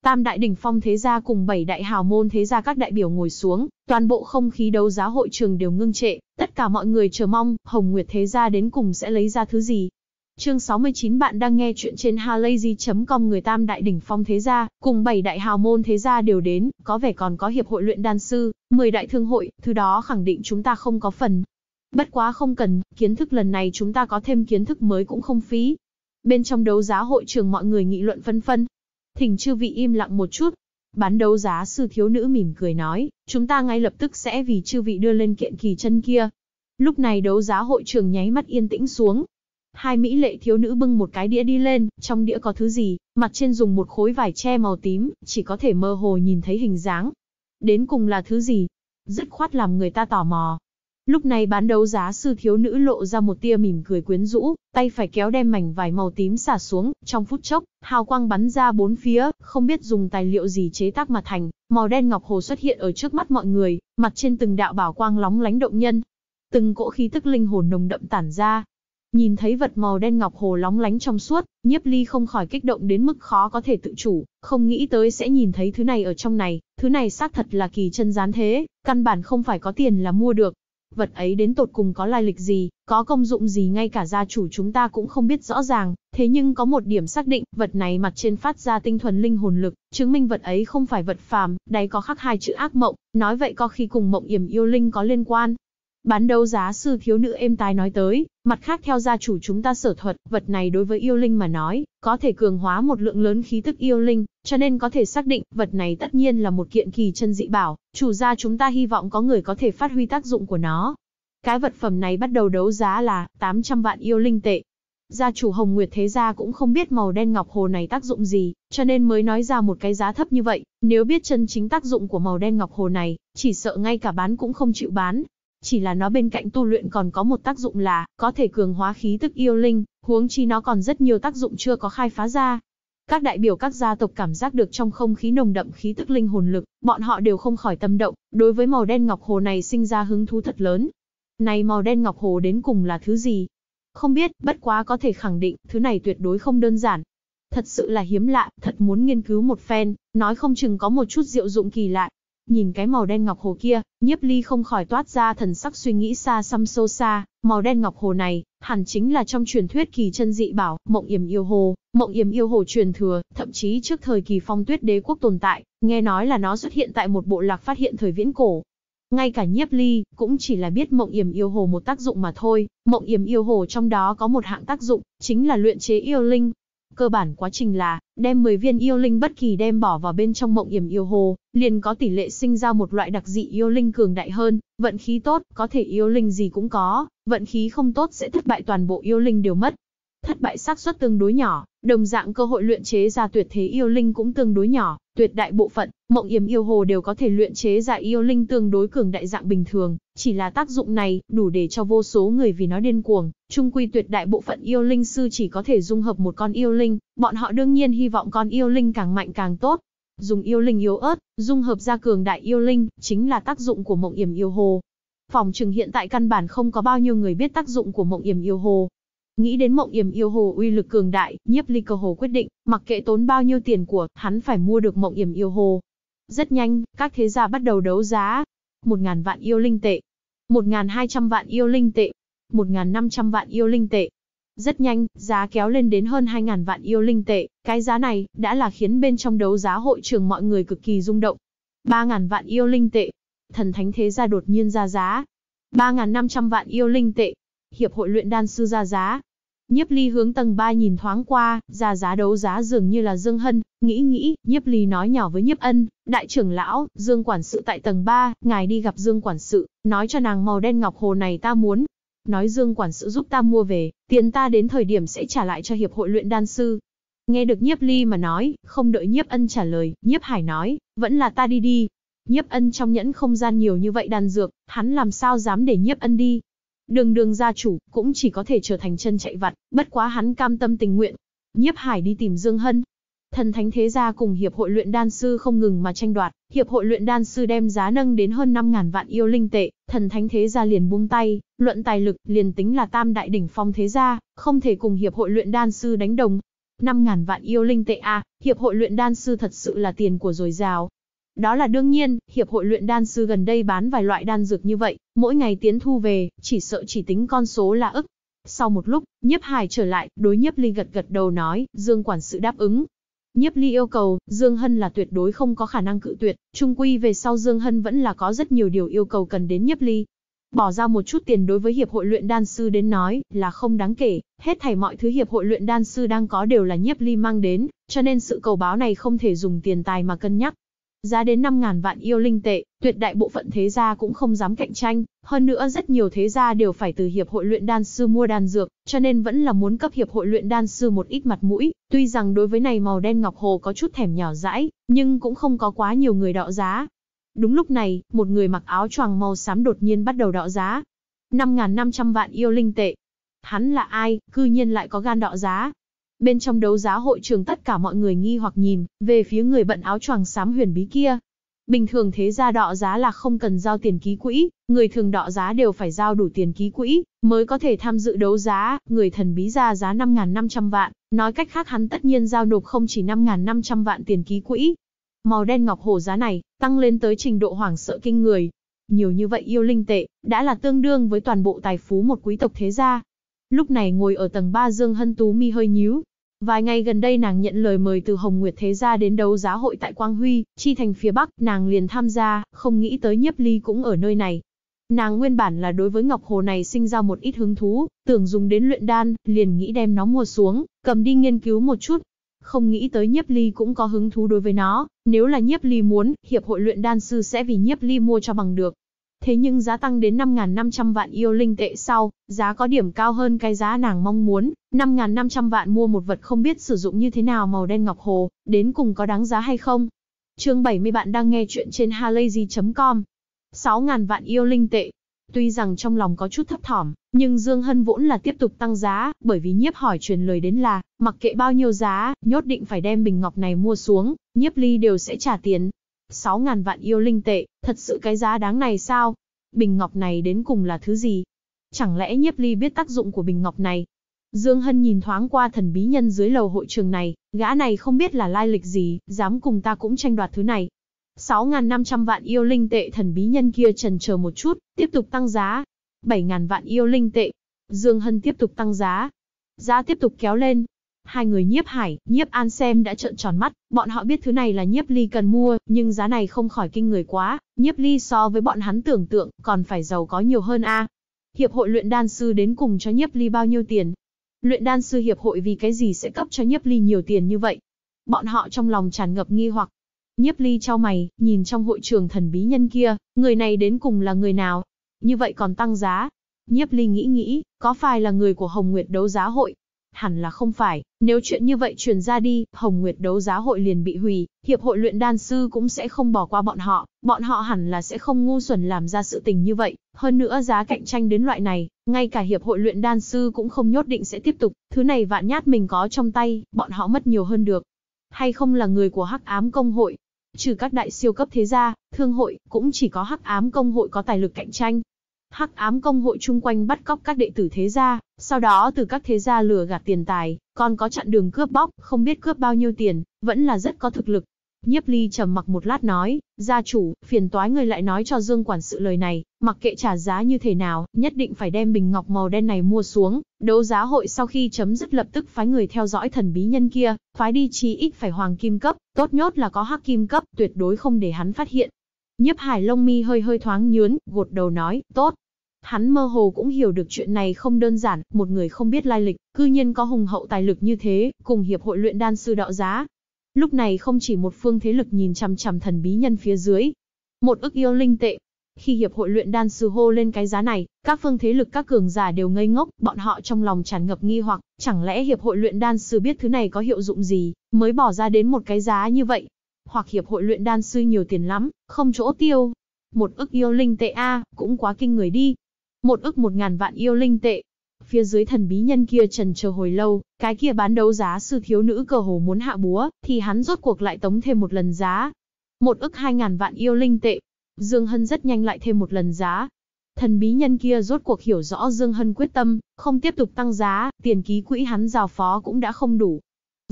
S1: Tam đại đỉnh phong thế gia cùng bảy đại hào môn thế gia các đại biểu ngồi xuống, toàn bộ không khí đấu giá hội trường đều ngưng trệ, tất cả mọi người chờ mong Hồng Nguyệt Thế Gia đến cùng sẽ lấy ra thứ gì. Chương 69 bạn đang nghe chuyện trên halazy.com người tam đại đỉnh phong thế gia, cùng 7 đại hào môn thế gia đều đến, có vẻ còn có hiệp hội luyện đan sư, 10 đại thương hội, thứ đó khẳng định chúng ta không có phần. Bất quá không cần, kiến thức lần này chúng ta có thêm kiến thức mới cũng không phí. Bên trong đấu giá hội trường mọi người nghị luận phân phân. Thỉnh chư vị im lặng một chút. Bán đấu giá sư thiếu nữ mỉm cười nói, chúng ta ngay lập tức sẽ vì chư vị đưa lên kiện kỳ chân kia. Lúc này đấu giá hội trường nháy mắt yên tĩnh xuống, Hai mỹ lệ thiếu nữ bưng một cái đĩa đi lên, trong đĩa có thứ gì, mặt trên dùng một khối vải che màu tím, chỉ có thể mơ hồ nhìn thấy hình dáng. Đến cùng là thứ gì? Dứt khoát làm người ta tò mò. Lúc này bán đấu giá sư thiếu nữ lộ ra một tia mỉm cười quyến rũ, tay phải kéo đem mảnh vải màu tím xả xuống, trong phút chốc, hào quang bắn ra bốn phía, không biết dùng tài liệu gì chế tác mà thành, màu đen ngọc hồ xuất hiện ở trước mắt mọi người, mặt trên từng đạo bảo quang lóng lánh động nhân. Từng cỗ khí tức linh hồn nồng đậm tản ra, Nhìn thấy vật màu đen ngọc hồ lóng lánh trong suốt, nhiếp ly không khỏi kích động đến mức khó có thể tự chủ, không nghĩ tới sẽ nhìn thấy thứ này ở trong này, thứ này xác thật là kỳ chân gián thế, căn bản không phải có tiền là mua được. Vật ấy đến tột cùng có lai lịch gì, có công dụng gì ngay cả gia chủ chúng ta cũng không biết rõ ràng, thế nhưng có một điểm xác định, vật này mặt trên phát ra tinh thuần linh hồn lực, chứng minh vật ấy không phải vật phàm, đáy có khắc hai chữ ác mộng, nói vậy có khi cùng mộng yểm yêu linh có liên quan, Bán đấu giá sư thiếu nữ êm tai nói tới, mặt khác theo gia chủ chúng ta sở thuật, vật này đối với yêu linh mà nói, có thể cường hóa một lượng lớn khí tức yêu linh, cho nên có thể xác định vật này tất nhiên là một kiện kỳ chân dị bảo, chủ gia chúng ta hy vọng có người có thể phát huy tác dụng của nó. Cái vật phẩm này bắt đầu đấu giá là 800 vạn yêu linh tệ. Gia chủ Hồng Nguyệt Thế Gia cũng không biết màu đen ngọc hồ này tác dụng gì, cho nên mới nói ra một cái giá thấp như vậy, nếu biết chân chính tác dụng của màu đen ngọc hồ này, chỉ sợ ngay cả bán cũng không chịu bán, chỉ là nó bên cạnh tu luyện còn có một tác dụng là, có thể cường hóa khí tức yêu linh, huống chi nó còn rất nhiều tác dụng chưa có khai phá ra. Các đại biểu các gia tộc cảm giác được trong không khí nồng đậm khí tức linh hồn lực, bọn họ đều không khỏi tâm động, đối với màu đen ngọc hồ này sinh ra hứng thú thật lớn. Này màu đen ngọc hồ đến cùng là thứ gì? Không biết, bất quá có thể khẳng định, thứ này tuyệt đối không đơn giản. Thật sự là hiếm lạ, thật muốn nghiên cứu một phen, nói không chừng có một chút diệu dụng kỳ lạ. Nhìn cái màu đen ngọc hồ kia, nhiếp ly không khỏi toát ra thần sắc suy nghĩ xa xăm sâu xa, màu đen ngọc hồ này, hẳn chính là trong truyền thuyết kỳ chân dị bảo, mộng yểm yêu hồ, mộng yểm yêu hồ truyền thừa, thậm chí trước thời kỳ phong tuyết đế quốc tồn tại, nghe nói là nó xuất hiện tại một bộ lạc phát hiện thời viễn cổ. Ngay cả nhiếp ly, cũng chỉ là biết mộng yểm yêu hồ một tác dụng mà thôi, mộng yểm yêu hồ trong đó có một hạng tác dụng, chính là luyện chế yêu linh, Cơ bản quá trình là, đem 10 viên yêu linh bất kỳ đem bỏ vào bên trong mộng yểm yêu hồ, liền có tỷ lệ sinh ra một loại đặc dị yêu linh cường đại hơn, vận khí tốt, có thể yêu linh gì cũng có, vận khí không tốt sẽ thất bại toàn bộ yêu linh đều mất, Thất bại xác suất tương đối nhỏ, đồng dạng cơ hội luyện chế ra tuyệt thế yêu linh cũng tương đối nhỏ, tuyệt đại bộ phận, mộng yểm yêu hồ đều có thể luyện chế ra yêu linh tương đối cường đại dạng bình thường, chỉ là tác dụng này đủ để cho vô số người vì nó điên cuồng, trung quy tuyệt đại bộ phận yêu linh sư chỉ có thể dung hợp một con yêu linh, bọn họ đương nhiên hy vọng con yêu linh càng mạnh càng tốt. Dùng yêu linh yếu ớt, dung hợp ra cường đại yêu linh, chính là tác dụng của mộng yểm yêu hồ. Phòng trừng hiện tại căn bản không có bao nhiêu người biết tác dụng của mộng yểm yêu hồ, Nghĩ đến mộng yểm yêu hồ uy lực cường đại, nhiếp ly cơ hồ quyết định, mặc kệ tốn bao nhiêu tiền của, hắn phải mua được mộng yểm yêu hồ. Rất nhanh, các thế gia bắt đầu đấu giá. một ngàn vạn yêu linh tệ. một ngàn hai trăm vạn yêu linh tệ. một ngàn năm trăm vạn yêu linh tệ. Rất nhanh, giá kéo lên đến hơn hai ngàn vạn yêu linh tệ. Cái giá này, đã là khiến bên trong đấu giá hội trường mọi người cực kỳ rung động. ba ngàn vạn yêu linh tệ. Thần thánh thế gia đột nhiên ra giá. ba ngàn năm trăm vạn yêu linh tệ. Hiệp hội luyện đan sư ra giá Nhiếp Ly hướng tầng 3 nhìn thoáng qua, ra giá đấu giá dường như là Dương Hân, nghĩ nghĩ, Nhiếp Ly nói nhỏ với Nhiếp Ân, đại trưởng lão, Dương quản sự tại tầng 3, ngài đi gặp Dương quản sự, nói cho nàng màu đen ngọc hồ này ta muốn. Nói Dương quản sự giúp ta mua về, tiền ta đến thời điểm sẽ trả lại cho hiệp hội luyện đan sư. Nghe được Nhiếp Ly mà nói, không đợi Nhiếp Ân trả lời, Nhiếp Hải nói, vẫn là ta đi đi. Nhiếp Ân trong nhẫn không gian nhiều như vậy đan dược, hắn làm sao dám để Nhiếp Ân đi, Đường đường gia chủ, cũng chỉ có thể trở thành chân chạy vặt, bất quá hắn cam tâm tình nguyện. Nhiếp Hải đi tìm Dương Hân. Thần thánh thế gia cùng hiệp hội luyện đan sư không ngừng mà tranh đoạt, hiệp hội luyện đan sư đem giá nâng đến hơn 5000 vạn yêu linh tệ, thần thánh thế gia liền buông tay, luận tài lực liền tính là tam đại đỉnh phong thế gia, không thể cùng hiệp hội luyện đan sư đánh đồng. 5000 vạn yêu linh tệ a, hiệp hội luyện đan sư thật sự là tiền của dồi dào. Đó là đương nhiên, Hiệp hội luyện đan sư gần đây bán vài loại đan dược như vậy, mỗi ngày tiến thu về, chỉ sợ chỉ tính con số là ức. Sau một lúc, nhiếp hải trở lại, đối nhiếp ly gật gật đầu nói, Dương quản sự đáp ứng. Nhiếp ly yêu cầu, Dương Hân là tuyệt đối không có khả năng cự tuyệt, trung quy về sau Dương Hân vẫn là có rất nhiều điều yêu cầu cần đến nhiếp ly. Bỏ ra một chút tiền đối với Hiệp hội luyện đan sư đến nói, là không đáng kể, hết thảy mọi thứ Hiệp hội luyện đan sư đang có đều là nhiếp ly mang đến, cho nên sự cầu báo này không thể dùng tiền tài mà cân nhắc, giá đến 5.000 vạn yêu linh tệ, tuyệt đại bộ phận thế gia cũng không dám cạnh tranh, hơn nữa rất nhiều thế gia đều phải từ hiệp hội luyện đan sư mua đan dược, cho nên vẫn là muốn cấp hiệp hội luyện đan sư một ít mặt mũi, tuy rằng đối với này màu đen ngọc hồ có chút thèm nhỏ dãi, nhưng cũng không có quá nhiều người đọ giá. Đúng lúc này, một người mặc áo choàng màu xám đột nhiên bắt đầu đọ giá. 5.500 vạn yêu linh tệ. Hắn là ai, cư nhiên lại có gan đọ giá, Bên trong đấu giá hội trường tất cả mọi người nghi hoặc nhìn về phía người bận áo choàng xám huyền bí kia. Bình thường thế gia đọ giá là không cần giao tiền ký quỹ, người thường đọ giá đều phải giao đủ tiền ký quỹ mới có thể tham dự đấu giá, người thần bí ra giá 5.500 vạn, nói cách khác hắn tất nhiên giao nộp không chỉ 5.500 vạn tiền ký quỹ. Màu đen ngọc hổ giá này, tăng lên tới trình độ hoảng sợ kinh người. Nhiều như vậy yêu linh tệ, đã là tương đương với toàn bộ tài phú một quý tộc thế gia. Lúc này ngồi ở tầng 3 Dương Hân Tú mi hơi nhíu, Vài ngày gần đây nàng nhận lời mời từ Hồng Nguyệt Thế Gia đến đấu giá hội tại Quang Huy, chi thành phía Bắc, nàng liền tham gia, không nghĩ tới nhiếp ly cũng ở nơi này. Nàng nguyên bản là đối với Ngọc Hồ này sinh ra một ít hứng thú, tưởng dùng đến luyện đan, liền nghĩ đem nó mua xuống, cầm đi nghiên cứu một chút. Không nghĩ tới nhiếp ly cũng có hứng thú đối với nó, nếu là nhiếp ly muốn, hiệp hội luyện đan sư sẽ vì nhiếp ly mua cho bằng được, Thế nhưng giá tăng đến 5.500 vạn yêu linh tệ sau, giá có điểm cao hơn cái giá nàng mong muốn, 5.500 vạn mua một vật không biết sử dụng như thế nào màu đen ngọc hồ, đến cùng có đáng giá hay không? chương 70 bạn đang nghe chuyện trên halayzi.com 6.000 vạn yêu linh tệ, Tuy rằng trong lòng có chút thấp thỏm, nhưng Dương Hân vốn là tiếp tục tăng giá, bởi vì nhiếp hỏi truyền lời đến là, mặc kệ bao nhiêu giá, nhốt định phải đem bình ngọc này mua xuống, nhiếp ly đều sẽ trả tiền. 6.000 vạn yêu linh tệ, thật sự cái giá đáng này sao? Bình ngọc này đến cùng là thứ gì? Chẳng lẽ nhiếp ly biết tác dụng của bình ngọc này? Dương Hân nhìn thoáng qua thần bí nhân dưới lầu hội trường này, gã này không biết là lai lịch gì, dám cùng ta cũng tranh đoạt thứ này. 6.500 vạn yêu linh tệ thần bí nhân kia trần chờ một chút, tiếp tục tăng giá. 7.000 vạn yêu linh tệ. Dương Hân tiếp tục tăng giá. Giá tiếp tục kéo lên, Hai người nhiếp hải, nhiếp an xem đã trợn tròn mắt, bọn họ biết thứ này là nhiếp ly cần mua, nhưng giá này không khỏi kinh người quá, nhiếp ly so với bọn hắn tưởng tượng còn phải giàu có nhiều hơn a. Hiệp hội luyện đan sư đến cùng cho nhiếp ly bao nhiêu tiền? Luyện đan sư hiệp hội vì cái gì sẽ cấp cho nhiếp ly nhiều tiền như vậy? Bọn họ trong lòng tràn ngập nghi hoặc. Nhiếp ly trao mày, nhìn trong hội trường thần bí nhân kia, người này đến cùng là người nào? Như vậy còn tăng giá. Nhiếp ly nghĩ nghĩ, có phải là người của Hồng Nguyệt đấu giá hội, hẳn là không phải, nếu chuyện như vậy truyền ra đi, Hồng Nguyệt đấu giá hội liền bị hủy, hiệp hội luyện đan sư cũng sẽ không bỏ qua bọn họ, bọn họ hẳn là sẽ không ngu xuẩn làm ra sự tình như vậy, hơn nữa giá cạnh tranh đến loại này, ngay cả hiệp hội luyện đan sư cũng không nhất định sẽ tiếp tục, thứ này vạn nhát mình có trong tay, bọn họ mất nhiều hơn được. Hay không là người của Hắc Ám công hội, trừ các đại siêu cấp thế gia, thương hội, cũng chỉ có Hắc Ám công hội có tài lực cạnh tranh, hắc ám công hội chung quanh bắt cóc các đệ tử thế gia, sau đó từ các thế gia lừa gạt tiền tài, còn có chặn đường cướp bóc, không biết cướp bao nhiêu tiền, vẫn là rất có thực lực. Nhiếp Ly trầm mặc một lát nói, gia chủ, phiền toái người lại nói cho Dương quản sự lời này, mặc kệ trả giá như thế nào, nhất định phải đem bình ngọc màu đen này mua xuống, đấu giá hội sau khi chấm dứt lập tức phái người theo dõi thần bí nhân kia, phái đi chí ít phải hoàng kim cấp, tốt nhất là có hắc kim cấp, tuyệt đối không để hắn phát hiện. Nhiếp hải lông mi hơi hơi thoáng nhướn, gột đầu nói, tốt. Hắn mơ hồ cũng hiểu được chuyện này không đơn giản, một người không biết lai lịch, cư nhiên có hùng hậu tài lực như thế, cùng hiệp hội luyện đan sư đạo giá. Lúc này không chỉ một phương thế lực nhìn chằm chằm thần bí nhân phía dưới. Một ức yêu linh tệ. Khi hiệp hội luyện đan sư hô lên cái giá này, các phương thế lực các cường giả đều ngây ngốc, bọn họ trong lòng tràn ngập nghi hoặc, chẳng lẽ hiệp hội luyện đan sư biết thứ này có hiệu dụng gì, mới bỏ ra đến một cái giá như vậy hoặc hiệp hội luyện đan sư nhiều tiền lắm, không chỗ tiêu. Một ức yêu linh tệ A, cũng quá kinh người đi. Một ức một ngàn vạn yêu linh tệ. Phía dưới thần bí nhân kia trần chờ hồi lâu, cái kia bán đấu giá sư thiếu nữ cờ hồ muốn hạ búa, thì hắn rốt cuộc lại tống thêm một lần giá. Một ức hai ngàn vạn yêu linh tệ. Dương Hân rất nhanh lại thêm một lần giá. Thần bí nhân kia rốt cuộc hiểu rõ Dương Hân quyết tâm, không tiếp tục tăng giá, tiền ký quỹ hắn giao phó cũng đã không đủ,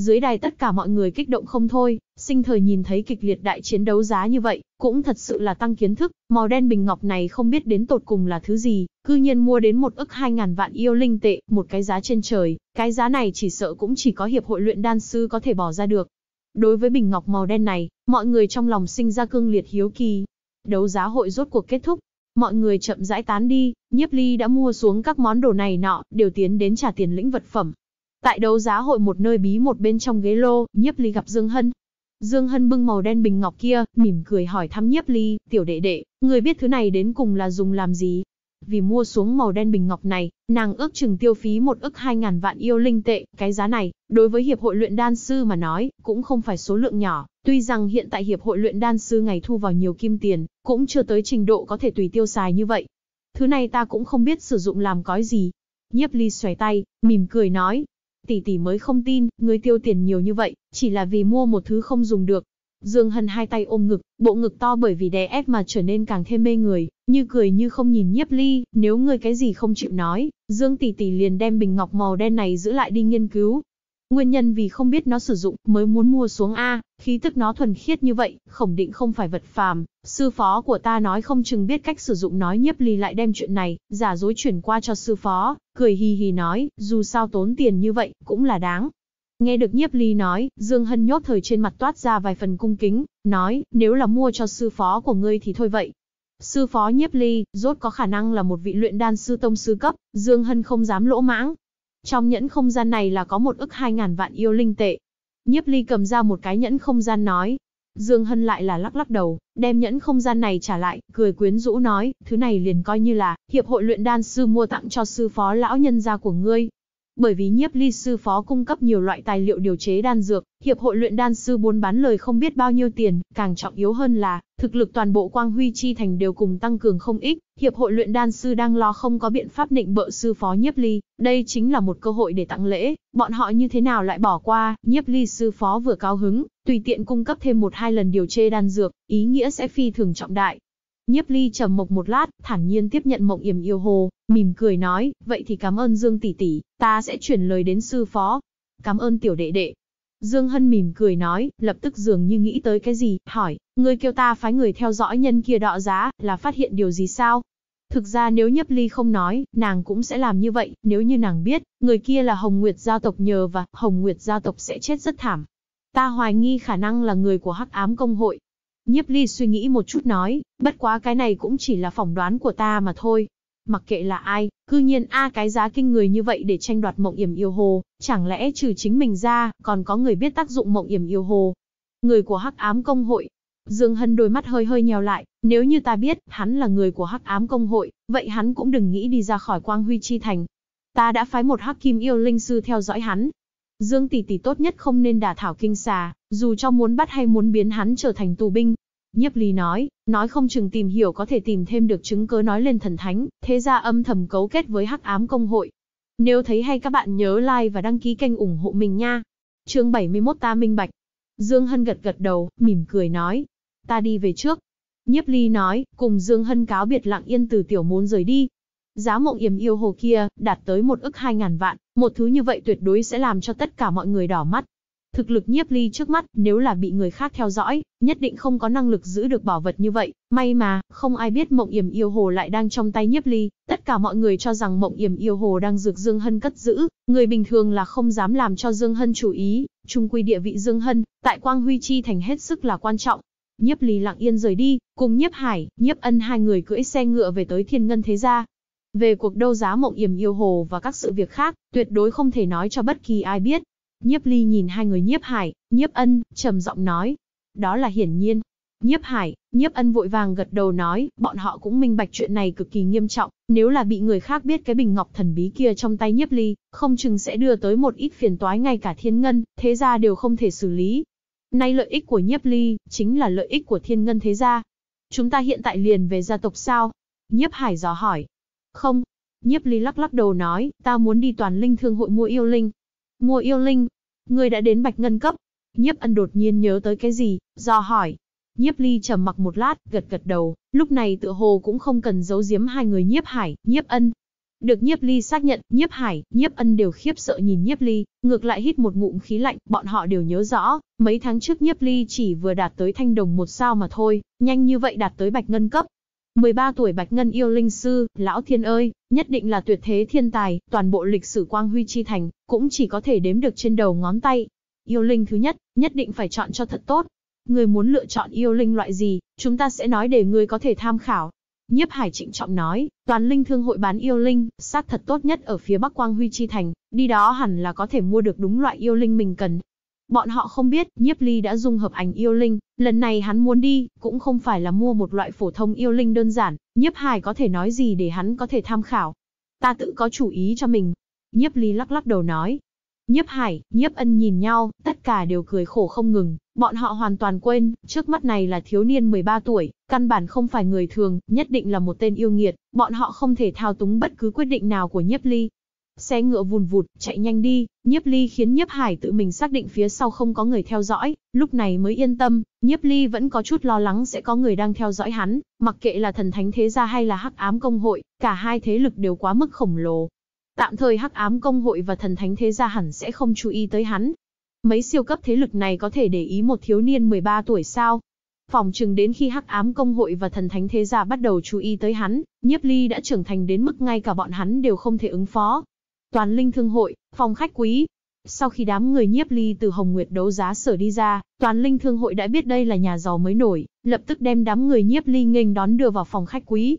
S1: dưới đài tất cả mọi người kích động không thôi, sinh thời nhìn thấy kịch liệt đại chiến đấu giá như vậy, cũng thật sự là tăng kiến thức, màu đen bình ngọc này không biết đến tột cùng là thứ gì, cư nhiên mua đến một ức 2.000 vạn yêu linh tệ, một cái giá trên trời, cái giá này chỉ sợ cũng chỉ có hiệp hội luyện đan sư có thể bỏ ra được. Đối với bình ngọc màu đen này, mọi người trong lòng sinh ra cương liệt hiếu kỳ. Đấu giá hội rốt cuộc kết thúc, mọi người chậm rãi tán đi, nhiếp ly đã mua xuống các món đồ này nọ, đều tiến đến trả tiền lĩnh vật phẩm, Tại đấu giá hội một nơi bí một bên trong ghế lô, Nhiếp Ly gặp Dương Hân. Dương Hân bưng màu đen bình ngọc kia, mỉm cười hỏi thăm Nhiếp Ly, "Tiểu đệ đệ, người biết thứ này đến cùng là dùng làm gì?" Vì mua xuống màu đen bình ngọc này, nàng ước chừng tiêu phí một ức 2000 vạn yêu linh tệ, cái giá này, đối với hiệp hội luyện đan sư mà nói, cũng không phải số lượng nhỏ, tuy rằng hiện tại hiệp hội luyện đan sư ngày thu vào nhiều kim tiền, cũng chưa tới trình độ có thể tùy tiêu xài như vậy. Thứ này ta cũng không biết sử dụng làm cói gì. Nhiếp Ly xoay tay, mỉm cười nói, tỷ tỷ mới không tin, người tiêu tiền nhiều như vậy, chỉ là vì mua một thứ không dùng được. Dương Hân hai tay ôm ngực, bộ ngực to bởi vì đè ép mà trở nên càng thêm mê người, như cười như không nhìn Nhiếp Ly, nếu ngươi cái gì không chịu nói, Dương tỷ tỷ liền đem bình ngọc màu đen này giữ lại đi nghiên cứu, Nguyên nhân vì không biết nó sử dụng, mới muốn mua xuống A, khí tức nó thuần khiết như vậy, khổng định không phải vật phàm. Sư phó của ta nói không chừng biết cách sử dụng nói nhiếp ly lại đem chuyện này, giả dối chuyển qua cho sư phó, cười hì hì nói, dù sao tốn tiền như vậy, cũng là đáng. Nghe được nhiếp ly nói, Dương Hân nhốt thời trên mặt toát ra vài phần cung kính, nói, nếu là mua cho sư phó của ngươi thì thôi vậy. Sư phó nhiếp ly, rốt có khả năng là một vị luyện đan sư tông sư cấp, Dương Hân không dám lỗ mãng, trong nhẫn không gian này là có một ức hai ngàn vạn yêu linh tệ. Nhiếp ly cầm ra một cái nhẫn không gian nói. Dương Hân lại là lắc lắc đầu, đem nhẫn không gian này trả lại, cười quyến rũ nói, thứ này liền coi như là, hiệp hội luyện đan sư mua tặng cho sư phó lão nhân gia của ngươi. Bởi vì nhiếp ly sư phó cung cấp nhiều loại tài liệu điều chế đan dược, hiệp hội luyện đan sư buôn bán lời không biết bao nhiêu tiền, càng trọng yếu hơn là, thực lực toàn bộ quang huy chi thành đều cùng tăng cường không ít, hiệp hội luyện đan sư đang lo không có biện pháp định bợ sư phó nhiếp ly, đây chính là một cơ hội để tặng lễ, bọn họ như thế nào lại bỏ qua, nhiếp ly sư phó vừa cao hứng, tùy tiện cung cấp thêm một hai lần điều chế đan dược, ý nghĩa sẽ phi thường trọng đại. Nhiếp Ly trầm mộc một lát, thản nhiên tiếp nhận Mộng Yểm yêu hồ, mỉm cười nói, vậy thì cảm ơn Dương tỷ tỷ, ta sẽ chuyển lời đến sư phó. Cảm ơn tiểu đệ đệ. Dương Hân mỉm cười nói, lập tức dường như nghĩ tới cái gì, hỏi, ngươi kêu ta phái người theo dõi nhân kia đọ giá, là phát hiện điều gì sao? Thực ra nếu Nhấp Ly không nói, nàng cũng sẽ làm như vậy, nếu như nàng biết, người kia là Hồng Nguyệt gia tộc nhờ và Hồng Nguyệt gia tộc sẽ chết rất thảm. Ta hoài nghi khả năng là người của Hắc Ám công hội, Nhiếp ly suy nghĩ một chút nói, bất quá cái này cũng chỉ là phỏng đoán của ta mà thôi. Mặc kệ là ai, cư nhiên A cái giá kinh người như vậy để tranh đoạt mộng yểm yêu hồ, chẳng lẽ trừ chính mình ra, còn có người biết tác dụng mộng yểm yêu hồ. Người của hắc ám công hội. Dương Hân đôi mắt hơi hơi nhèo lại, nếu như ta biết, hắn là người của hắc ám công hội, vậy hắn cũng đừng nghĩ đi ra khỏi quang huy chi thành. Ta đã phái một hắc kim yêu linh sư theo dõi hắn, Dương tỷ tỷ tốt nhất không nên đả thảo kinh xà, dù cho muốn bắt hay muốn biến hắn trở thành tù binh. Nhiếp Ly nói, nói không chừng tìm hiểu có thể tìm thêm được chứng cứ nói lên thần thánh, thế ra âm thầm cấu kết với Hắc Ám công hội. Nếu thấy hay các bạn nhớ like và đăng ký kênh ủng hộ mình nha. Chương 71 ta minh bạch. Dương Hân gật gật đầu, mỉm cười nói, ta đi về trước. Nhiếp Ly nói, cùng Dương Hân cáo biệt lặng yên từ tiểu môn rời đi. Giá mộng yểm yêu hồ kia, đạt tới một ức hai ngàn vạn, một thứ như vậy tuyệt đối sẽ làm cho tất cả mọi người đỏ mắt. Thực lực nhiếp ly trước mắt, nếu là bị người khác theo dõi, nhất định không có năng lực giữ được bảo vật như vậy. May mà, không ai biết mộng yểm yêu hồ lại đang trong tay nhiếp ly. Tất cả mọi người cho rằng mộng yểm yêu hồ đang dược Dương Hân cất giữ. Người bình thường là không dám làm cho Dương Hân chú ý. Trung quy địa vị Dương Hân, tại Quang Huy Chi thành hết sức là quan trọng. Nhiếp ly lặng yên rời đi, cùng nhiếp hải, nhiếp ân hai người cưỡi xe ngựa về tới thiên ngân thế gia. Về cuộc đấu giá mộng yểm yêu hồ và các sự việc khác, tuyệt đối không thể nói cho bất kỳ ai biết. Nhiếp Ly nhìn hai người Nhiếp Hải, Nhiếp Ân, trầm giọng nói. Đó là hiển nhiên. Nhiếp Hải, Nhiếp Ân vội vàng gật đầu nói, bọn họ cũng minh bạch chuyện này cực kỳ nghiêm trọng, nếu là bị người khác biết cái bình ngọc thần bí kia trong tay Nhiếp Ly, không chừng sẽ đưa tới một ít phiền toái ngay cả thiên ngân, thế gia đều không thể xử lý. Nay lợi ích của Nhiếp Ly, chính là lợi ích của thiên ngân thế gia. Chúng ta hiện tại liền về gia tộc sao? Nhiếp Hải dò hỏi. Không. Nhiếp ly lắc lắc đầu nói, ta muốn đi toàn linh thương hội mua yêu linh. Mua yêu linh. Ngươi đã đến bạch ngân cấp. Nhiếp ân đột nhiên nhớ tới cái gì, do hỏi. Nhiếp ly trầm mặc một lát, gật gật đầu, lúc này tựa hồ cũng không cần giấu giếm hai người nhiếp hải, nhiếp ân. Được nhiếp ly xác nhận, nhiếp hải, nhiếp ân đều khiếp sợ nhìn nhiếp ly, ngược lại hít một ngụm khí lạnh, bọn họ đều nhớ rõ, mấy tháng trước nhiếp ly chỉ vừa đạt tới thanh đồng một sao mà thôi, nhanh như vậy đạt tới bạch ngân cấp, 13 tuổi Bạch Ngân yêu linh sư, lão thiên ơi, nhất định là tuyệt thế thiên tài, toàn bộ lịch sử quang huy chi thành, cũng chỉ có thể đếm được trên đầu ngón tay. Yêu linh thứ nhất, nhất định phải chọn cho thật tốt. Người muốn lựa chọn yêu linh loại gì, chúng ta sẽ nói để người có thể tham khảo. Nhiếp Hải trịnh trọng nói, toàn linh thương hội bán yêu linh, xác thật tốt nhất ở phía bắc quang huy chi thành, đi đó hẳn là có thể mua được đúng loại yêu linh mình cần, Bọn họ không biết, Nhiếp Ly đã dung hợp ảnh yêu linh, lần này hắn muốn đi, cũng không phải là mua một loại phổ thông yêu linh đơn giản, Nhiếp Hải có thể nói gì để hắn có thể tham khảo. Ta tự có chủ ý cho mình. Nhiếp Ly lắc lắc đầu nói. Nhiếp Hải, Nhiếp Ân nhìn nhau, tất cả đều cười khổ không ngừng, bọn họ hoàn toàn quên, trước mắt này là thiếu niên 13 tuổi, căn bản không phải người thường, nhất định là một tên yêu nghiệt, bọn họ không thể thao túng bất cứ quyết định nào của Nhiếp Ly, Xe ngựa vùn vụt, chạy nhanh đi, Nhiếp Ly khiến Nhiếp Hải tự mình xác định phía sau không có người theo dõi, lúc này mới yên tâm, Nhiếp Ly vẫn có chút lo lắng sẽ có người đang theo dõi hắn, mặc kệ là thần thánh thế gia hay là Hắc Ám công hội, cả hai thế lực đều quá mức khổng lồ. Tạm thời Hắc Ám công hội và thần thánh thế gia hẳn sẽ không chú ý tới hắn. Mấy siêu cấp thế lực này có thể để ý một thiếu niên 13 tuổi sao? Phòng chừng đến khi Hắc Ám Công hội và Thần Thánh Thế Gia bắt đầu chú ý tới hắn, Nhiếp Ly đã trưởng thành đến mức ngay cả bọn hắn đều không thể ứng phó, toàn linh thương hội, phòng khách quý. Sau khi đám người nhiếp ly từ Hồng Nguyệt đấu giá sở đi ra, toàn linh thương hội đã biết đây là nhà giàu mới nổi, lập tức đem đám người nhiếp ly nghênh đón đưa vào phòng khách quý.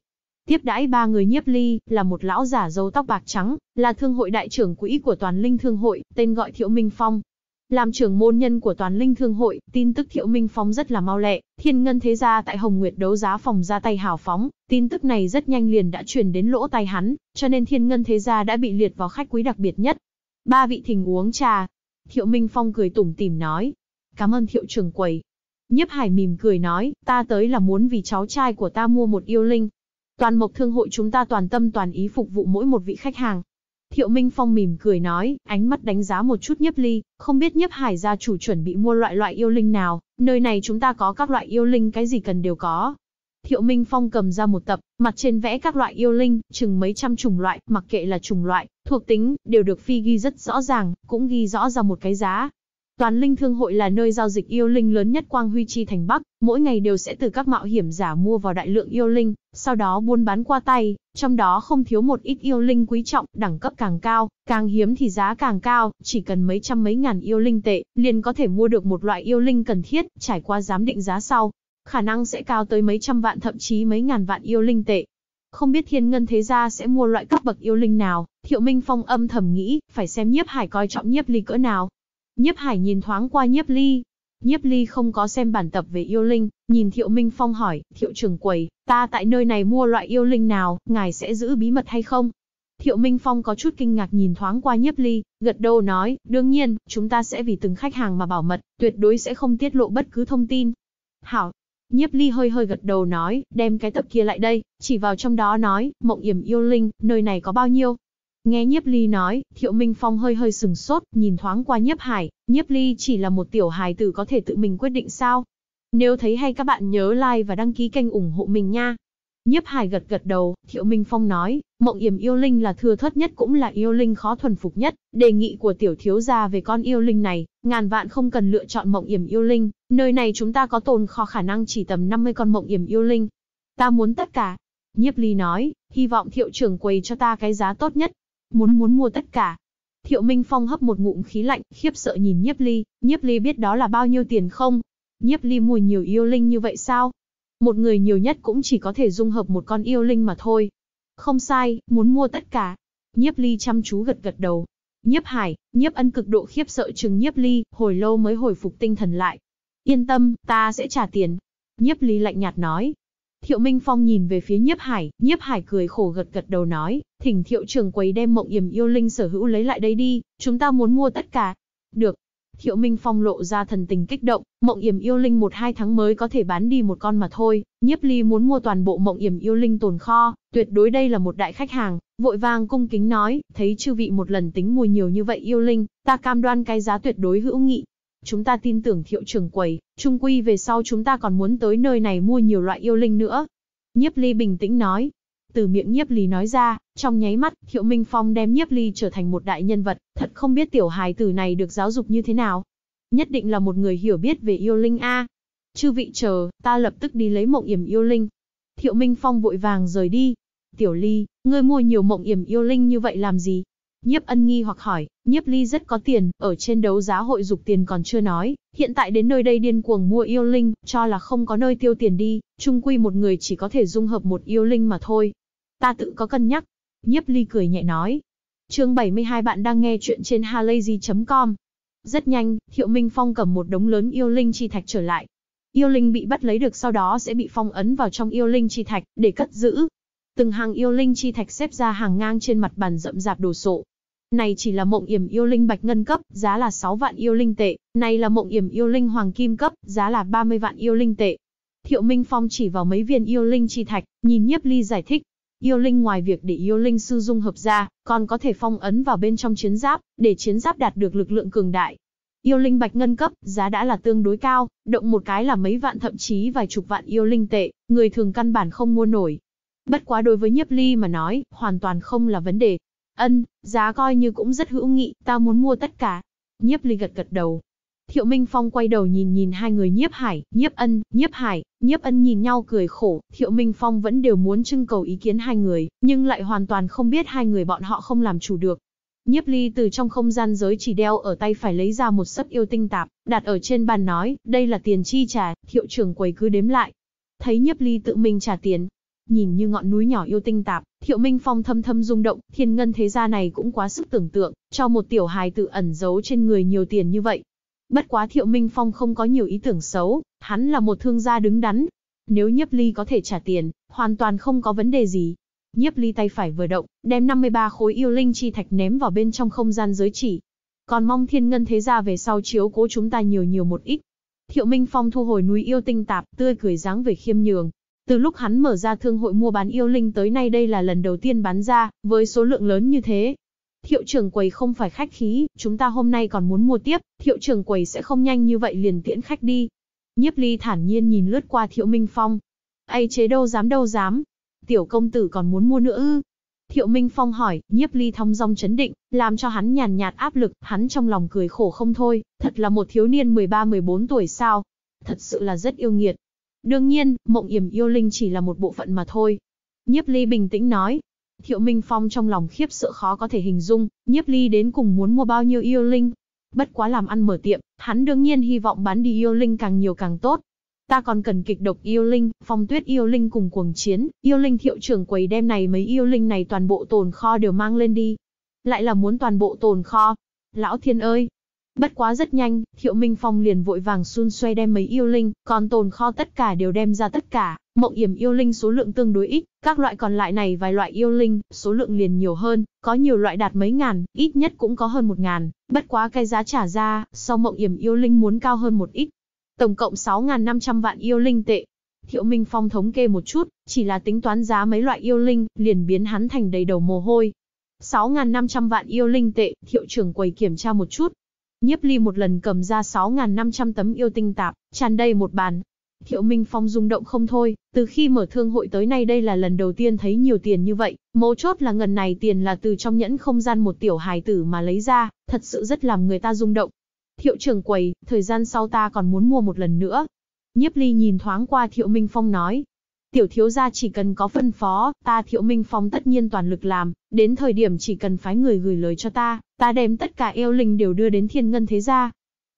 S1: Tiếp đãi ba người nhiếp ly là một lão giả râu tóc bạc trắng, là thương hội đại trưởng quỹ của toàn linh thương hội, tên gọi Thiệu Minh Phong, làm trưởng môn nhân của toàn linh thương hội, tin tức Thiệu Minh Phong rất là mau lẹ, thiên ngân thế gia tại Hồng Nguyệt đấu giá phòng ra tay hào phóng, tin tức này rất nhanh liền đã truyền đến lỗ tai hắn, cho nên thiên ngân thế gia đã bị liệt vào khách quý đặc biệt nhất. Ba vị thỉnh uống trà. Thiệu Minh Phong cười tủm tỉm nói. Cảm ơn Thiệu trưởng quầy. Nhiếp Hải mỉm cười nói, ta tới là muốn vì cháu trai của ta mua một yêu linh. Toàn mộc thương hội chúng ta toàn tâm toàn ý phục vụ mỗi một vị khách hàng, Thiệu Minh Phong mỉm cười nói, ánh mắt đánh giá một chút nhấp ly, không biết Nhấp hải gia chủ chuẩn bị mua loại loại yêu linh nào, nơi này chúng ta có các loại yêu linh cái gì cần đều có. Thiệu Minh Phong cầm ra một tập, mặt trên vẽ các loại yêu linh, chừng mấy trăm chủng loại, mặc kệ là chủng loại, thuộc tính, đều được phi ghi rất rõ ràng, cũng ghi rõ ra một cái giá. Toàn Linh Thương hội là nơi giao dịch yêu linh lớn nhất Quang Huy Chi thành Bắc, mỗi ngày đều sẽ từ các mạo hiểm giả mua vào đại lượng yêu linh, sau đó buôn bán qua tay, trong đó không thiếu một ít yêu linh quý trọng, đẳng cấp càng cao, càng hiếm thì giá càng cao, chỉ cần mấy trăm mấy ngàn yêu linh tệ, liền có thể mua được một loại yêu linh cần thiết, trải qua giám định giá sau, khả năng sẽ cao tới mấy trăm vạn thậm chí mấy ngàn vạn yêu linh tệ. Không biết thiên ngân thế gia sẽ mua loại cấp bậc yêu linh nào, Thiệu Minh Phong âm thầm nghĩ, phải xem nhiếp hải coi trọng nhiếp ly cỡ nào, Nhiếp Hải nhìn thoáng qua Nhiếp Ly. Nhiếp Ly không có xem bản tập về yêu linh, nhìn Thiệu Minh Phong hỏi, Thiệu trưởng quầy, ta tại nơi này mua loại yêu linh nào, ngài sẽ giữ bí mật hay không? Thiệu Minh Phong có chút kinh ngạc nhìn thoáng qua Nhiếp Ly, gật đầu nói, đương nhiên, chúng ta sẽ vì từng khách hàng mà bảo mật, tuyệt đối sẽ không tiết lộ bất cứ thông tin. Hảo. Nhiếp Ly hơi hơi gật đầu nói, đem cái tập kia lại đây, chỉ vào trong đó nói, mộng yểm yêu linh, nơi này có bao nhiêu? Nghe Nhiếp Ly nói, Thiệu Minh Phong hơi hơi sừng sốt, nhìn thoáng qua Nhiếp Hải, Nhiếp Ly chỉ là một tiểu hài tử có thể tự mình quyết định sao? Nếu thấy hay các bạn nhớ like và đăng ký kênh ủng hộ mình nha. Nhiếp Hải gật gật đầu, Thiệu Minh Phong nói, mộng yểm yêu linh là thừa thất nhất cũng là yêu linh khó thuần phục nhất, đề nghị của tiểu thiếu gia về con yêu linh này, ngàn vạn không cần lựa chọn mộng yểm yêu linh, nơi này chúng ta có tồn kho khả năng chỉ tầm 50 con mộng yểm yêu linh. Ta muốn tất cả. Nhiếp Ly nói, hy vọng Thiệu trưởng quầy cho ta cái giá tốt nhất, muốn muốn mua tất cả. Thiệu Minh Phong hấp một ngụm khí lạnh, khiếp sợ nhìn Nhiếp Ly, Nhiếp Ly biết đó là bao nhiêu tiền không? Nhiếp Ly mua nhiều yêu linh như vậy sao? Một người nhiều nhất cũng chỉ có thể dung hợp một con yêu linh mà thôi. Không sai, muốn mua tất cả. Nhiếp Ly chăm chú gật gật đầu. Nhiếp Hải, Nhiếp Ân cực độ khiếp sợ chừng Nhiếp Ly, hồi lâu mới hồi phục tinh thần lại. Yên tâm, ta sẽ trả tiền. Nhiếp Ly lạnh nhạt nói, Thiệu Minh Phong nhìn về phía Nhiếp Hải, Nhiếp Hải cười khổ gật gật đầu nói, thỉnh Thiệu trưởng quầy đem mộng yểm yêu linh sở hữu lấy lại đây đi, chúng ta muốn mua tất cả. Được. Thiệu Minh Phong lộ ra thần tình kích động, mộng yểm yêu linh 1-2 tháng mới có thể bán đi một con mà thôi, Nhiếp Ly muốn mua toàn bộ mộng yểm yêu linh tồn kho, tuyệt đối đây là một đại khách hàng, vội vàng cung kính nói, thấy chư vị một lần tính mua nhiều như vậy yêu linh, ta cam đoan cái giá tuyệt đối hữu nghị, Chúng ta tin tưởng thiệu trưởng quầy, trung quy về sau chúng ta còn muốn tới nơi này mua nhiều loại yêu linh nữa. Nhiếp ly bình tĩnh nói. Từ miệng nhiếp ly nói ra, trong nháy mắt, thiệu Minh Phong đem nhiếp ly trở thành một đại nhân vật, thật không biết tiểu hài tử này được giáo dục như thế nào. Nhất định là một người hiểu biết về yêu linh A. Chư vị chờ, ta lập tức đi lấy mộng yểm yêu linh. Thiệu Minh Phong vội vàng rời đi. Tiểu ly, ngươi mua nhiều mộng yểm yêu linh như vậy làm gì? Nhiếp ân nghi hoặc hỏi, nhiếp ly rất có tiền, ở trên đấu giá hội dục tiền còn chưa nói, hiện tại đến nơi đây điên cuồng mua yêu linh, cho là không có nơi tiêu tiền đi, chung quy một người chỉ có thể dung hợp một yêu linh mà thôi. Ta tự có cân nhắc. Nhiếp ly cười nhẹ nói. chương 72 bạn đang nghe chuyện trên halayzi.com. Rất nhanh, Thiệu Minh Phong cầm một đống lớn yêu linh chi thạch trở lại. Yêu linh bị bắt lấy được sau đó sẽ bị phong ấn vào trong yêu linh chi thạch để cất giữ, từng hàng yêu linh chi thạch xếp ra hàng ngang trên mặt bàn rậm rạp đồ sộ, này chỉ là mộng yểm yêu linh bạch ngân cấp, giá là 6 vạn yêu linh tệ, này là mộng yểm yêu linh hoàng kim cấp, giá là 30 vạn yêu linh tệ. Thiệu Minh Phong chỉ vào mấy viên yêu linh chi thạch, nhìn Nhiếp Ly giải thích, yêu linh ngoài việc để yêu linh sư dung hợp ra, còn có thể phong ấn vào bên trong chiến giáp, để chiến giáp đạt được lực lượng cường đại. Yêu linh bạch ngân cấp, giá đã là tương đối cao, động một cái là mấy vạn thậm chí vài chục vạn yêu linh tệ, người thường căn bản không mua nổi. Bất quá đối với Nhiếp Ly mà nói, hoàn toàn không là vấn đề, Ân, giá coi như cũng rất hữu nghị, ta muốn mua tất cả. Nhiếp ly gật gật đầu. Thiệu Minh Phong quay đầu nhìn nhìn hai người nhiếp hải, nhiếp ân, nhiếp hải, nhiếp ân nhìn nhau cười khổ, Thiệu Minh Phong vẫn đều muốn trưng cầu ý kiến hai người, nhưng lại hoàn toàn không biết hai người bọn họ không làm chủ được. Nhiếp ly từ trong không gian giới chỉ đeo ở tay phải lấy ra một sấp yêu tinh tạp, đặt ở trên bàn nói, đây là tiền chi trả, thiệu trưởng quầy cứ đếm lại. Thấy nhiếp ly tự mình trả tiền, Nhìn như ngọn núi nhỏ yêu tinh tạp, Thiệu Minh Phong thâm thâm rung động, thiên ngân thế gia này cũng quá sức tưởng tượng, cho một tiểu hài tự ẩn giấu trên người nhiều tiền như vậy. Bất quá Thiệu Minh Phong không có nhiều ý tưởng xấu, hắn là một thương gia đứng đắn. Nếu Nhiếp Ly có thể trả tiền, hoàn toàn không có vấn đề gì. Nhiếp Ly tay phải vừa động, đem 53 khối yêu linh chi thạch ném vào bên trong không gian giới chỉ. Còn mong thiên ngân thế gia về sau chiếu cố chúng ta nhiều nhiều một ít. Thiệu Minh Phong thu hồi núi yêu tinh tạp, tươi cười dáng về khiêm nhường, từ lúc hắn mở ra thương hội mua bán yêu linh tới nay đây là lần đầu tiên bán ra, với số lượng lớn như thế. Hiệu trưởng quầy không phải khách khí, chúng ta hôm nay còn muốn mua tiếp, hiệu trưởng quầy sẽ không nhanh như vậy liền tiễn khách đi. Nhiếp ly thản nhiên nhìn lướt qua thiệu Minh Phong. Ây chế đâu dám đâu dám. Tiểu công tử còn muốn mua nữa ư. Thiệu Minh Phong hỏi, nhiếp ly thong dong chấn định, làm cho hắn nhàn nhạt áp lực, hắn trong lòng cười khổ không thôi, thật là một thiếu niên 13-14 tuổi sao. Thật sự là rất yêu nghiệt. Đương nhiên, mộng yểm yêu linh chỉ là một bộ phận mà thôi. Nhiếp ly bình tĩnh nói. Thiệu Minh Phong trong lòng khiếp sợ khó có thể hình dung, nhiếp ly đến cùng muốn mua bao nhiêu yêu linh. Bất quá làm ăn mở tiệm, hắn đương nhiên hy vọng bán đi yêu linh càng nhiều càng tốt. Ta còn cần kịch độc yêu linh, phong tuyết yêu linh cùng cuồng chiến, yêu linh thiệu trưởng quầy đem này mấy yêu linh này toàn bộ tồn kho đều mang lên đi. Lại là muốn toàn bộ tồn kho. Lão thiên ơi, Bất quá rất nhanh, Thiệu Minh Phong liền vội vàng xun xoay đem mấy yêu linh, còn tồn kho tất cả đều đem ra tất cả, mộng yểm yêu linh số lượng tương đối ít, các loại còn lại này vài loại yêu linh, số lượng liền nhiều hơn, có nhiều loại đạt mấy ngàn, ít nhất cũng có hơn một ngàn, bất quá cái giá trả ra, sau mộng yểm yêu linh muốn cao hơn một ít. Tổng cộng 6.500 vạn yêu linh tệ. Thiệu Minh Phong thống kê một chút, chỉ là tính toán giá mấy loại yêu linh, liền biến hắn thành đầy đầu mồ hôi. 6.500 vạn yêu linh tệ, thiệu trưởng quầy kiểm tra một chút, Nhiếp ly một lần cầm ra 6.500 tấm yêu tinh tạp, tràn đầy một bàn. Thiệu Minh Phong rung động không thôi, từ khi mở thương hội tới nay đây là lần đầu tiên thấy nhiều tiền như vậy, mấu chốt là ngần này tiền là từ trong nhẫn không gian một tiểu hài tử mà lấy ra, thật sự rất làm người ta rung động. Thiệu trưởng quầy, thời gian sau ta còn muốn mua một lần nữa. Nhiếp ly nhìn thoáng qua Thiệu Minh Phong nói, Tiểu thiếu gia chỉ cần có phân phó, ta thiệu minh phong tất nhiên toàn lực làm, đến thời điểm chỉ cần phái người gửi lời cho ta, ta đem tất cả yêu linh đều đưa đến thiên ngân thế gia.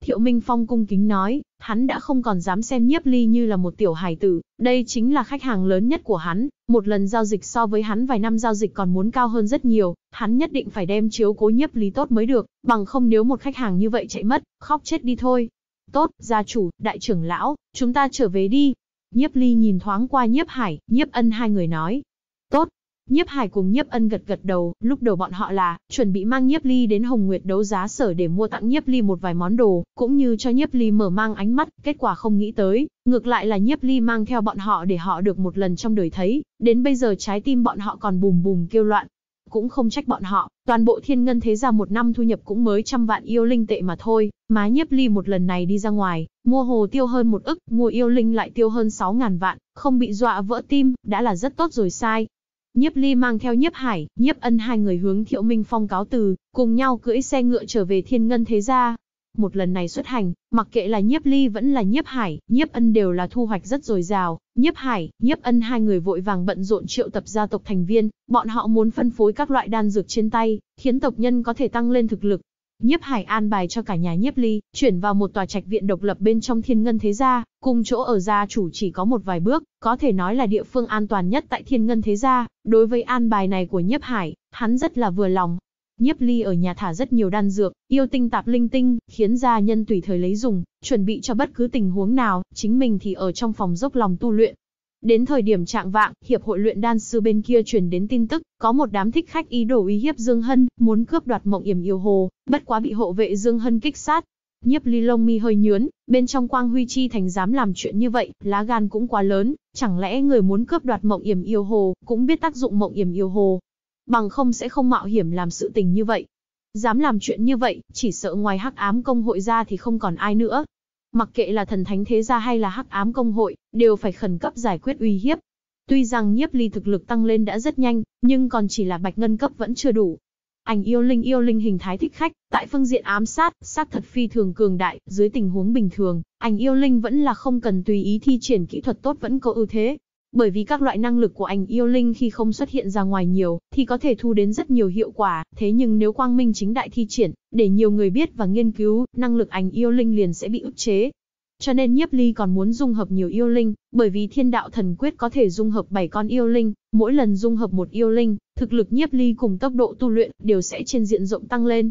S1: Thiệu Minh Phong cung kính nói, hắn đã không còn dám xem nhiếp ly như là một tiểu hài tử, đây chính là khách hàng lớn nhất của hắn, một lần giao dịch so với hắn vài năm giao dịch còn muốn cao hơn rất nhiều, hắn nhất định phải đem chiếu cố nhiếp ly tốt mới được, bằng không nếu một khách hàng như vậy chạy mất, khóc chết đi thôi. Tốt, gia chủ, đại trưởng lão, chúng ta trở về đi, Nhiếp Ly nhìn thoáng qua Nhiếp Hải, Nhiếp Ân hai người nói. Tốt. Nhiếp Hải cùng Nhiếp Ân gật gật đầu, lúc đầu bọn họ là, chuẩn bị mang Nhiếp Ly đến Hồng Nguyệt đấu giá sở để mua tặng Nhiếp Ly một vài món đồ, cũng như cho Nhiếp Ly mở mang ánh mắt, kết quả không nghĩ tới, ngược lại là Nhiếp Ly mang theo bọn họ để họ được một lần trong đời thấy, đến bây giờ trái tim bọn họ còn bùm bùm kêu loạn, cũng không trách bọn họ, toàn bộ thiên ngân thế gia một năm thu nhập cũng mới trăm vạn yêu linh tệ mà thôi, má nhiếp ly một lần này đi ra ngoài, mua hồ tiêu hơn một ức, mua yêu linh lại tiêu hơn sáu ngàn vạn, không bị dọa vỡ tim, đã là rất tốt rồi sai. Nhiếp ly mang theo nhiếp hải, nhiếp ân hai người hướng thiệu minh phong cáo từ, cùng nhau cưỡi xe ngựa trở về thiên ngân thế gia, một lần này xuất hành, mặc kệ là nhiếp ly vẫn là nhiếp hải, nhiếp ân đều là thu hoạch rất dồi dào. Nhiếp hải, nhiếp ân hai người vội vàng bận rộn triệu tập gia tộc thành viên, bọn họ muốn phân phối các loại đan dược trên tay, khiến tộc nhân có thể tăng lên thực lực. Nhiếp hải an bài cho cả nhà nhiếp ly, chuyển vào một tòa trạch viện độc lập bên trong thiên ngân thế gia, cùng chỗ ở gia chủ chỉ có một vài bước, có thể nói là địa phương an toàn nhất tại thiên ngân thế gia. Đối với an bài này của nhiếp hải, hắn rất là vừa lòng, Nhiếp ly ở nhà thả rất nhiều đan dược, yêu tinh tạp linh tinh, khiến gia nhân tùy thời lấy dùng, chuẩn bị cho bất cứ tình huống nào, chính mình thì ở trong phòng dốc lòng tu luyện. Đến thời điểm trạng vạng, hiệp hội luyện đan sư bên kia truyền đến tin tức, có một đám thích khách ý đồ uy hiếp Dương Hân, muốn cướp đoạt mộng yểm yêu hồ, bất quá bị hộ vệ Dương Hân kích sát. Nhiếp ly lông mi hơi nhướn, bên trong quang huy chi thành dám làm chuyện như vậy, lá gan cũng quá lớn, chẳng lẽ người muốn cướp đoạt mộng yểm yêu hồ, cũng biết tác dụng mộng yểm yêu hồ, bằng không sẽ không mạo hiểm làm sự tình như vậy. Dám làm chuyện như vậy, chỉ sợ ngoài hắc ám công hội ra thì không còn ai nữa. Mặc kệ là thần thánh thế gia hay là hắc ám công hội, đều phải khẩn cấp giải quyết uy hiếp. Tuy rằng nhiếp ly thực lực tăng lên đã rất nhanh, nhưng còn chỉ là bạch ngân cấp vẫn chưa đủ. Ảnh yêu linh yêu linh hình thái thích khách, tại phương diện ám sát, sát thật phi thường cường đại, dưới tình huống bình thường, ảnh yêu linh vẫn là không cần tùy ý thi triển kỹ thuật tốt vẫn có ưu thế, bởi vì các loại năng lực của ảnh yêu linh khi không xuất hiện ra ngoài nhiều, thì có thể thu đến rất nhiều hiệu quả, thế nhưng nếu quang minh chính đại thi triển, để nhiều người biết và nghiên cứu, năng lực ảnh yêu linh liền sẽ bị ức chế. Cho nên Nhiếp Ly còn muốn dung hợp nhiều yêu linh, bởi vì thiên đạo thần quyết có thể dung hợp 7 con yêu linh, mỗi lần dung hợp một yêu linh, thực lực Nhiếp Ly cùng tốc độ tu luyện đều sẽ trên diện rộng tăng lên.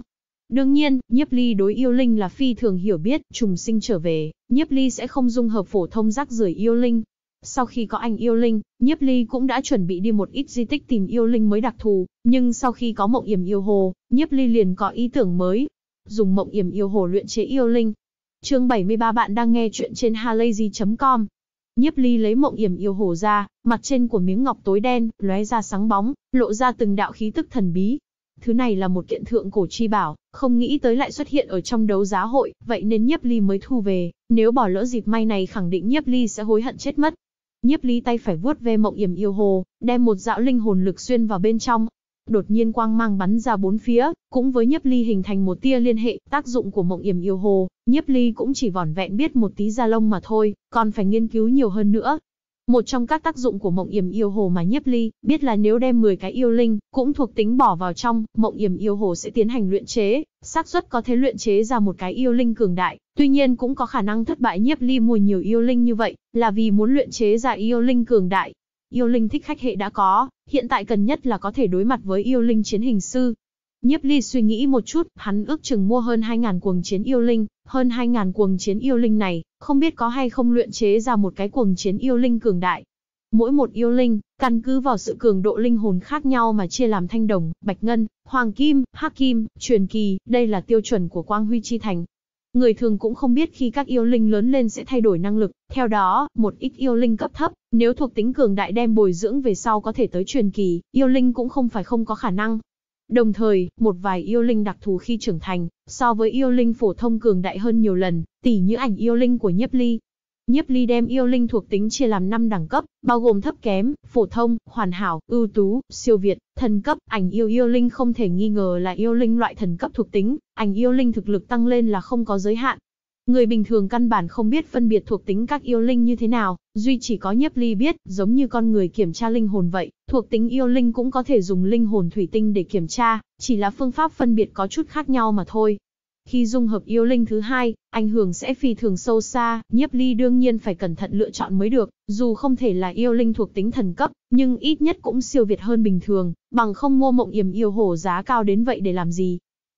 S1: Đương nhiên, Nhiếp Ly đối yêu linh là phi thường hiểu biết, trùng sinh trở về, Nhiếp Ly sẽ không dung hợp phổ thông rác rưởi yêu linh, sau khi có anh yêu linh, Nhiếp Ly cũng đã chuẩn bị đi một ít di tích tìm yêu linh mới đặc thù, nhưng sau khi có mộng yểm yêu hồ, Nhiếp Ly liền có ý tưởng mới, dùng mộng yểm yêu hồ luyện chế yêu linh. Chương 73 bạn đang nghe chuyện trên halayzi.com. Nhiếp Ly lấy mộng yểm yêu hồ ra, mặt trên của miếng ngọc tối đen lóe ra sáng bóng, lộ ra từng đạo khí tức thần bí. Thứ này là một kiện thượng cổ chi bảo, không nghĩ tới lại xuất hiện ở trong đấu giá hội, vậy nên Nhiếp Ly mới thu về, nếu bỏ lỡ dịp may này khẳng định Nhiếp Ly sẽ hối hận chết mất. Nhiếp Ly tay phải vuốt ve mộng yểm yêu hồ, đem một dạo linh hồn lực xuyên vào bên trong. Đột nhiên quang mang bắn ra bốn phía, cũng với Nhiếp Ly hình thành một tia liên hệ, tác dụng của mộng yểm yêu hồ, Nhiếp Ly cũng chỉ vỏn vẹn biết một tí da lông mà thôi, còn phải nghiên cứu nhiều hơn nữa. Một trong các tác dụng của mộng yểm yêu hồ mà Nhiếp Ly biết là nếu đem 10 cái yêu linh cũng thuộc tính bỏ vào trong, mộng yểm yêu hồ sẽ tiến hành luyện chế, xác suất có thể luyện chế ra một cái yêu linh cường đại Tuy nhiên cũng có khả năng thất bại nhiếp ly mua nhiều yêu linh như vậy, là vì muốn luyện chế ra yêu linh cường đại. Yêu linh thích khách hệ đã có, hiện tại cần nhất là có thể đối mặt với yêu linh chiến hình sư. Nhiếp ly suy nghĩ một chút, hắn ước chừng mua hơn 2.000 cuồng chiến yêu linh, hơn 2.000 cuồng chiến yêu linh này, không biết có hay không luyện chế ra một cái cuồng chiến yêu linh cường đại. Mỗi một yêu linh, căn cứ vào sự cường độ linh hồn khác nhau mà chia làm thanh đồng, bạch ngân, hoàng kim, hắc kim, truyền kỳ, đây là tiêu chuẩn của quang huy chi thành, Người thường cũng không biết khi các yêu linh lớn lên sẽ thay đổi năng lực, theo đó, một ít yêu linh cấp thấp, nếu thuộc tính cường đại đem bồi dưỡng về sau có thể tới truyền kỳ, yêu linh cũng không phải không có khả năng. Đồng thời, một vài yêu linh đặc thù khi trưởng thành, so với yêu linh phổ thông cường đại hơn nhiều lần, tỉ như ảnh yêu linh của Nhiếp Ly, Nhiếp Ly đem yêu linh thuộc tính chia làm 5 đẳng cấp, bao gồm thấp kém, phổ thông, hoàn hảo, ưu tú, siêu việt, thần cấp, ảnh yêu yêu linh không thể nghi ngờ là yêu linh loại thần cấp thuộc tính, ảnh yêu linh thực lực tăng lên là không có giới hạn. Người bình thường căn bản không biết phân biệt thuộc tính các yêu linh như thế nào, duy chỉ có nhiếp ly biết, giống như con người kiểm tra linh hồn vậy, thuộc tính yêu linh cũng có thể dùng linh hồn thủy tinh để kiểm tra, chỉ là phương pháp phân biệt có chút khác nhau mà thôi. Khi dung hợp yêu linh thứ hai, ảnh hưởng sẽ phi thường sâu xa, nhiếp ly đương nhiên phải cẩn thận lựa chọn mới được, dù không thể là yêu linh thuộc tính thần cấp, nhưng ít nhất cũng siêu việt hơn bình thường, bằng không ngô mộng yểm yêu hồ giá cao đến vậy để làm gì.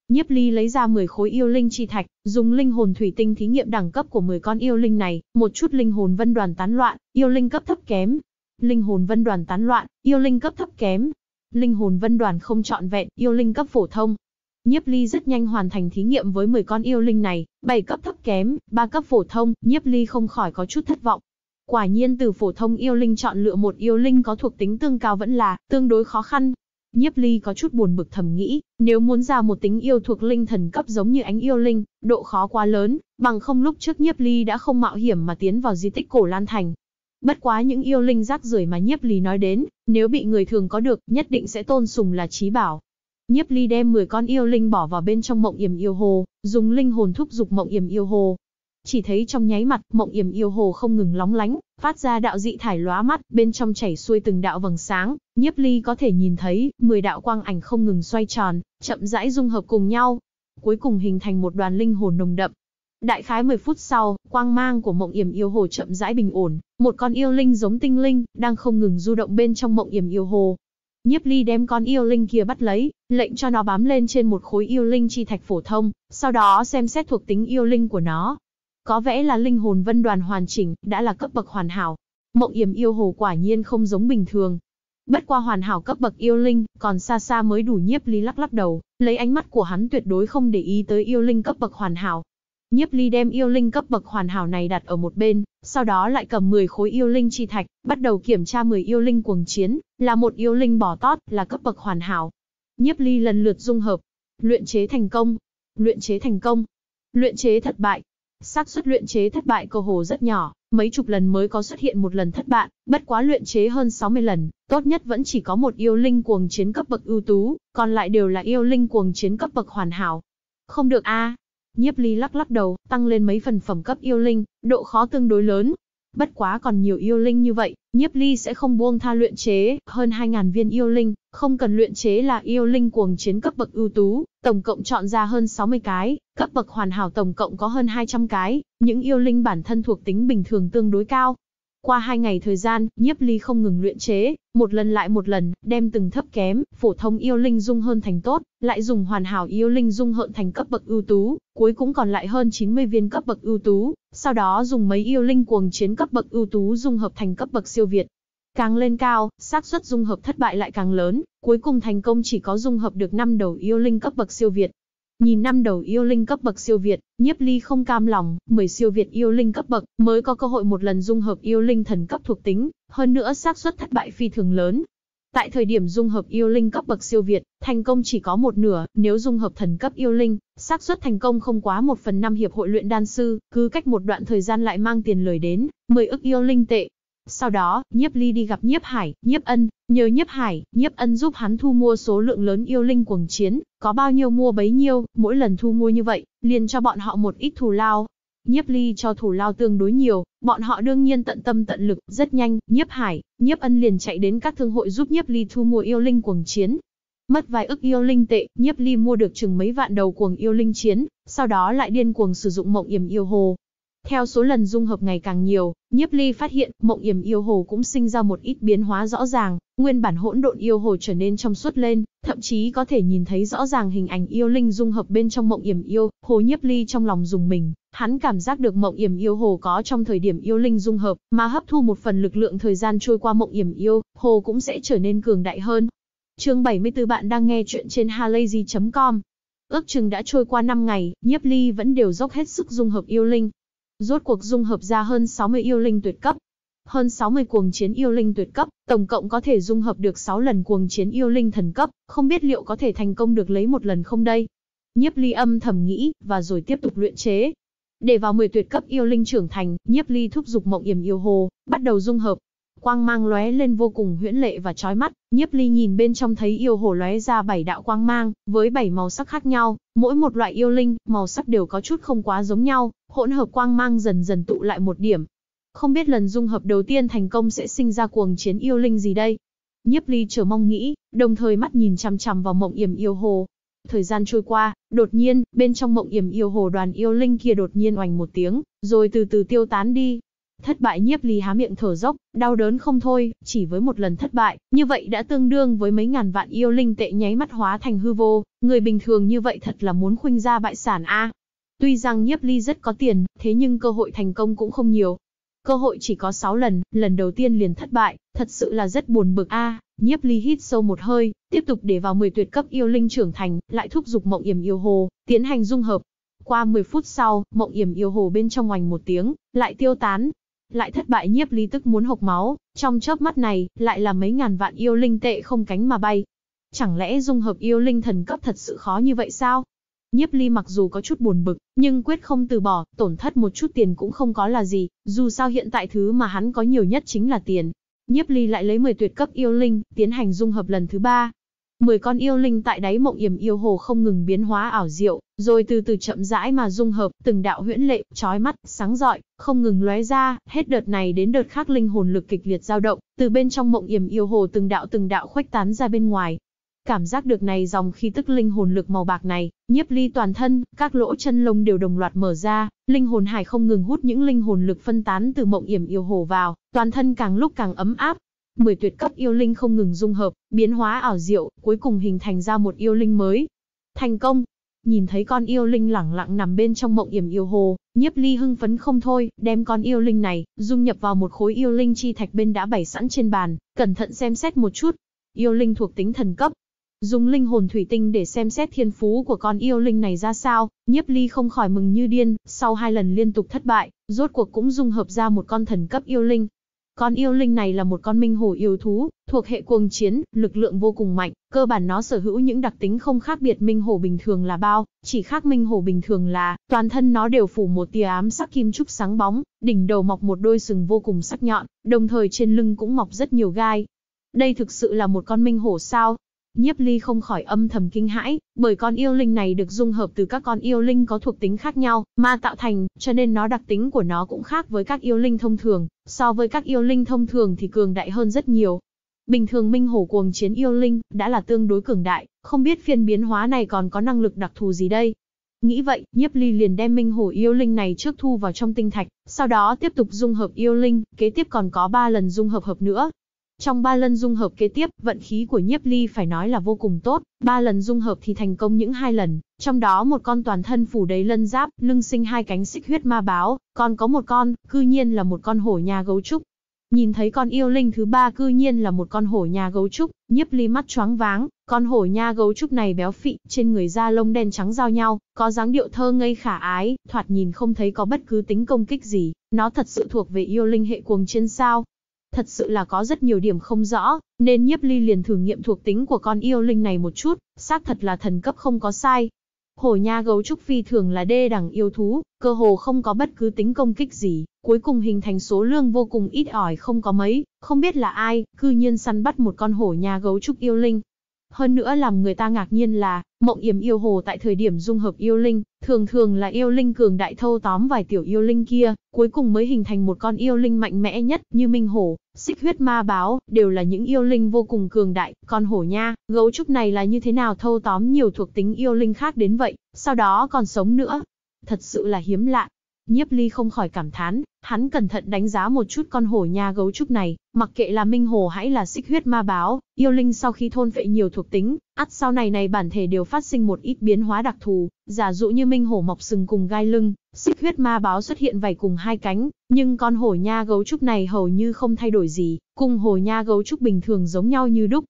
S1: Nhiếp ly lấy ra 10 khối yêu linh chi thạch, dùng linh hồn thủy tinh thí nghiệm đẳng cấp của 10 con yêu linh này, một chút linh hồn vân đoàn tán loạn, yêu linh cấp thấp kém. Linh hồn vân đoàn tán loạn, yêu linh cấp thấp kém, linh hồn vân đoàn không trọn vẹn, yêu linh cấp phổ thông, Nhiếp Ly rất nhanh hoàn thành thí nghiệm với 10 con yêu linh này, 7 cấp thấp kém, 3 cấp phổ thông, Nhiếp Ly không khỏi có chút thất vọng. Quả nhiên từ phổ thông yêu linh chọn lựa một yêu linh có thuộc tính tương cao vẫn là tương đối khó khăn. Nhiếp Ly có chút buồn bực thầm nghĩ, nếu muốn ra một tính yêu thuộc linh thần cấp giống như ánh yêu linh, độ khó quá lớn, bằng không lúc trước Nhiếp Ly đã không mạo hiểm mà tiến vào di tích cổ Lan Thành. Bất quá những yêu linh rác rưởi mà Nhiếp Ly nói đến, nếu bị người thường có được, nhất định sẽ tôn sùng là trí bảo, Nhiếp Ly đem 10 con yêu linh bỏ vào bên trong mộng yểm yêu hồ, dùng linh hồn thúc dục mộng yểm yêu hồ. Chỉ thấy trong nháy mặt, mộng yểm yêu hồ không ngừng lóng lánh, phát ra đạo dị thải lóa mắt, bên trong chảy xuôi từng đạo vầng sáng, Nhiếp Ly có thể nhìn thấy 10 đạo quang ảnh không ngừng xoay tròn, chậm rãi dung hợp cùng nhau, cuối cùng hình thành một đoàn linh hồn nồng đậm. Đại khái 10 phút sau, quang mang của mộng yểm yêu hồ chậm rãi bình ổn, một con yêu linh giống tinh linh đang không ngừng du động bên trong mộng yểm yêu hồ, Nhiếp Ly đem con yêu linh kia bắt lấy, lệnh cho nó bám lên trên một khối yêu linh chi thạch phổ thông, sau đó xem xét thuộc tính yêu linh của nó. Có vẻ là linh hồn vân đoàn hoàn chỉnh, đã là cấp bậc hoàn hảo. Mộng Yểm yêu hồ quả nhiên không giống bình thường. Bất qua hoàn hảo cấp bậc yêu linh, còn xa xa mới đủ Nhiếp Ly lắc lắc đầu, lấy ánh mắt của hắn tuyệt đối không để ý tới yêu linh cấp bậc hoàn hảo. Nhiếp Ly đem yêu linh cấp bậc hoàn hảo này đặt ở một bên, sau đó lại cầm 10 khối yêu linh chi thạch, bắt đầu kiểm tra 10 yêu linh cuồng chiến, là một yêu linh bỏ tót, là cấp bậc hoàn hảo. Nhiếp Ly lần lượt dung hợp, luyện chế thành công, luyện chế thành công, luyện chế thất bại. xác suất luyện chế thất bại cơ hồ rất nhỏ, mấy chục lần mới có xuất hiện một lần thất bại, bất quá luyện chế hơn 60 lần, tốt nhất vẫn chỉ có một yêu linh cuồng chiến cấp bậc ưu tú, còn lại đều là yêu linh cuồng chiến cấp bậc hoàn hảo. Không được a, Nhiếp ly lắc lắc đầu, tăng lên mấy phần phẩm cấp yêu linh, độ khó tương đối lớn. Bất quá còn nhiều yêu linh như vậy, nhiếp ly sẽ không buông tha luyện chế, hơn 2.000 viên yêu linh, không cần luyện chế là yêu linh cuồng chiến cấp bậc ưu tú, tổng cộng chọn ra hơn 60 cái, cấp bậc hoàn hảo tổng cộng có hơn 200 cái, những yêu linh bản thân thuộc tính bình thường tương đối cao, qua hai ngày thời gian, nhiếp ly không ngừng luyện chế, một lần lại một lần, đem từng thấp kém, phổ thông yêu linh dung hơn thành tốt, lại dùng hoàn hảo yêu linh dung hợn thành cấp bậc ưu tú, cuối cũng còn lại hơn 90 viên cấp bậc ưu tú, sau đó dùng mấy yêu linh cuồng chiến cấp bậc ưu tú dung hợp thành cấp bậc siêu việt. Càng lên cao, xác suất dung hợp thất bại lại càng lớn, cuối cùng thành công chỉ có dung hợp được 5 đầu yêu linh cấp bậc siêu việt. Nhìn năm đầu yêu linh cấp bậc siêu việt, Nhiếp Ly không cam lòng, 10 siêu việt yêu linh cấp bậc mới có cơ hội một lần dung hợp yêu linh thần cấp thuộc tính, hơn nữa xác suất thất bại phi thường lớn. Tại thời điểm dung hợp yêu linh cấp bậc siêu việt, thành công chỉ có một nửa, nếu dung hợp thần cấp yêu linh, xác suất thành công không quá 1 phần 5 hiệp hội luyện đan sư, cứ cách một đoạn thời gian lại mang tiền lời đến, 10 ức yêu linh tệ, sau đó, Nhiếp Ly đi gặp Nhiếp Hải, Nhiếp Ân, nhờ Nhiếp Hải, Nhiếp Ân giúp hắn thu mua số lượng lớn yêu linh cuồng chiến, có bao nhiêu mua bấy nhiêu, mỗi lần thu mua như vậy, liền cho bọn họ một ít thù lao. Nhiếp Ly cho thù lao tương đối nhiều, bọn họ đương nhiên tận tâm tận lực, rất nhanh, Nhiếp Hải, Nhiếp Ân liền chạy đến các thương hội giúp Nhiếp Ly thu mua yêu linh cuồng chiến. Mất vài ức yêu linh tệ, Nhiếp Ly mua được chừng mấy vạn đầu cuồng yêu linh chiến, sau đó lại điên cuồng sử dụng mộng yểm yêu hồ, theo số lần dung hợp ngày càng nhiều, Nhiếp Ly phát hiện, mộng yểm yêu hồ cũng sinh ra một ít biến hóa rõ ràng, nguyên bản hỗn độn yêu hồ trở nên trong suốt lên, thậm chí có thể nhìn thấy rõ ràng hình ảnh yêu linh dung hợp bên trong mộng yểm yêu, hồ Nhiếp Ly trong lòng dùng mình, hắn cảm giác được mộng yểm yêu hồ có trong thời điểm yêu linh dung hợp, mà hấp thu một phần lực lượng thời gian trôi qua mộng yểm yêu, hồ cũng sẽ trở nên cường đại hơn. Chương 74 bạn đang nghe chuyện trên halayzi.com. Ước chừng đã trôi qua 5 ngày, Nhiếp Ly vẫn đều dốc hết sức dung hợp yêu linh, Rốt cuộc dung hợp ra hơn 60 yêu linh tuyệt cấp. Hơn 60 cuồng chiến yêu linh tuyệt cấp, tổng cộng có thể dung hợp được 6 lần cuồng chiến yêu linh thần cấp, không biết liệu có thể thành công được lấy một lần không đây. Nhiếp Ly âm thầm nghĩ, và rồi tiếp tục luyện chế. Để vào 10 tuyệt cấp yêu linh trưởng thành, Nhiếp Ly thúc giục Mộng Yểm yêu hồ, bắt đầu dung hợp, Quang mang lóe lên vô cùng huyễn lệ và chói mắt, Nhiếp Ly nhìn bên trong thấy yêu hồ lóe ra bảy đạo quang mang, với bảy màu sắc khác nhau, mỗi một loại yêu linh, màu sắc đều có chút không quá giống nhau, hỗn hợp quang mang dần dần tụ lại một điểm. Không biết lần dung hợp đầu tiên thành công sẽ sinh ra cuồng chiến yêu linh gì đây. Nhiếp Ly chờ mong nghĩ, đồng thời mắt nhìn chằm chằm vào mộng yểm yêu hồ, Thời gian trôi qua, đột nhiên, bên trong mộng yểm yêu hồ đoàn yêu linh kia đột nhiên oành một tiếng, rồi từ từ tiêu tán đi. Thất bại nhiếp ly há miệng thở dốc, đau đớn không thôi, chỉ với một lần thất bại, như vậy đã tương đương với mấy ngàn vạn yêu linh tệ nháy mắt hóa thành hư vô, người bình thường như vậy thật là muốn khuynh ra bại sản a. Tuy rằng nhiếp ly rất có tiền, thế nhưng cơ hội thành công cũng không nhiều. Cơ hội chỉ có 6 lần, lần đầu tiên liền thất bại, thật sự là rất buồn bực a. Nhiếp ly hít sâu một hơi, tiếp tục để vào 10 tuyệt cấp yêu linh trưởng thành, lại thúc giục mộng yểm yêu hồ, tiến hành dung hợp, qua 10 phút sau, mộng yểm yêu hồ bên trong oành một tiếng, lại tiêu tán, lại thất bại nhiếp ly tức muốn hộc máu, trong chớp mắt này, lại là mấy ngàn vạn yêu linh tệ không cánh mà bay. Chẳng lẽ dung hợp yêu linh thần cấp thật sự khó như vậy sao? Nhiếp ly mặc dù có chút buồn bực, nhưng quyết không từ bỏ, tổn thất một chút tiền cũng không có là gì, dù sao hiện tại thứ mà hắn có nhiều nhất chính là tiền. Nhiếp ly lại lấy 10 tuyệt cấp yêu linh, tiến hành dung hợp lần thứ ba. Mười con yêu linh tại đáy mộng yểm yêu hồ không ngừng biến hóa ảo diệu, rồi từ từ chậm rãi mà dung hợp, từng đạo huyễn lệ, chói mắt, sáng rọi, không ngừng lóe ra, hết đợt này đến đợt khác linh hồn lực kịch liệt dao động, từ bên trong mộng yểm yêu hồ từng đạo từng đạo khuếch tán ra bên ngoài. Cảm giác được này dòng khí tức linh hồn lực màu bạc này, nhiếp ly toàn thân, các lỗ chân lông đều đồng loạt mở ra, linh hồn hải không ngừng hút những linh hồn lực phân tán từ mộng yểm yêu hồ vào, toàn thân càng lúc càng ấm áp, Mười tuyệt cấp yêu linh không ngừng dung hợp, biến hóa ảo diệu, cuối cùng hình thành ra một yêu linh mới. Thành công! Nhìn thấy con yêu linh lẳng lặng nằm bên trong mộng yểm yêu hồ, nhiếp ly hưng phấn không thôi, đem con yêu linh này, dung nhập vào một khối yêu linh chi thạch bên đã bày sẵn trên bàn, cẩn thận xem xét một chút. Yêu linh thuộc tính thần cấp, dùng linh hồn thủy tinh để xem xét thiên phú của con yêu linh này ra sao, nhiếp ly không khỏi mừng như điên, sau hai lần liên tục thất bại, rốt cuộc cũng dung hợp ra một con thần cấp yêu linh. Con yêu linh này là một con minh hổ yêu thú, thuộc hệ cuồng chiến, lực lượng vô cùng mạnh, cơ bản nó sở hữu những đặc tính không khác biệt minh hổ bình thường là bao, chỉ khác minh hổ bình thường là toàn thân nó đều phủ một tia ám sắc kim trúc sáng bóng, đỉnh đầu mọc một đôi sừng vô cùng sắc nhọn, đồng thời trên lưng cũng mọc rất nhiều gai. Đây thực sự là một con minh hổ sao? Nhiếp Ly không khỏi âm thầm kinh hãi, bởi con yêu linh này được dung hợp từ các con yêu linh có thuộc tính khác nhau mà tạo thành, cho nên nó đặc tính của nó cũng khác với các yêu linh thông thường, so với các yêu linh thông thường thì cường đại hơn rất nhiều. Bình thường minh hổ cuồng chiến yêu linh đã là tương đối cường đại, không biết phiên biến hóa này còn có năng lực đặc thù gì đây. Nghĩ vậy, Nhiếp Ly liền đem minh hổ yêu linh này trước thu vào trong tinh thạch, sau đó tiếp tục dung hợp yêu linh, kế tiếp còn có 3 lần dung hợp hợp nữa, trong ba lần dung hợp kế tiếp, vận khí của nhiếp ly phải nói là vô cùng tốt, ba lần dung hợp thì thành công những hai lần, trong đó một con toàn thân phủ đầy lân giáp, lưng sinh hai cánh xích huyết ma báo, còn có một con, cư nhiên là một con hổ nhà gấu trúc. Nhìn thấy con yêu linh thứ ba cư nhiên là một con hổ nhà gấu trúc, nhiếp ly mắt choáng váng, con hổ nha gấu trúc này béo phị, trên người da lông đen trắng giao nhau, có dáng điệu thơ ngây khả ái, thoạt nhìn không thấy có bất cứ tính công kích gì, nó thật sự thuộc về yêu linh hệ cuồng trên sao, Thật sự là có rất nhiều điểm không rõ, nên Nhiếp Ly liền thử nghiệm thuộc tính của con yêu linh này một chút, xác thật là thần cấp không có sai. Hổ nha gấu trúc phi thường là đê đẳng yêu thú, cơ hồ không có bất cứ tính công kích gì, cuối cùng hình thành số lương vô cùng ít ỏi không có mấy, không biết là ai, cư nhiên săn bắt một con hổ nha gấu trúc yêu linh. Hơn nữa làm người ta ngạc nhiên là, mộng yểm yêu hồ tại thời điểm dung hợp yêu linh, thường thường là yêu linh cường đại thâu tóm vài tiểu yêu linh kia, cuối cùng mới hình thành một con yêu linh mạnh mẽ nhất như minh hổ, xích huyết ma báo, đều là những yêu linh vô cùng cường đại, con hổ nha, gấu trúc này là như thế nào thâu tóm nhiều thuộc tính yêu linh khác đến vậy, sau đó còn sống nữa. Thật sự là hiếm lạ, Nhiếp Ly không khỏi cảm thán, hắn cẩn thận đánh giá một chút con hổ nha gấu trúc này, mặc kệ là minh hổ hay là xích huyết ma báo, yêu linh sau khi thôn vệ nhiều thuộc tính, ắt sau này này bản thể đều phát sinh một ít biến hóa đặc thù, giả dụ như minh hổ mọc sừng cùng gai lưng, xích huyết ma báo xuất hiện vảy cùng hai cánh, nhưng con hổ nha gấu trúc này hầu như không thay đổi gì, cùng hổ nha gấu trúc bình thường giống nhau như đúc,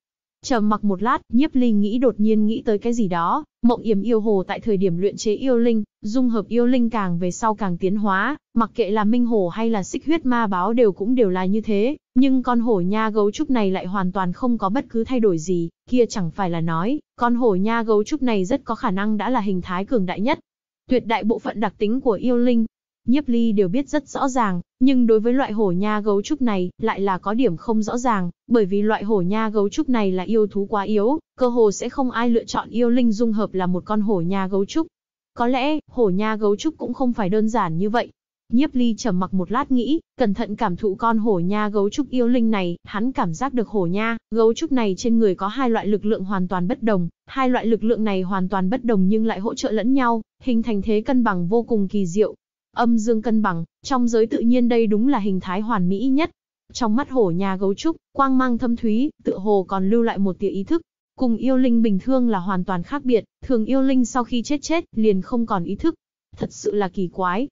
S1: Trầm mặc một lát, Nhiếp Linh nghĩ đột nhiên nghĩ tới cái gì đó, Mộng Yểm yêu hồ tại thời điểm luyện chế yêu linh, dung hợp yêu linh càng về sau càng tiến hóa, mặc kệ là minh hồ hay là xích huyết ma báo đều cũng đều là như thế, nhưng con hổ nha gấu trúc này lại hoàn toàn không có bất cứ thay đổi gì, kia chẳng phải là nói, con hổ nha gấu trúc này rất có khả năng đã là hình thái cường đại nhất. Tuyệt đại bộ phận đặc tính của yêu linh Nhiếp Ly đều biết rất rõ ràng, nhưng đối với loại hổ nha gấu trúc này, lại là có điểm không rõ ràng, bởi vì loại hổ nha gấu trúc này là yêu thú quá yếu, cơ hồ sẽ không ai lựa chọn yêu linh dung hợp là một con hổ nha gấu trúc. Có lẽ, hổ nha gấu trúc cũng không phải đơn giản như vậy. Nhiếp Ly trầm mặc một lát nghĩ, cẩn thận cảm thụ con hổ nha gấu trúc yêu linh này, hắn cảm giác được hổ nha, gấu trúc này trên người có hai loại lực lượng hoàn toàn bất đồng, hai loại lực lượng này hoàn toàn bất đồng nhưng lại hỗ trợ lẫn nhau, hình thành thế cân bằng vô cùng kỳ diệu, Âm dương cân bằng, trong giới tự nhiên đây đúng là hình thái hoàn mỹ nhất. Trong mắt hổ nhà gấu trúc, quang mang thâm thúy, tựa hồ còn lưu lại một tia ý thức. Cùng yêu linh bình thường là hoàn toàn khác biệt, thường yêu linh sau khi chết chết, liền không còn ý thức. Thật sự là kỳ quái.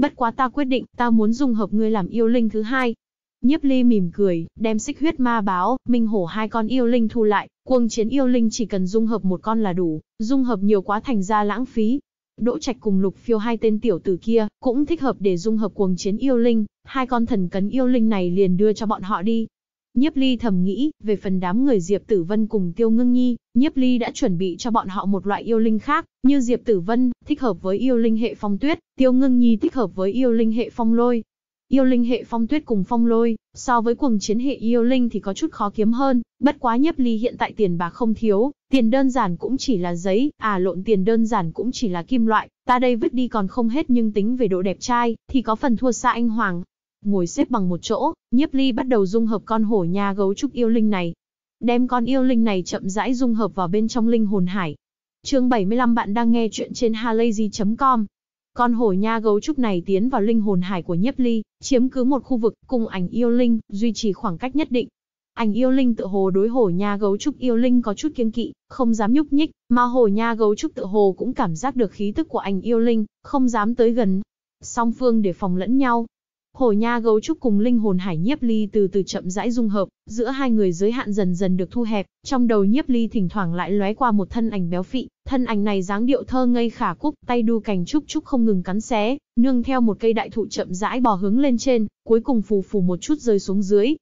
S1: Bất quá ta quyết định, ta muốn dùng hợp ngươi làm yêu linh thứ hai, Nhiếp Ly mỉm cười, đem xích huyết ma báo, minh hổ hai con yêu linh thu lại, cuồng chiến yêu linh chỉ cần dung hợp một con là đủ, dung hợp nhiều quá thành ra lãng phí, Đỗ Trạch cùng Lục Phiêu hai tên tiểu tử kia, cũng thích hợp để dung hợp cuồng chiến yêu linh, hai con thần cấn yêu linh này liền đưa cho bọn họ đi. Nhiếp Ly thầm nghĩ, về phần đám người Diệp Tử Vân cùng Tiêu Ngưng Nhi, Nhiếp Ly đã chuẩn bị cho bọn họ một loại yêu linh khác, như Diệp Tử Vân, thích hợp với yêu linh hệ phong tuyết, Tiêu Ngưng Nhi thích hợp với yêu linh hệ phong lôi. Yêu linh hệ phong tuyết cùng phong lôi, so với cuồng chiến hệ yêu linh thì có chút khó kiếm hơn, bất quá Nhiếp Ly hiện tại tiền bạc không thiếu, Tiền đơn giản cũng chỉ là giấy, à lộn tiền đơn giản cũng chỉ là kim loại, ta đây vứt đi còn không hết nhưng tính về độ đẹp trai, thì có phần thua xa anh Hoàng. Ngồi xếp bằng một chỗ, nhiếp ly bắt đầu dung hợp con hổ nhà gấu trúc yêu linh này. Đem con yêu linh này chậm rãi dung hợp vào bên trong linh hồn hải. chương 75 bạn đang nghe chuyện trên halazy.com. Con hổ nha gấu trúc này tiến vào linh hồn hải của nhiếp ly, chiếm cứ một khu vực cùng ảnh yêu linh, duy trì khoảng cách nhất định, Ảnh yêu linh tự hồ đối hổ nha gấu trúc yêu linh có chút kiêng kỵ, không dám nhúc nhích, mà hổ nha gấu trúc tự hồ cũng cảm giác được khí tức của ảnh yêu linh, không dám tới gần. Song phương để phòng lẫn nhau. Hổ nha gấu trúc cùng linh hồn hải nhiếp ly từ từ chậm rãi dung hợp, giữa hai người giới hạn dần dần được thu hẹp, trong đầu nhiếp ly thỉnh thoảng lại lóe qua một thân ảnh béo phị, thân ảnh này dáng điệu thơ ngây khả cúc, tay đu cành trúc trúc không ngừng cắn xé, nương theo một cây đại thụ chậm rãi bò hướng lên trên, cuối cùng phù phù một chút rơi xuống dưới,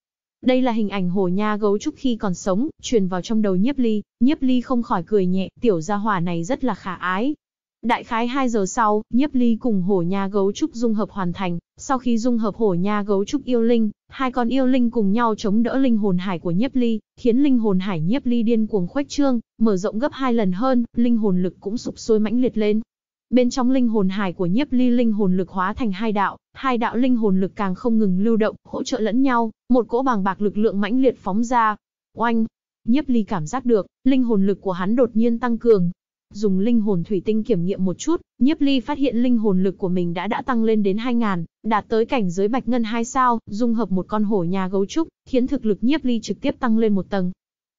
S1: đây là hình ảnh hồ nha gấu trúc khi còn sống, truyền vào trong đầu nhiếp ly, nhiếp ly không khỏi cười nhẹ, tiểu gia hỏa này rất là khả ái. Đại khái 2 giờ sau, nhiếp ly cùng hồ nha gấu trúc dung hợp hoàn thành, sau khi dung hợp hồ nha gấu trúc yêu linh, hai con yêu linh cùng nhau chống đỡ linh hồn hải của nhiếp ly, khiến linh hồn hải nhiếp ly điên cuồng khuếch trương, mở rộng gấp hai lần hơn, linh hồn lực cũng sụp sôi mãnh liệt lên. Bên trong linh hồn hải của nhiếp ly linh hồn lực hóa thành hai đạo, hai đạo linh hồn lực càng không ngừng lưu động, hỗ trợ lẫn nhau, một cỗ bàng bạc lực lượng mãnh liệt phóng ra. Oanh! Nhiếp ly cảm giác được, linh hồn lực của hắn đột nhiên tăng cường. Dùng linh hồn thủy tinh kiểm nghiệm một chút, nhiếp ly phát hiện linh hồn lực của mình đã đã tăng lên đến 2.000, đạt tới cảnh giới bạch ngân 2 sao, dung hợp một con hổ nhà gấu trúc, khiến thực lực nhiếp ly trực tiếp tăng lên một tầng,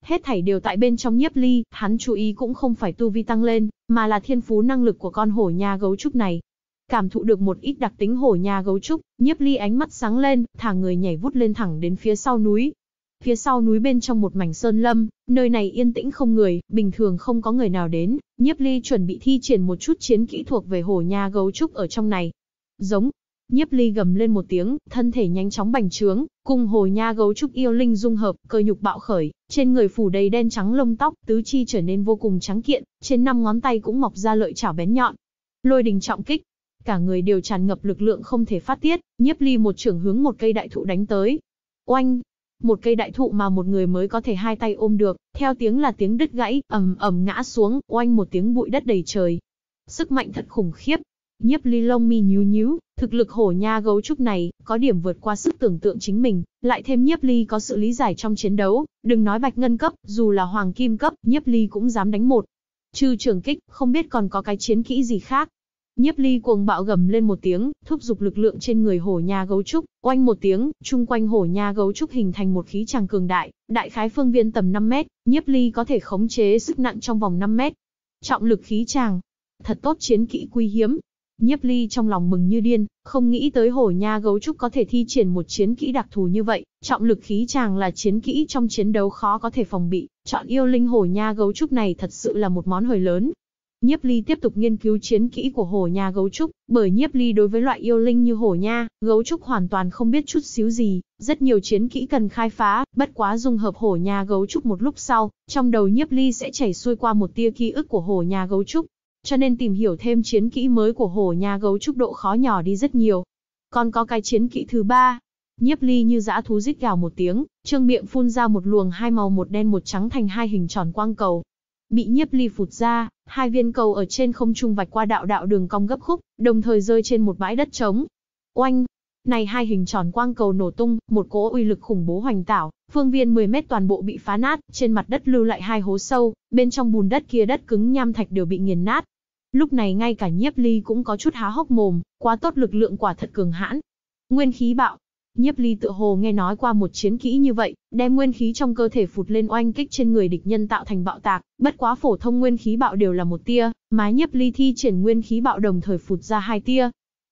S1: Hết thảy đều tại bên trong nhiếp ly, hắn chú ý cũng không phải tu vi tăng lên, mà là thiên phú năng lực của con hổ nhà gấu trúc này. Cảm thụ được một ít đặc tính hổ nhà gấu trúc, nhiếp ly ánh mắt sáng lên, thả người nhảy vút lên thẳng đến phía sau núi. Phía sau núi bên trong một mảnh sơn lâm, nơi này yên tĩnh không người, bình thường không có người nào đến, nhiếp ly chuẩn bị thi triển một chút chiến kỹ thuật về hổ nhà gấu trúc ở trong này. Giống, Nhiếp ly gầm lên một tiếng, thân thể nhanh chóng bành trướng, cùng hồi nha gấu trúc yêu linh dung hợp, cơ nhục bạo khởi, trên người phủ đầy đen trắng lông tóc, tứ chi trở nên vô cùng trắng kiện, trên năm ngón tay cũng mọc ra lợi chảo bén nhọn. Lôi đình trọng kích, cả người đều tràn ngập lực lượng không thể phát tiết, nhiếp ly một trưởng hướng một cây đại thụ đánh tới. Oanh! Một cây đại thụ mà một người mới có thể hai tay ôm được, theo tiếng là tiếng đứt gãy, ầm ầm ngã xuống, oanh một tiếng bụi đất đầy trời. Sức mạnh thật khủng khiếp, Nhiếp ly lông mi nhíu nhíu, thực lực hổ nha gấu trúc này, có điểm vượt qua sức tưởng tượng chính mình, lại thêm nhiếp ly có sự lý giải trong chiến đấu, đừng nói bạch ngân cấp, dù là hoàng kim cấp, nhiếp ly cũng dám đánh một. Trừ trường kích, không biết còn có cái chiến kỹ gì khác. Nhiếp ly cuồng bạo gầm lên một tiếng, thúc giục lực lượng trên người hổ nha gấu trúc, oanh một tiếng, chung quanh hổ nha gấu trúc hình thành một khí tràng cường đại, đại khái phương viên tầm 5 mét, nhiếp ly có thể khống chế sức nặng trong vòng 5 mét. Trọng lực khí tràng, thật tốt chiến kỹ quý hiếm, Nhiếp ly trong lòng mừng như điên, không nghĩ tới hổ nha gấu trúc có thể thi triển một chiến kỹ đặc thù như vậy, trọng lực khí chàng là chiến kỹ trong chiến đấu khó có thể phòng bị, chọn yêu linh hổ nha gấu trúc này thật sự là một món hời lớn. Nhiếp ly tiếp tục nghiên cứu chiến kỹ của hổ nha gấu trúc, bởi nhiếp ly đối với loại yêu linh như hổ nha, gấu trúc hoàn toàn không biết chút xíu gì, rất nhiều chiến kỹ cần khai phá, bất quá dung hợp hổ nha gấu trúc một lúc sau, trong đầu nhiếp ly sẽ chảy xuôi qua một tia ký ức của hổ nha gấu trúc, cho nên tìm hiểu thêm chiến kỹ mới của hồ nhà gấu trúc độ khó nhỏ đi rất nhiều. Còn có cái chiến kỹ thứ ba. Nhiếp ly như dã thú rít gào một tiếng, trương miệng phun ra một luồng hai màu một đen một trắng thành hai hình tròn quang cầu. Bị nhiếp ly phụt ra, hai viên cầu ở trên không trung vạch qua đạo đạo đường cong gấp khúc, đồng thời rơi trên một bãi đất trống. Oanh, này hai hình tròn quang cầu nổ tung, một cỗ uy lực khủng bố hoành tảo, phương viên 10 mét toàn bộ bị phá nát, trên mặt đất lưu lại hai hố sâu, bên trong bùn đất kia đất cứng nham thạch đều bị nghiền nát, Lúc này ngay cả nhiếp ly cũng có chút há hốc mồm, quá tốt lực lượng quả thật cường hãn. Nguyên khí bạo. Nhiếp ly tự hồ nghe nói qua một chiến kỹ như vậy, đem nguyên khí trong cơ thể phụt lên oanh kích trên người địch nhân tạo thành bạo tạc, bất quá phổ thông nguyên khí bạo đều là một tia, mà nhiếp ly thi triển nguyên khí bạo đồng thời phụt ra hai tia.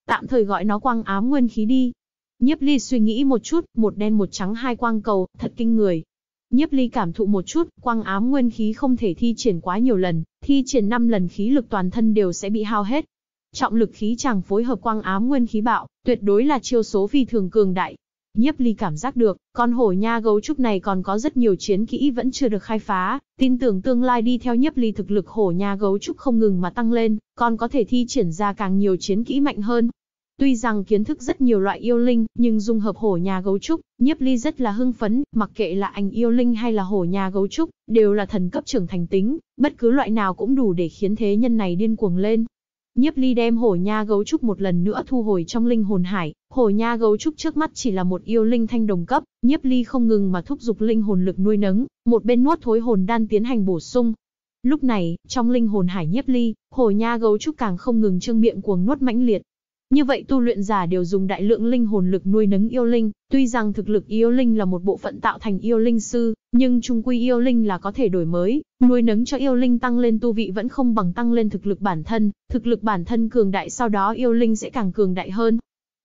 S1: Tạm thời gọi nó quang ám nguyên khí đi. Nhiếp ly suy nghĩ một chút, một đen một trắng hai quang cầu, thật kinh người, Nhiếp Ly cảm thụ một chút, quang ám nguyên khí không thể thi triển quá nhiều lần, thi triển 5 lần khí lực toàn thân đều sẽ bị hao hết. Trọng lực khí chàng phối hợp quang ám nguyên khí bạo, tuyệt đối là chiêu số phi thường cường đại. Nhiếp ly cảm giác được, con hổ nha gấu trúc này còn có rất nhiều chiến kỹ vẫn chưa được khai phá, tin tưởng tương lai đi theo nhiếp ly thực lực hổ nha gấu trúc không ngừng mà tăng lên, còn có thể thi triển ra càng nhiều chiến kỹ mạnh hơn. Tuy rằng kiến thức rất nhiều loại yêu linh, nhưng dung hợp hổ nhà gấu trúc, nhiếp ly rất là hưng phấn, mặc kệ là ảnh yêu linh hay là hổ nhà gấu trúc, đều là thần cấp trưởng thành tính, bất cứ loại nào cũng đủ để khiến thế nhân này điên cuồng lên. Nhiếp ly đem hổ nhà gấu trúc một lần nữa thu hồi trong linh hồn hải, hổ nhà gấu trúc trước mắt chỉ là một yêu linh thanh đồng cấp, nhiếp ly không ngừng mà thúc giục linh hồn lực nuôi nấng, một bên nuốt thối hồn đan tiến hành bổ sung, Lúc này, trong linh hồn hải nhiếp ly, hổ nhà gấu trúc càng không ngừng trương miệng cuồng nuốt mãnh liệt, như vậy tu luyện giả đều dùng đại lượng linh hồn lực nuôi nấng yêu linh, tuy rằng thực lực yêu linh là một bộ phận tạo thành yêu linh sư, nhưng trung quy yêu linh là có thể đổi mới, nuôi nấng cho yêu linh tăng lên tu vị vẫn không bằng tăng lên thực lực bản thân, thực lực bản thân cường đại sau đó yêu linh sẽ càng cường đại hơn.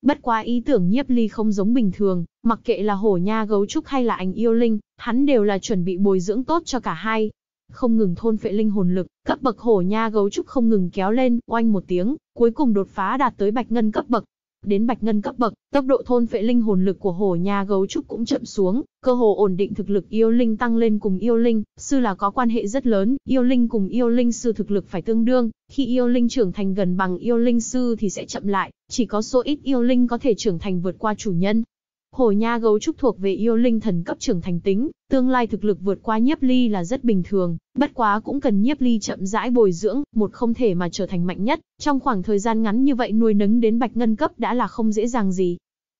S1: Bất quá ý tưởng nhiếp ly không giống bình thường, mặc kệ là hổ nha gấu trúc hay là anh yêu linh, hắn đều là chuẩn bị bồi dưỡng tốt cho cả hai, không ngừng thôn phệ linh hồn lực, cấp bậc hổ nha gấu trúc không ngừng kéo lên, oanh một tiếng, cuối cùng đột phá đạt tới bạch ngân cấp bậc. Đến bạch ngân cấp bậc, tốc độ thôn phệ linh hồn lực của hồ nhà gấu trúc cũng chậm xuống, cơ hồ ổn định thực lực yêu linh tăng lên cùng yêu linh, sư là có quan hệ rất lớn, yêu linh cùng yêu linh sư thực lực phải tương đương, khi yêu linh trưởng thành gần bằng yêu linh sư thì sẽ chậm lại, chỉ có số ít yêu linh có thể trưởng thành vượt qua chủ nhân, Hổ nha gấu trúc thuộc về yêu linh thần cấp trưởng thành tính, tương lai thực lực vượt qua nhiếp ly là rất bình thường, bất quá cũng cần nhiếp ly chậm rãi bồi dưỡng, một không thể mà trở thành mạnh nhất, trong khoảng thời gian ngắn như vậy nuôi nấng đến bạch ngân cấp đã là không dễ dàng gì.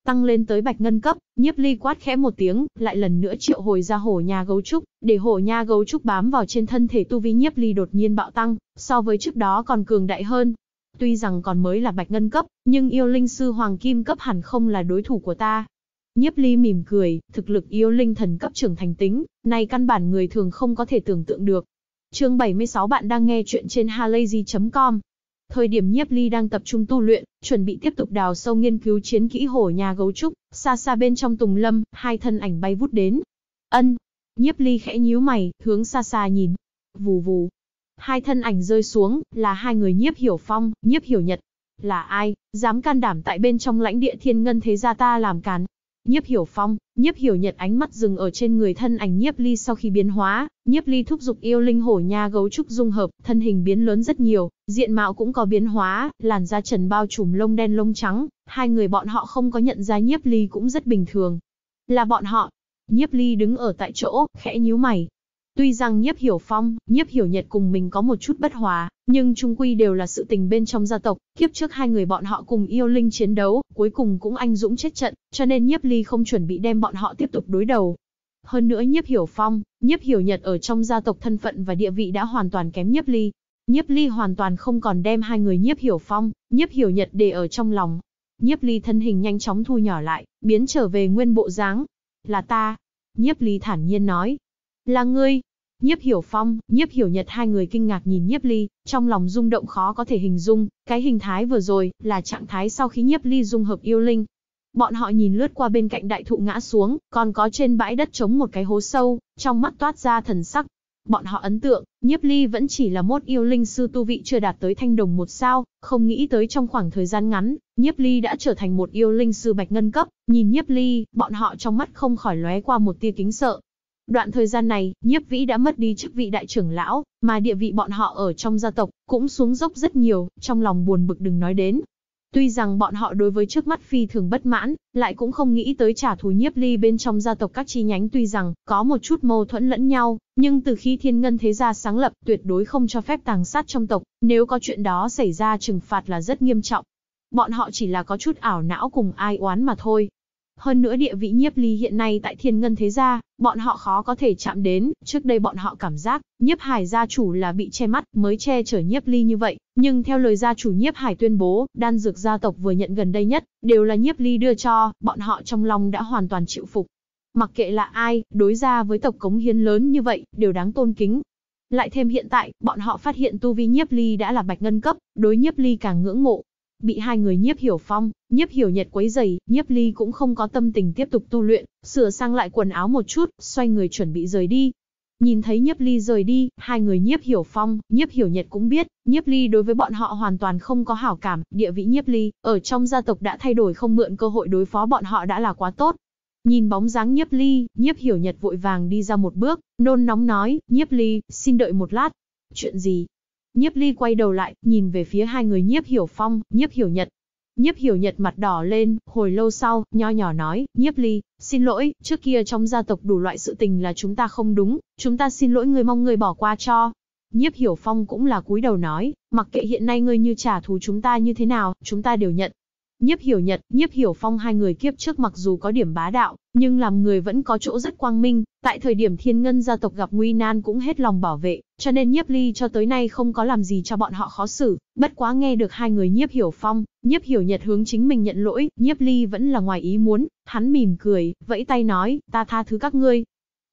S1: Tăng lên tới bạch ngân cấp, nhiếp ly quát khẽ một tiếng, lại lần nữa triệu hồi ra hổ nhà gấu trúc, để hổ nhà gấu trúc bám vào trên thân thể tu vi nhiếp ly đột nhiên bạo tăng, so với trước đó còn cường đại hơn, tuy rằng còn mới là bạch ngân cấp, nhưng yêu linh sư hoàng kim cấp hẳn không là đối thủ của ta. Nhiếp ly mỉm cười, thực lực yêu linh thần cấp trưởng thành tính, này căn bản người thường không có thể tưởng tượng được. chương 76 bạn đang nghe chuyện trên halayzi.com. Thời điểm nhiếp ly đang tập trung tu luyện, chuẩn bị tiếp tục đào sâu nghiên cứu chiến kỹ hổ nhà gấu trúc, xa xa bên trong tùng lâm, hai thân ảnh bay vút đến. Ân, nhiếp ly khẽ nhíu mày, hướng xa xa nhìn. Vù vù. Hai thân ảnh rơi xuống, là hai người nhiếp hiểu phong, nhiếp hiểu nhật. Là ai, dám can đảm tại bên trong lãnh địa thiên ngân thế gia ta làm càn, Nhiếp Hiểu Phong, Nhiếp Hiểu Nhật ánh mắt dừng ở trên người thân ảnh Nhiếp Ly sau khi biến hóa, Nhiếp Ly thúc dục yêu linh hổ nha gấu trúc dung hợp, thân hình biến lớn rất nhiều, diện mạo cũng có biến hóa, làn da trần bao trùm lông đen lông trắng, hai người bọn họ không có nhận ra Nhiếp Ly cũng rất bình thường. Là bọn họ. Nhiếp Ly đứng ở tại chỗ, khẽ nhíu mày, Tuy rằng nhiếp hiểu phong, nhiếp hiểu nhật cùng mình có một chút bất hòa, nhưng chung quy đều là sự tình bên trong gia tộc, kiếp trước hai người bọn họ cùng yêu linh chiến đấu, cuối cùng cũng anh dũng chết trận, cho nên nhiếp ly không chuẩn bị đem bọn họ tiếp tục đối đầu. Hơn nữa nhiếp hiểu phong, nhiếp hiểu nhật ở trong gia tộc thân phận và địa vị đã hoàn toàn kém nhiếp ly. Nhiếp ly hoàn toàn không còn đem hai người nhiếp hiểu phong, nhiếp hiểu nhật để ở trong lòng. Nhiếp ly thân hình nhanh chóng thu nhỏ lại, biến trở về nguyên bộ dáng. Là ta. Nhiếp ly thản nhiên nói, là ngươi. Nhiếp Hiểu Phong, Nhiếp Hiểu Nhật hai người kinh ngạc nhìn Nhiếp Ly, trong lòng rung động khó có thể hình dung, cái hình thái vừa rồi là trạng thái sau khi Nhiếp Ly dung hợp yêu linh. Bọn họ nhìn lướt qua bên cạnh đại thụ ngã xuống, còn có trên bãi đất trống một cái hố sâu, trong mắt toát ra thần sắc. Bọn họ ấn tượng, Nhiếp Ly vẫn chỉ là một yêu linh sư tu vị chưa đạt tới thanh đồng một sao, không nghĩ tới trong khoảng thời gian ngắn, Nhiếp Ly đã trở thành một yêu linh sư bạch ngân cấp, nhìn Nhiếp Ly, bọn họ trong mắt không khỏi lóe qua một tia kính sợ, Đoạn thời gian này, nhiếp vĩ đã mất đi chức vị đại trưởng lão, mà địa vị bọn họ ở trong gia tộc cũng xuống dốc rất nhiều, trong lòng buồn bực đừng nói đến. Tuy rằng bọn họ đối với trước mắt phi thường bất mãn, lại cũng không nghĩ tới trả thù nhiếp ly bên trong gia tộc các chi nhánh tuy rằng có một chút mâu thuẫn lẫn nhau, nhưng từ khi thiên ngân thế gia sáng lập tuyệt đối không cho phép tàng sát trong tộc, nếu có chuyện đó xảy ra trừng phạt là rất nghiêm trọng. Bọn họ chỉ là có chút ảo não cùng ai oán mà thôi, hơn nữa địa vị nhiếp ly hiện nay tại thiên ngân thế gia, bọn họ khó có thể chạm đến, trước đây bọn họ cảm giác, nhiếp hải gia chủ là bị che mắt mới che chở nhiếp ly như vậy, nhưng theo lời gia chủ nhiếp hải tuyên bố, đan dược gia tộc vừa nhận gần đây nhất, đều là nhiếp ly đưa cho, bọn họ trong lòng đã hoàn toàn chịu phục. Mặc kệ là ai, đối ra với tộc cống hiến lớn như vậy, đều đáng tôn kính, lại thêm hiện tại, bọn họ phát hiện tu vi nhiếp ly đã là bạch ngân cấp, đối nhiếp ly càng ngưỡng mộ, Bị hai người nhiếp hiểu phong, nhiếp hiểu nhật quấy giày, nhiếp ly cũng không có tâm tình tiếp tục tu luyện, sửa sang lại quần áo một chút, xoay người chuẩn bị rời đi. Nhìn thấy nhiếp ly rời đi, hai người nhiếp hiểu phong, nhiếp hiểu nhật cũng biết, nhiếp ly đối với bọn họ hoàn toàn không có hảo cảm, địa vị nhiếp ly, ở trong gia tộc đã thay đổi không mượn cơ hội đối phó bọn họ đã là quá tốt. Nhìn bóng dáng nhiếp ly, nhiếp hiểu nhật vội vàng đi ra một bước, nôn nóng nói, nhiếp ly, xin đợi một lát. Chuyện gì? Nhiếp Ly quay đầu lại, nhìn về phía hai người Nhiếp Hiểu Phong, Nhiếp Hiểu Nhật. Nhiếp Hiểu Nhật mặt đỏ lên, hồi lâu sau, nho nhỏ nói, Nhiếp Ly, xin lỗi, trước kia trong gia tộc đủ loại sự tình là chúng ta không đúng, chúng ta xin lỗi người mong người bỏ qua cho. Nhiếp Hiểu Phong cũng là cúi đầu nói, mặc kệ hiện nay ngươi như trả thù chúng ta như thế nào, chúng ta đều nhận. Nhiếp Hiểu Nhật, Nhiếp Hiểu Phong hai người kiếp trước mặc dù có điểm bá đạo, nhưng làm người vẫn có chỗ rất quang minh, tại thời điểm Thiên Ngân gia tộc gặp nguy nan cũng hết lòng bảo vệ, cho nên Nhiếp Ly cho tới nay không có làm gì cho bọn họ khó xử, bất quá nghe được hai người Nhiếp Hiểu Phong, Nhiếp Hiểu Nhật hướng chính mình nhận lỗi, Nhiếp Ly vẫn là ngoài ý muốn, hắn mỉm cười, vẫy tay nói, ta tha thứ các ngươi,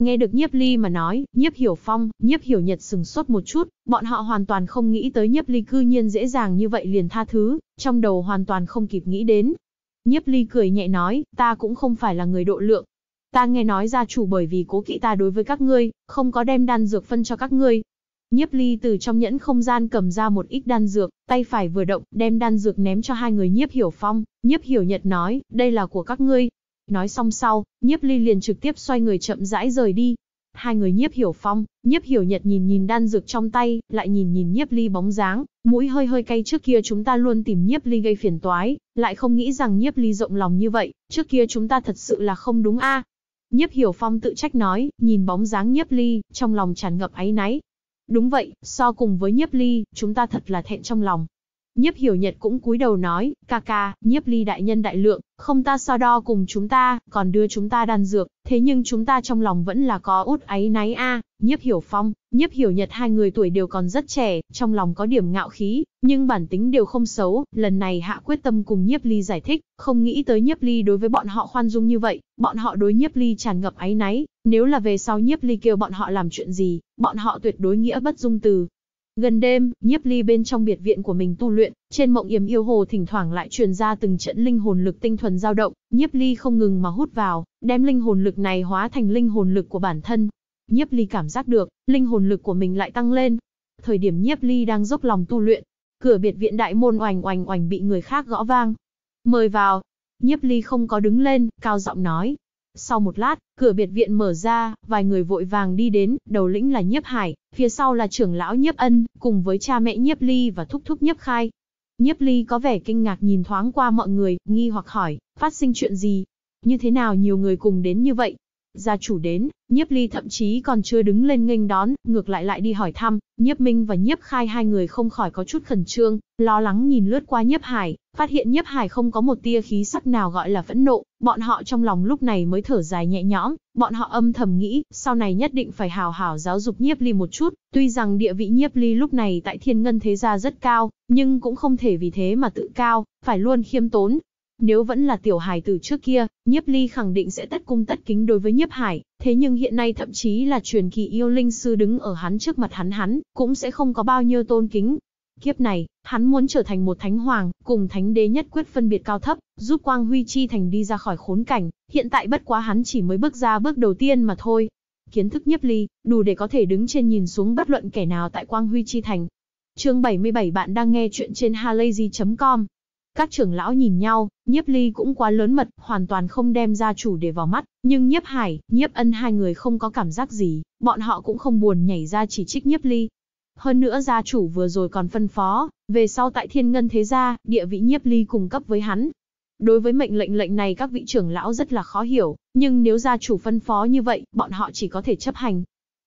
S1: Nghe được Nhiếp Ly mà nói, Nhiếp Hiểu Phong, Nhiếp Hiểu Nhật sừng sốt một chút, bọn họ hoàn toàn không nghĩ tới Nhiếp Ly cư nhiên dễ dàng như vậy liền tha thứ, trong đầu hoàn toàn không kịp nghĩ đến. Nhiếp Ly cười nhẹ nói, ta cũng không phải là người độ lượng. Ta nghe nói gia chủ bởi vì cố kỵ ta đối với các ngươi, không có đem đan dược phân cho các ngươi. Nhiếp Ly từ trong nhẫn không gian cầm ra một ít đan dược, tay phải vừa động, đem đan dược ném cho hai người Nhiếp Hiểu Phong, Nhiếp Hiểu Nhật nói, đây là của các ngươi, Nói xong sau, nhiếp ly liền trực tiếp xoay người chậm rãi rời đi. Hai người nhiếp hiểu phong, nhiếp hiểu nhật nhìn nhìn đan dược trong tay, lại nhìn nhìn nhiếp ly bóng dáng, mũi hơi hơi cay trước kia chúng ta luôn tìm nhiếp ly gây phiền toái, lại không nghĩ rằng nhiếp ly rộng lòng như vậy, trước kia chúng ta thật sự là không đúng a. Nhiếp hiểu phong tự trách nói, nhìn bóng dáng nhiếp ly, trong lòng tràn ngập áy náy. Đúng vậy, so cùng với nhiếp ly, chúng ta thật là thẹn trong lòng, Nhiếp hiểu nhật cũng cúi đầu nói, ca ca, nhiếp ly đại nhân đại lượng, không ta so đo cùng chúng ta, còn đưa chúng ta đan dược, thế nhưng chúng ta trong lòng vẫn là có út ấy náy a. À. nhiếp hiểu phong, nhiếp hiểu nhật hai người tuổi đều còn rất trẻ, trong lòng có điểm ngạo khí, nhưng bản tính đều không xấu, lần này hạ quyết tâm cùng nhiếp ly giải thích, không nghĩ tới nhiếp ly đối với bọn họ khoan dung như vậy, bọn họ đối nhiếp ly tràn ngập ấy náy, nếu là về sau nhiếp ly kêu bọn họ làm chuyện gì, bọn họ tuyệt đối nghĩa bất dung từ, Gần đêm, nhiếp ly bên trong biệt viện của mình tu luyện, trên mộng yểm yêu hồ thỉnh thoảng lại truyền ra từng trận linh hồn lực tinh thuần dao động, nhiếp ly không ngừng mà hút vào, đem linh hồn lực này hóa thành linh hồn lực của bản thân. Nhiếp ly cảm giác được, linh hồn lực của mình lại tăng lên. Thời điểm nhiếp ly đang dốc lòng tu luyện, cửa biệt viện đại môn oành oành oành bị người khác gõ vang. Mời vào, nhiếp ly không có đứng lên, cao giọng nói, sau một lát, cửa biệt viện mở ra, vài người vội vàng đi đến, đầu lĩnh là Nhiếp Hải, phía sau là trưởng lão Nhiếp Ân, cùng với cha mẹ Nhiếp Ly và thúc thúc Nhiếp Khai. Nhiếp Ly có vẻ kinh ngạc nhìn thoáng qua mọi người, nghi hoặc hỏi, phát sinh chuyện gì? Như thế nào nhiều người cùng đến như vậy? Gia chủ đến, nhiếp ly thậm chí còn chưa đứng lên nghênh đón, ngược lại lại đi hỏi thăm, nhiếp minh và nhiếp khai hai người không khỏi có chút khẩn trương, lo lắng nhìn lướt qua nhiếp hải, phát hiện nhiếp hải không có một tia khí sắc nào gọi là phẫn nộ, bọn họ trong lòng lúc này mới thở dài nhẹ nhõm, bọn họ âm thầm nghĩ, sau này nhất định phải hào hào giáo dục nhiếp ly một chút, tuy rằng địa vị nhiếp ly lúc này tại thiên ngân thế gia rất cao, nhưng cũng không thể vì thế mà tự cao, phải luôn khiêm tốn, nếu vẫn là tiểu hài từ trước kia, nhiếp ly khẳng định sẽ tất cung tất kính đối với nhiếp hải, thế nhưng hiện nay thậm chí là truyền kỳ yêu linh sư đứng ở hắn trước mặt hắn hắn, cũng sẽ không có bao nhiêu tôn kính. Kiếp này, hắn muốn trở thành một thánh hoàng, cùng thánh đế nhất quyết phân biệt cao thấp, giúp quang huy chi thành đi ra khỏi khốn cảnh, hiện tại bất quá hắn chỉ mới bước ra bước đầu tiên mà thôi. Kiến thức nhiếp ly, đủ để có thể đứng trên nhìn xuống bất luận kẻ nào tại quang huy chi thành, chương 77 bạn đang nghe chuyện trên halayzi.com, các trưởng lão nhìn nhau, nhiếp ly cũng quá lớn mật, hoàn toàn không đem gia chủ để vào mắt, nhưng nhiếp hải, nhiếp ân hai người không có cảm giác gì, bọn họ cũng không buồn nhảy ra chỉ trích nhiếp ly. Hơn nữa gia chủ vừa rồi còn phân phó, về sau tại thiên ngân thế gia, địa vị nhiếp ly cung cấp với hắn. Đối với mệnh lệnh lệnh này các vị trưởng lão rất là khó hiểu, nhưng nếu gia chủ phân phó như vậy, bọn họ chỉ có thể chấp hành,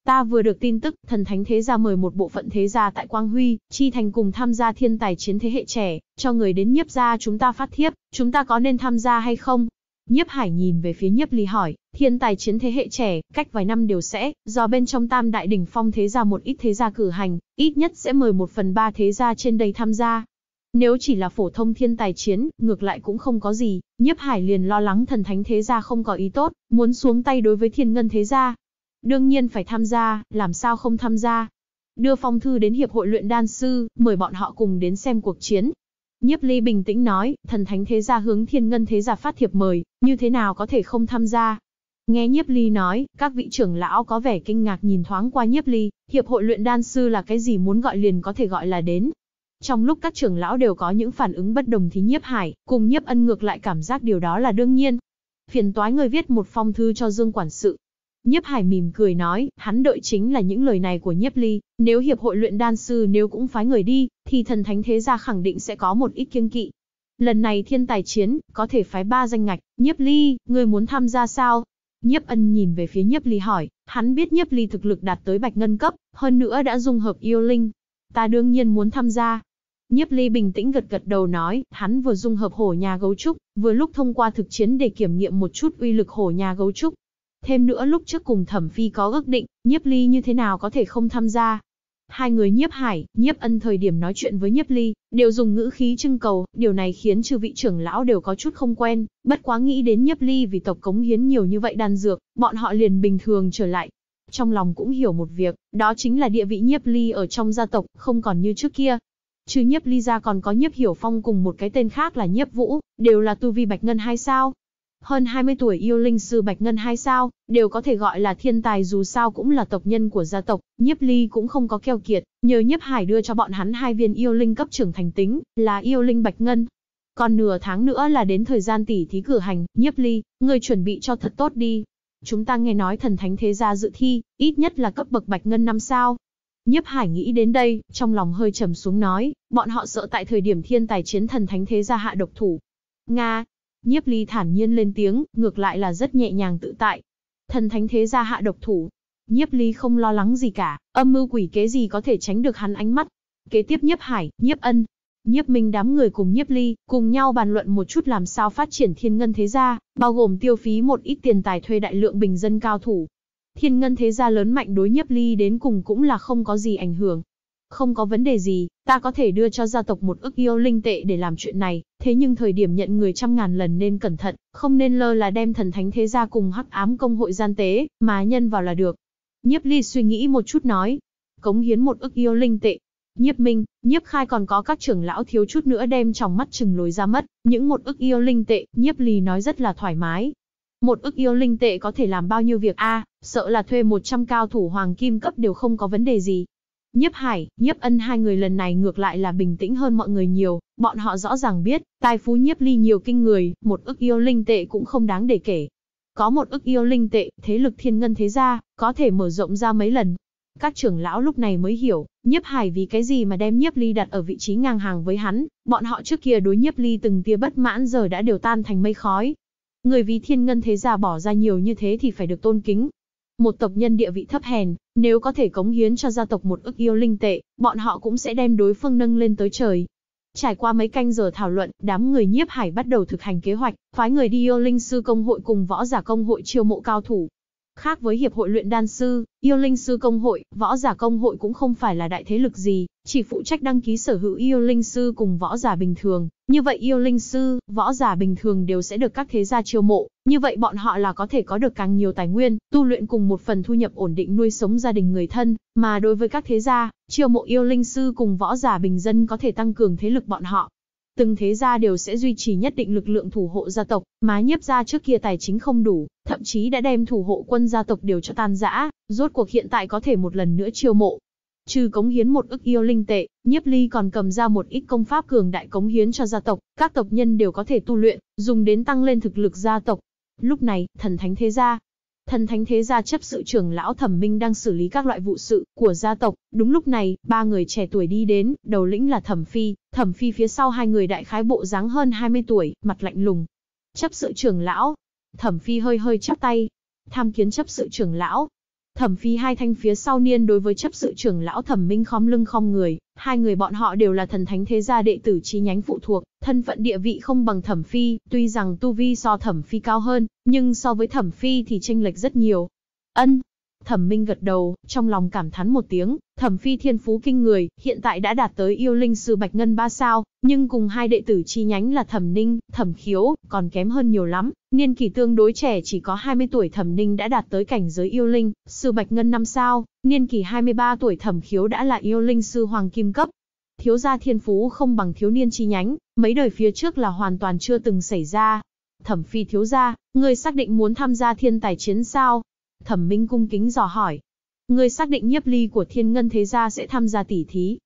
S1: Ta vừa được tin tức, thần thánh thế gia mời một bộ phận thế gia tại Quang Huy, chi thành cùng tham gia thiên tài chiến thế hệ trẻ, cho người đến nhiếp gia chúng ta phát thiếp, chúng ta có nên tham gia hay không? Nhiếp Hải nhìn về phía Nhiếp lý hỏi, thiên tài chiến thế hệ trẻ, cách vài năm đều sẽ, do bên trong tam đại đỉnh phong thế gia một ít thế gia cử hành, ít nhất sẽ mời một phần ba thế gia trên đây tham gia. Nếu chỉ là phổ thông thiên tài chiến, ngược lại cũng không có gì, Nhiếp Hải liền lo lắng thần thánh thế gia không có ý tốt, muốn xuống tay đối với thiên ngân thế gia. Đương nhiên phải tham gia, làm sao không tham gia. Đưa phong thư đến Hiệp hội luyện đan sư, mời bọn họ cùng đến xem cuộc chiến. Nhiếp ly bình tĩnh nói, thần thánh thế gia hướng thiên ngân thế gia phát thiệp mời, như thế nào có thể không tham gia. Nghe nhiếp ly nói, các vị trưởng lão có vẻ kinh ngạc nhìn thoáng qua nhiếp ly, hiệp hội luyện đan sư là cái gì muốn gọi liền có thể gọi là đến. Trong lúc các trưởng lão đều có những phản ứng bất đồng thì nhiếp hải, cùng nhiếp ân ngược lại cảm giác điều đó là đương nhiên. Phiền toái người viết một phong thư cho Dương Quản sự, Nhiếp Hải mỉm cười nói, hắn đợi chính là những lời này của Nhiếp Ly, nếu hiệp hội luyện đan sư nếu cũng phái người đi, thì thần thánh thế gia khẳng định sẽ có một ít kiêng kỵ. Lần này thiên tài chiến, có thể phái ba danh ngạch, Nhiếp Ly, ngươi muốn tham gia sao? Nhiếp Ân nhìn về phía Nhiếp Ly hỏi, hắn biết Nhiếp Ly thực lực đạt tới bạch ngân cấp, hơn nữa đã dung hợp yêu linh. Ta đương nhiên muốn tham gia. Nhiếp Ly bình tĩnh gật gật đầu nói, hắn vừa dung hợp hổ nhà gấu trúc, vừa lúc thông qua thực chiến để kiểm nghiệm một chút uy lực hổ nhà gấu trúc, Thêm nữa lúc trước cùng Thẩm Phi có ước định, Nhiếp Ly như thế nào có thể không tham gia. Hai người Nhiếp Hải, Nhiếp Ân thời điểm nói chuyện với Nhiếp Ly, đều dùng ngữ khí trưng cầu, điều này khiến trừ vị trưởng lão đều có chút không quen, bất quá nghĩ đến Nhiếp Ly vì tộc cống hiến nhiều như vậy đan dược, bọn họ liền bình thường trở lại. Trong lòng cũng hiểu một việc, đó chính là địa vị Nhiếp Ly ở trong gia tộc không còn như trước kia, trừ nhiếp ly ra còn có nhiếp hiểu phong cùng một cái tên khác là nhiếp vũ, đều là tu vi bạch ngân hay sao? Hơn 20 tuổi yêu linh sư Bạch Ngân hai sao, đều có thể gọi là thiên tài dù sao cũng là tộc nhân của gia tộc, nhiếp ly cũng không có keo kiệt, nhờ nhiếp hải đưa cho bọn hắn hai viên yêu linh cấp trưởng thành tính, là yêu linh Bạch Ngân. Còn nửa tháng nữa là đến thời gian tỉ thí cử hành, nhiếp ly, người chuẩn bị cho thật tốt đi. Chúng ta nghe nói thần thánh thế gia dự thi, ít nhất là cấp bậc Bạch Ngân năm sao, nhếp Hải nghĩ đến đây, trong lòng hơi trầm xuống nói, bọn họ sợ tại thời điểm thiên tài chiến thần thánh thế gia hạ độc thủ. Nga, Nhiếp ly thản nhiên lên tiếng, ngược lại là rất nhẹ nhàng tự tại. Thần thánh thế gia hạ độc thủ. Nhiếp ly không lo lắng gì cả, âm mưu quỷ kế gì có thể tránh được hắn ánh mắt. Kế tiếp nhiếp hải, nhiếp ân, nhiếp minh đám người cùng nhiếp ly, cùng nhau bàn luận một chút làm sao phát triển thiên ngân thế gia, bao gồm tiêu phí một ít tiền tài thuê đại lượng bình dân cao thủ. Thiên ngân thế gia lớn mạnh đối nhiếp ly đến cùng cũng là không có gì ảnh hưởng. Không có vấn đề gì, ta có thể đưa cho gia tộc một ức yêu linh tệ để làm chuyện này, thế nhưng thời điểm nhận người trăm ngàn lần nên cẩn thận, không nên lơ là đem thần thánh thế gia cùng hắc ám công hội gian tế, mà nhân vào là được. Nhiếp ly suy nghĩ một chút nói, cống hiến một ức yêu linh tệ. Nhiếp minh, nhiếp khai còn có các trưởng lão thiếu chút nữa đem trong mắt chừng lối ra mất, những một ức yêu linh tệ, nhiếp ly nói rất là thoải mái, một ức yêu linh tệ có thể làm bao nhiêu việc a? sợ là thuê 100 cao thủ hoàng kim cấp đều không có vấn đề gì, Nhiếp Hải, Nhiếp Ân hai người lần này ngược lại là bình tĩnh hơn mọi người nhiều, bọn họ rõ ràng biết, tài phú Nhiếp Ly nhiều kinh người, một ức yêu linh tệ cũng không đáng để kể. Có một ức yêu linh tệ, thế lực thiên ngân thế gia, có thể mở rộng ra mấy lần. Các trưởng lão lúc này mới hiểu, Nhiếp Hải vì cái gì mà đem Nhiếp Ly đặt ở vị trí ngang hàng với hắn, bọn họ trước kia đối Nhiếp Ly từng tia bất mãn giờ đã đều tan thành mây khói. Người vì thiên ngân thế gia bỏ ra nhiều như thế thì phải được tôn kính, một tộc nhân địa vị thấp hèn, nếu có thể cống hiến cho gia tộc một ức yêu linh tệ, bọn họ cũng sẽ đem đối phương nâng lên tới trời. Trải qua mấy canh giờ thảo luận, đám người nhiếp hải bắt đầu thực hành kế hoạch, phái người đi yêu linh sư công hội cùng võ giả công hội chiêu mộ cao thủ, Khác với Hiệp hội luyện đan sư, yêu linh sư công hội, võ giả công hội cũng không phải là đại thế lực gì, chỉ phụ trách đăng ký sở hữu yêu linh sư cùng võ giả bình thường. Như vậy yêu linh sư, võ giả bình thường đều sẽ được các thế gia chiêu mộ, như vậy bọn họ là có thể có được càng nhiều tài nguyên, tu luyện cùng một phần thu nhập ổn định nuôi sống gia đình người thân, mà đối với các thế gia, chiêu mộ yêu linh sư cùng võ giả bình dân có thể tăng cường thế lực bọn họ, từng thế gia đều sẽ duy trì nhất định lực lượng thủ hộ gia tộc, má nhiếp gia trước kia tài chính không đủ, thậm chí đã đem thủ hộ quân gia tộc đều cho tan rã, rốt cuộc hiện tại có thể một lần nữa chiêu mộ. Trừ cống hiến một ức yêu linh tệ, nhiếp ly còn cầm ra một ít công pháp cường đại cống hiến cho gia tộc, các tộc nhân đều có thể tu luyện, dùng đến tăng lên thực lực gia tộc. Lúc này, thần thánh thế gia, Thần thánh thế gia chấp sự trưởng lão Thẩm Minh đang xử lý các loại vụ sự của gia tộc, đúng lúc này, ba người trẻ tuổi đi đến, đầu lĩnh là Thẩm Phi, Thẩm Phi phía sau hai người đại khái bộ dáng hơn 20 tuổi, mặt lạnh lùng. Chấp sự trưởng lão, Thẩm Phi hơi hơi chắp tay, tham kiến chấp sự trưởng lão, Thẩm Phi hai thanh phía sau niên đối với chấp sự trưởng lão Thẩm Minh khom lưng khom người, hai người bọn họ đều là thần thánh thế gia đệ tử chi nhánh phụ thuộc, thân phận địa vị không bằng Thẩm Phi, tuy rằng tu vi so Thẩm Phi cao hơn, nhưng so với Thẩm Phi thì chênh lệch rất nhiều. Ân, Thẩm Minh gật đầu, trong lòng cảm thán một tiếng, Thẩm Phi thiên phú kinh người, hiện tại đã đạt tới yêu linh sư Bạch Ngân ba sao, nhưng cùng hai đệ tử chi nhánh là Thẩm Ninh, Thẩm Khiếu, còn kém hơn nhiều lắm, niên kỷ tương đối trẻ chỉ có 20 tuổi Thẩm Ninh đã đạt tới cảnh giới yêu linh, sư Bạch Ngân năm sao, niên kỷ 23 tuổi Thẩm Khiếu đã là yêu linh sư Hoàng Kim cấp. Thiếu gia thiên phú không bằng thiếu niên chi nhánh, mấy đời phía trước là hoàn toàn chưa từng xảy ra. Thẩm Phi thiếu gia, ngươi xác định muốn tham gia thiên tài chiến sao? Thẩm Minh cung kính dò hỏi. Ngươi xác định nhiếp ly của thiên ngân thế gia sẽ tham gia tỉ thí.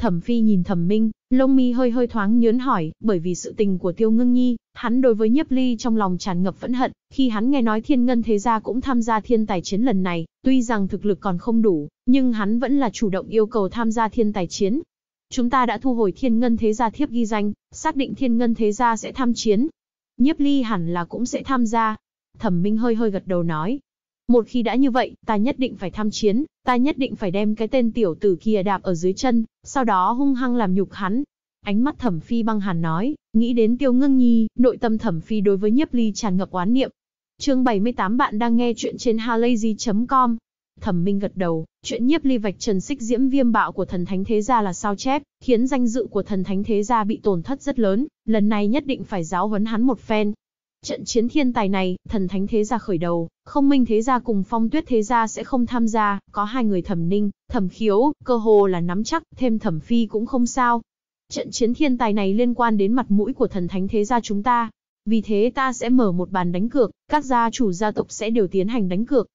S1: Thẩm Phi nhìn Thẩm Minh, lông mi hơi hơi thoáng nhớn hỏi, bởi vì sự tình của Tiêu Ngưng Nhi, hắn đối với Nhiếp Ly trong lòng tràn ngập phẫn hận, khi hắn nghe nói Thiên Ngân Thế Gia cũng tham gia thiên tài chiến lần này, tuy rằng thực lực còn không đủ, nhưng hắn vẫn là chủ động yêu cầu tham gia thiên tài chiến. Chúng ta đã thu hồi Thiên Ngân Thế Gia thiếp ghi danh, xác định Thiên Ngân Thế Gia sẽ tham chiến. Nhiếp Ly hẳn là cũng sẽ tham gia. Thẩm Minh hơi hơi gật đầu nói, một khi đã như vậy, ta nhất định phải tham chiến, ta nhất định phải đem cái tên tiểu tử kia đạp ở dưới chân, sau đó hung hăng làm nhục hắn. Ánh mắt thẩm phi băng hàn nói, nghĩ đến tiêu ngưng nhi, nội tâm thẩm phi đối với nhiếp ly tràn ngập oán niệm. chương 78 bạn đang nghe chuyện trên halayzi.com. Thẩm Minh gật đầu, chuyện nhiếp ly vạch trần xích diễm viêm bạo của thần thánh thế gia là sao chép, khiến danh dự của thần thánh thế gia bị tổn thất rất lớn, lần này nhất định phải giáo huấn hắn một phen, Trận chiến thiên tài này, thần thánh thế gia khởi đầu, không minh thế gia cùng phong tuyết thế gia sẽ không tham gia, có hai người thẩm ninh, thẩm khiếu, cơ hồ là nắm chắc, thêm thẩm phi cũng không sao. Trận chiến thiên tài này liên quan đến mặt mũi của thần thánh thế gia chúng ta. Vì thế ta sẽ mở một bàn đánh cược, các gia chủ gia tộc sẽ đều tiến hành đánh cược.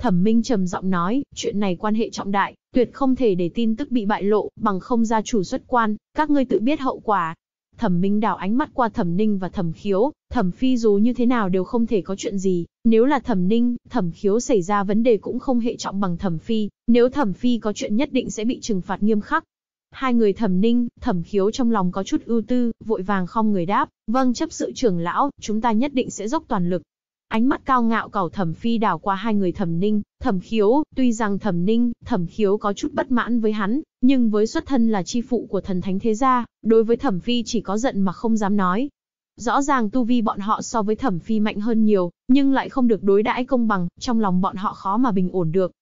S1: Thẩm Minh trầm giọng nói, chuyện này quan hệ trọng đại, tuyệt không thể để tin tức bị bại lộ, bằng không gia chủ xuất quan, các ngươi tự biết hậu quả. Thẩm Minh đảo ánh mắt qua Thẩm Ninh và Thẩm Khiếu, Thẩm Phi dù như thế nào đều không thể có chuyện gì, nếu là Thẩm Ninh, Thẩm Khiếu xảy ra vấn đề cũng không hệ trọng bằng Thẩm Phi, nếu Thẩm Phi có chuyện nhất định sẽ bị trừng phạt nghiêm khắc. Hai người Thẩm Ninh, Thẩm Khiếu trong lòng có chút ưu tư, vội vàng không người đáp, vâng chấp sự trưởng lão, chúng ta nhất định sẽ dốc toàn lực. Ánh mắt cao ngạo cẩu Thẩm Phi đảo qua hai người Thẩm Ninh, Thẩm Khiếu, tuy rằng Thẩm Ninh, Thẩm Khiếu có chút bất mãn với hắn, nhưng với xuất thân là chi phụ của thần thánh thế gia, đối với Thẩm Phi chỉ có giận mà không dám nói, Rõ ràng tu vi bọn họ so với thẩm phi mạnh hơn nhiều, nhưng lại không được đối đãi công bằng, trong lòng bọn họ khó mà bình ổn được.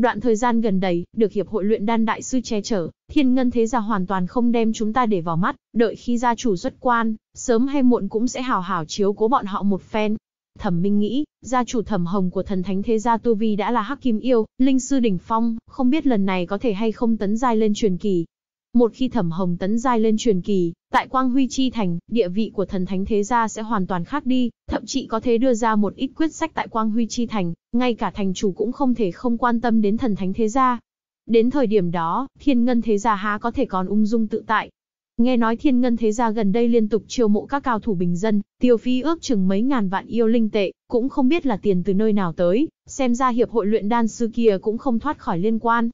S1: Đoạn thời gian gần đây, được Hiệp hội luyện đan đại sư che chở, thiên ngân thế gia hoàn toàn không đem chúng ta để vào mắt, đợi khi gia chủ xuất quan, sớm hay muộn cũng sẽ hào hào chiếu cố bọn họ một phen. Thẩm Minh nghĩ, gia chủ Thẩm Hồng của thần thánh thế gia Tu Vi đã là Hắc Kim Yêu, Linh Sư Đỉnh Phong, không biết lần này có thể hay không tấn giai lên truyền kỳ, một khi Thẩm Hồng tấn giai lên truyền kỳ, tại Quang Huy Chi Thành, địa vị của thần thánh thế gia sẽ hoàn toàn khác đi, thậm chí có thể đưa ra một ít quyết sách tại Quang Huy Chi Thành, ngay cả thành chủ cũng không thể không quan tâm đến thần thánh thế gia. Đến thời điểm đó, thiên ngân thế gia há có thể còn ung dung tự tại. Nghe nói thiên ngân thế gia gần đây liên tục chiêu mộ các cao thủ bình dân, tiêu phi ước chừng mấy ngàn vạn yêu linh tệ, cũng không biết là tiền từ nơi nào tới, xem ra hiệp hội luyện đan sư kia cũng không thoát khỏi liên quan.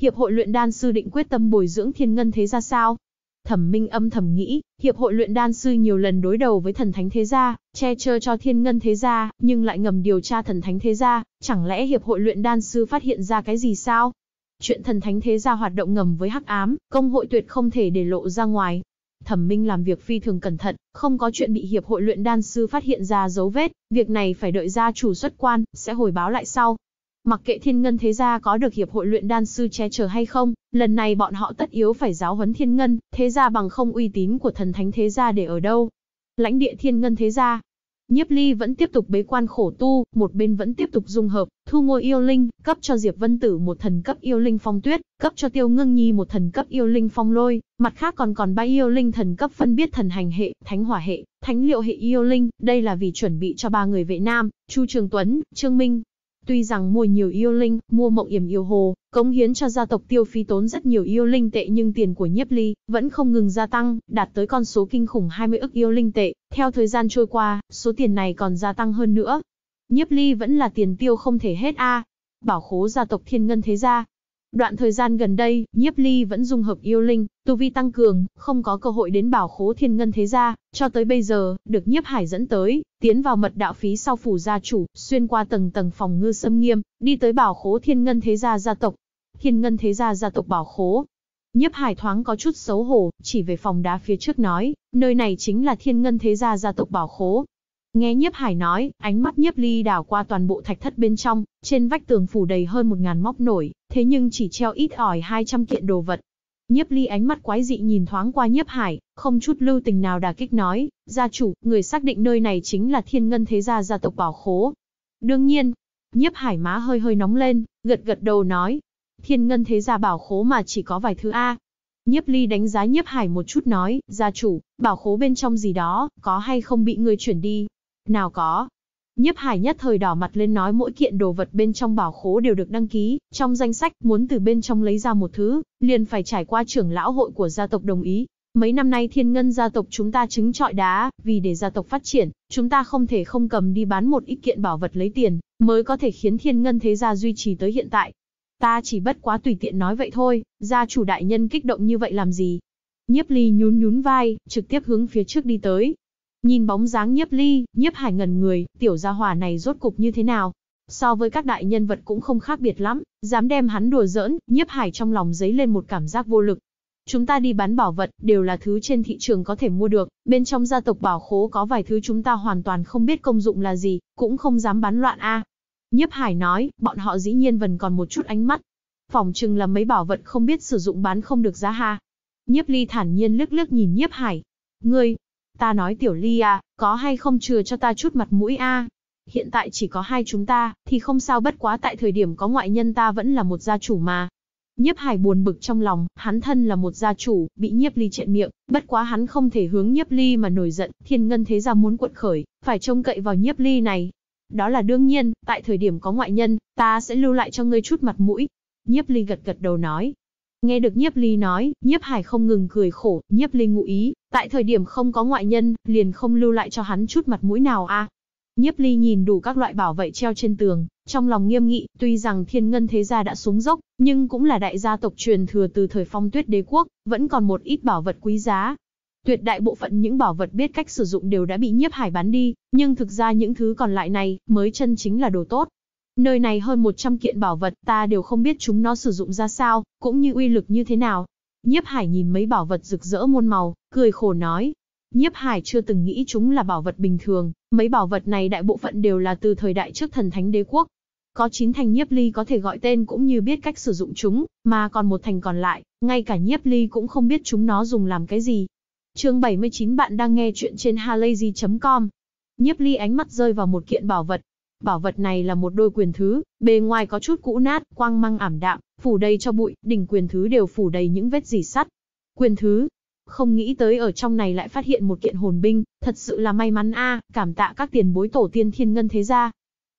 S1: Hiệp hội luyện đan sư định quyết tâm bồi dưỡng thiên ngân thế gia sao? Thẩm Minh âm thầm nghĩ, hiệp hội luyện đan sư nhiều lần đối đầu với thần thánh thế gia, che chở cho thiên ngân thế gia, nhưng lại ngầm điều tra thần thánh thế gia, chẳng lẽ hiệp hội luyện đan sư phát hiện ra cái gì sao? Chuyện thần thánh thế gia hoạt động ngầm với hắc ám, công hội tuyệt không thể để lộ ra ngoài. Thẩm Minh làm việc phi thường cẩn thận, không có chuyện bị hiệp hội luyện đan sư phát hiện ra dấu vết, việc này phải đợi gia chủ xuất quan, sẽ hồi báo lại sau. Mặc kệ thiên ngân thế gia có được hiệp hội luyện đan sư che chở hay không, lần này bọn họ tất yếu phải giáo huấn thiên ngân, thế gia bằng không uy tín của thần thánh thế gia để ở đâu. Lãnh địa thiên ngân thế gia. Nhiếp ly vẫn tiếp tục bế quan khổ tu, một bên vẫn tiếp tục dung hợp, thu ngôi yêu linh, cấp cho Diệp Vân Tử một thần cấp yêu linh phong tuyết, cấp cho Tiêu Ngưng Nhi một thần cấp yêu linh phong lôi, mặt khác còn còn ba yêu linh thần cấp phân biết thần hành hệ, thánh hỏa hệ, thánh liệu hệ yêu linh, đây là vì chuẩn bị cho ba người vệ nam, Chu Trường Tuấn, Trương Minh, Tuy rằng mua nhiều yêu linh, mua mộng yểm yêu hồ, cống hiến cho gia tộc tiêu phí tốn rất nhiều yêu linh tệ nhưng tiền của nhiếp ly vẫn không ngừng gia tăng, đạt tới con số kinh khủng 20 ức yêu linh tệ. Theo thời gian trôi qua, số tiền này còn gia tăng hơn nữa. Nhiếp ly vẫn là tiền tiêu không thể hết a Bảo khố gia tộc thiên ngân thế gia, Đoạn thời gian gần đây, Nhiếp Ly vẫn dung hợp yêu linh, tu vi tăng cường, không có cơ hội đến bảo khố thiên ngân thế gia, cho tới bây giờ, được Nhiếp Hải dẫn tới, tiến vào mật đạo phí sau phủ gia chủ, xuyên qua tầng tầng phòng ngư sâm nghiêm, đi tới bảo khố thiên ngân thế gia gia tộc. Thiên ngân thế gia gia tộc bảo khố. Nhiếp Hải thoáng có chút xấu hổ, chỉ về phòng đá phía trước nói, nơi này chính là thiên ngân thế gia gia tộc bảo khố, Nghe Nhiếp Hải nói, ánh mắt Nhiếp Ly đảo qua toàn bộ thạch thất bên trong, trên vách tường phủ đầy hơn một ngàn móc nổi, thế nhưng chỉ treo ít ỏi 200 kiện đồ vật. Nhiếp ly ánh mắt quái dị nhìn thoáng qua nhiếp hải, không chút lưu tình nào đả kích nói, gia chủ, người xác định nơi này chính là thiên ngân thế gia gia tộc bảo khố. Đương nhiên, nhiếp hải má hơi hơi nóng lên, gật gật đầu nói, thiên ngân thế gia bảo khố mà chỉ có vài thứ A. Nhiếp ly đánh giá nhiếp hải một chút nói, gia chủ, bảo khố bên trong gì đó, có hay không bị người chuyển đi? Nào có, Nhiếp Hải nhất thời đỏ mặt lên nói mỗi kiện đồ vật bên trong bảo khố đều được đăng ký, trong danh sách muốn từ bên trong lấy ra một thứ, liền phải trải qua trưởng lão hội của gia tộc đồng ý. Mấy năm nay thiên ngân gia tộc chúng ta chứng trọi đá, vì để gia tộc phát triển, chúng ta không thể không cầm đi bán một ít kiện bảo vật lấy tiền, mới có thể khiến thiên ngân thế gia duy trì tới hiện tại. Ta chỉ bất quá tùy tiện nói vậy thôi, gia chủ đại nhân kích động như vậy làm gì? Nhiếp ly nhún nhún vai, trực tiếp hướng phía trước đi tới, Nhìn bóng dáng nhiếp ly, nhiếp hải ngần người, tiểu gia hỏa này rốt cục như thế nào? So với các đại nhân vật cũng không khác biệt lắm, dám đem hắn đùa giỡn, nhiếp hải trong lòng dấy lên một cảm giác vô lực. Chúng ta đi bán bảo vật, đều là thứ trên thị trường có thể mua được, bên trong gia tộc bảo khố có vài thứ chúng ta hoàn toàn không biết công dụng là gì, cũng không dám bán loạn a. À. Nhiếp hải nói, bọn họ dĩ nhiên vẫn còn một chút ánh mắt. Phòng chừng là mấy bảo vật không biết sử dụng bán không được giá ha. Nhiếp ly thản nhiên lức lức nhìn nhiếp hải. Ngươi, Ta nói tiểu ly à, có hay không chừa cho ta chút mặt mũi a Hiện tại chỉ có hai chúng ta, thì không sao bất quá tại thời điểm có ngoại nhân ta vẫn là một gia chủ mà. Nhiếp hải buồn bực trong lòng, hắn thân là một gia chủ, bị nhiếp ly chẹn miệng, bất quá hắn không thể hướng nhiếp ly mà nổi giận, thiên ngân thế gia muốn cuộn khởi, phải trông cậy vào nhiếp ly này. Đó là đương nhiên, tại thời điểm có ngoại nhân, ta sẽ lưu lại cho ngươi chút mặt mũi. Nhiếp ly gật gật đầu nói, Nghe được Nhiếp Ly nói, Nhiếp Hải không ngừng cười khổ, Nhiếp Ly ngụ ý, tại thời điểm không có ngoại nhân, liền không lưu lại cho hắn chút mặt mũi nào a. Nhiếp Ly nhìn đủ các loại bảo vệ treo trên tường, trong lòng nghiêm nghị, tuy rằng Thiên Ngân thế gia đã xuống dốc, nhưng cũng là đại gia tộc truyền thừa từ thời Phong Tuyết Đế quốc, vẫn còn một ít bảo vật quý giá. Tuyệt đại bộ phận những bảo vật biết cách sử dụng đều đã bị Nhiếp Hải bán đi, nhưng thực ra những thứ còn lại này mới chân chính là đồ tốt, Nơi này hơn 100 kiện bảo vật, ta đều không biết chúng nó sử dụng ra sao, cũng như uy lực như thế nào. Nhiếp Hải nhìn mấy bảo vật rực rỡ muôn màu, cười khổ nói. Nhiếp Hải chưa từng nghĩ chúng là bảo vật bình thường, mấy bảo vật này đại bộ phận đều là từ thời đại trước thần thánh đế quốc. Có chín thành Nhiếp Ly có thể gọi tên cũng như biết cách sử dụng chúng, mà còn một thành còn lại, ngay cả Nhiếp Ly cũng không biết chúng nó dùng làm cái gì. Chương 79 bạn đang nghe chuyện trên halayzi.com. Nhiếp Ly ánh mắt rơi vào một kiện bảo vật, Bảo vật này là một đôi quyền thứ, bề ngoài có chút cũ nát, quang mang ảm đạm, phủ đầy cho bụi, đỉnh quyền thứ đều phủ đầy những vết dì sắt. Quyền thứ, không nghĩ tới ở trong này lại phát hiện một kiện hồn binh, thật sự là may mắn a, à, cảm tạ các tiền bối tổ tiên thiên ngân thế gia.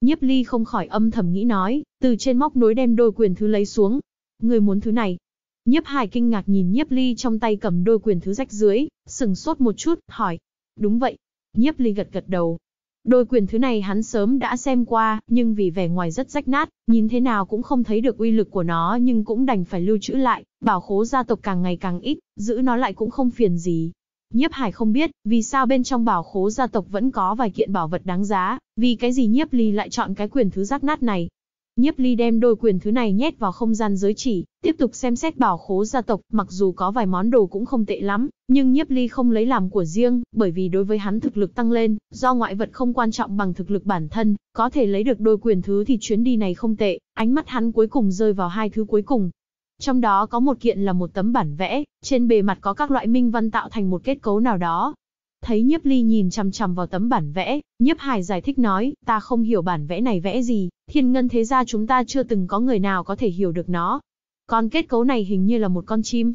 S1: Nhiếp Ly không khỏi âm thầm nghĩ nói, từ trên móc nối đem đôi quyền thứ lấy xuống. Người muốn thứ này? Nhiếp Hải kinh ngạc nhìn Nhiếp Ly trong tay cầm đôi quyền thứ rách dưới, sừng sốt một chút, hỏi. Đúng vậy. Nhiếp Ly gật gật đầu, Đôi quyền thứ này hắn sớm đã xem qua, nhưng vì vẻ ngoài rất rách nát, nhìn thế nào cũng không thấy được uy lực của nó nhưng cũng đành phải lưu trữ lại, bảo khố gia tộc càng ngày càng ít, giữ nó lại cũng không phiền gì. Nhiếp Hải không biết, vì sao bên trong bảo khố gia tộc vẫn có vài kiện bảo vật đáng giá, vì cái gì Nhiếp Ly lại chọn cái quyền thứ rách nát này, Nhiếp ly đem đôi quyền thứ này nhét vào không gian giới chỉ, tiếp tục xem xét bảo khố gia tộc, mặc dù có vài món đồ cũng không tệ lắm, nhưng nhiếp ly không lấy làm của riêng, bởi vì đối với hắn thực lực tăng lên, do ngoại vật không quan trọng bằng thực lực bản thân, có thể lấy được đôi quyền thứ thì chuyến đi này không tệ, ánh mắt hắn cuối cùng rơi vào hai thứ cuối cùng. Trong đó có một kiện là một tấm bản vẽ, trên bề mặt có các loại minh văn tạo thành một kết cấu nào đó, Thấy Nhiếp Ly nhìn chằm chằm vào tấm bản vẽ, Nhiếp Hải giải thích nói, ta không hiểu bản vẽ này vẽ gì, thiên ngân thế gia chúng ta chưa từng có người nào có thể hiểu được nó. Con kết cấu này hình như là một con chim.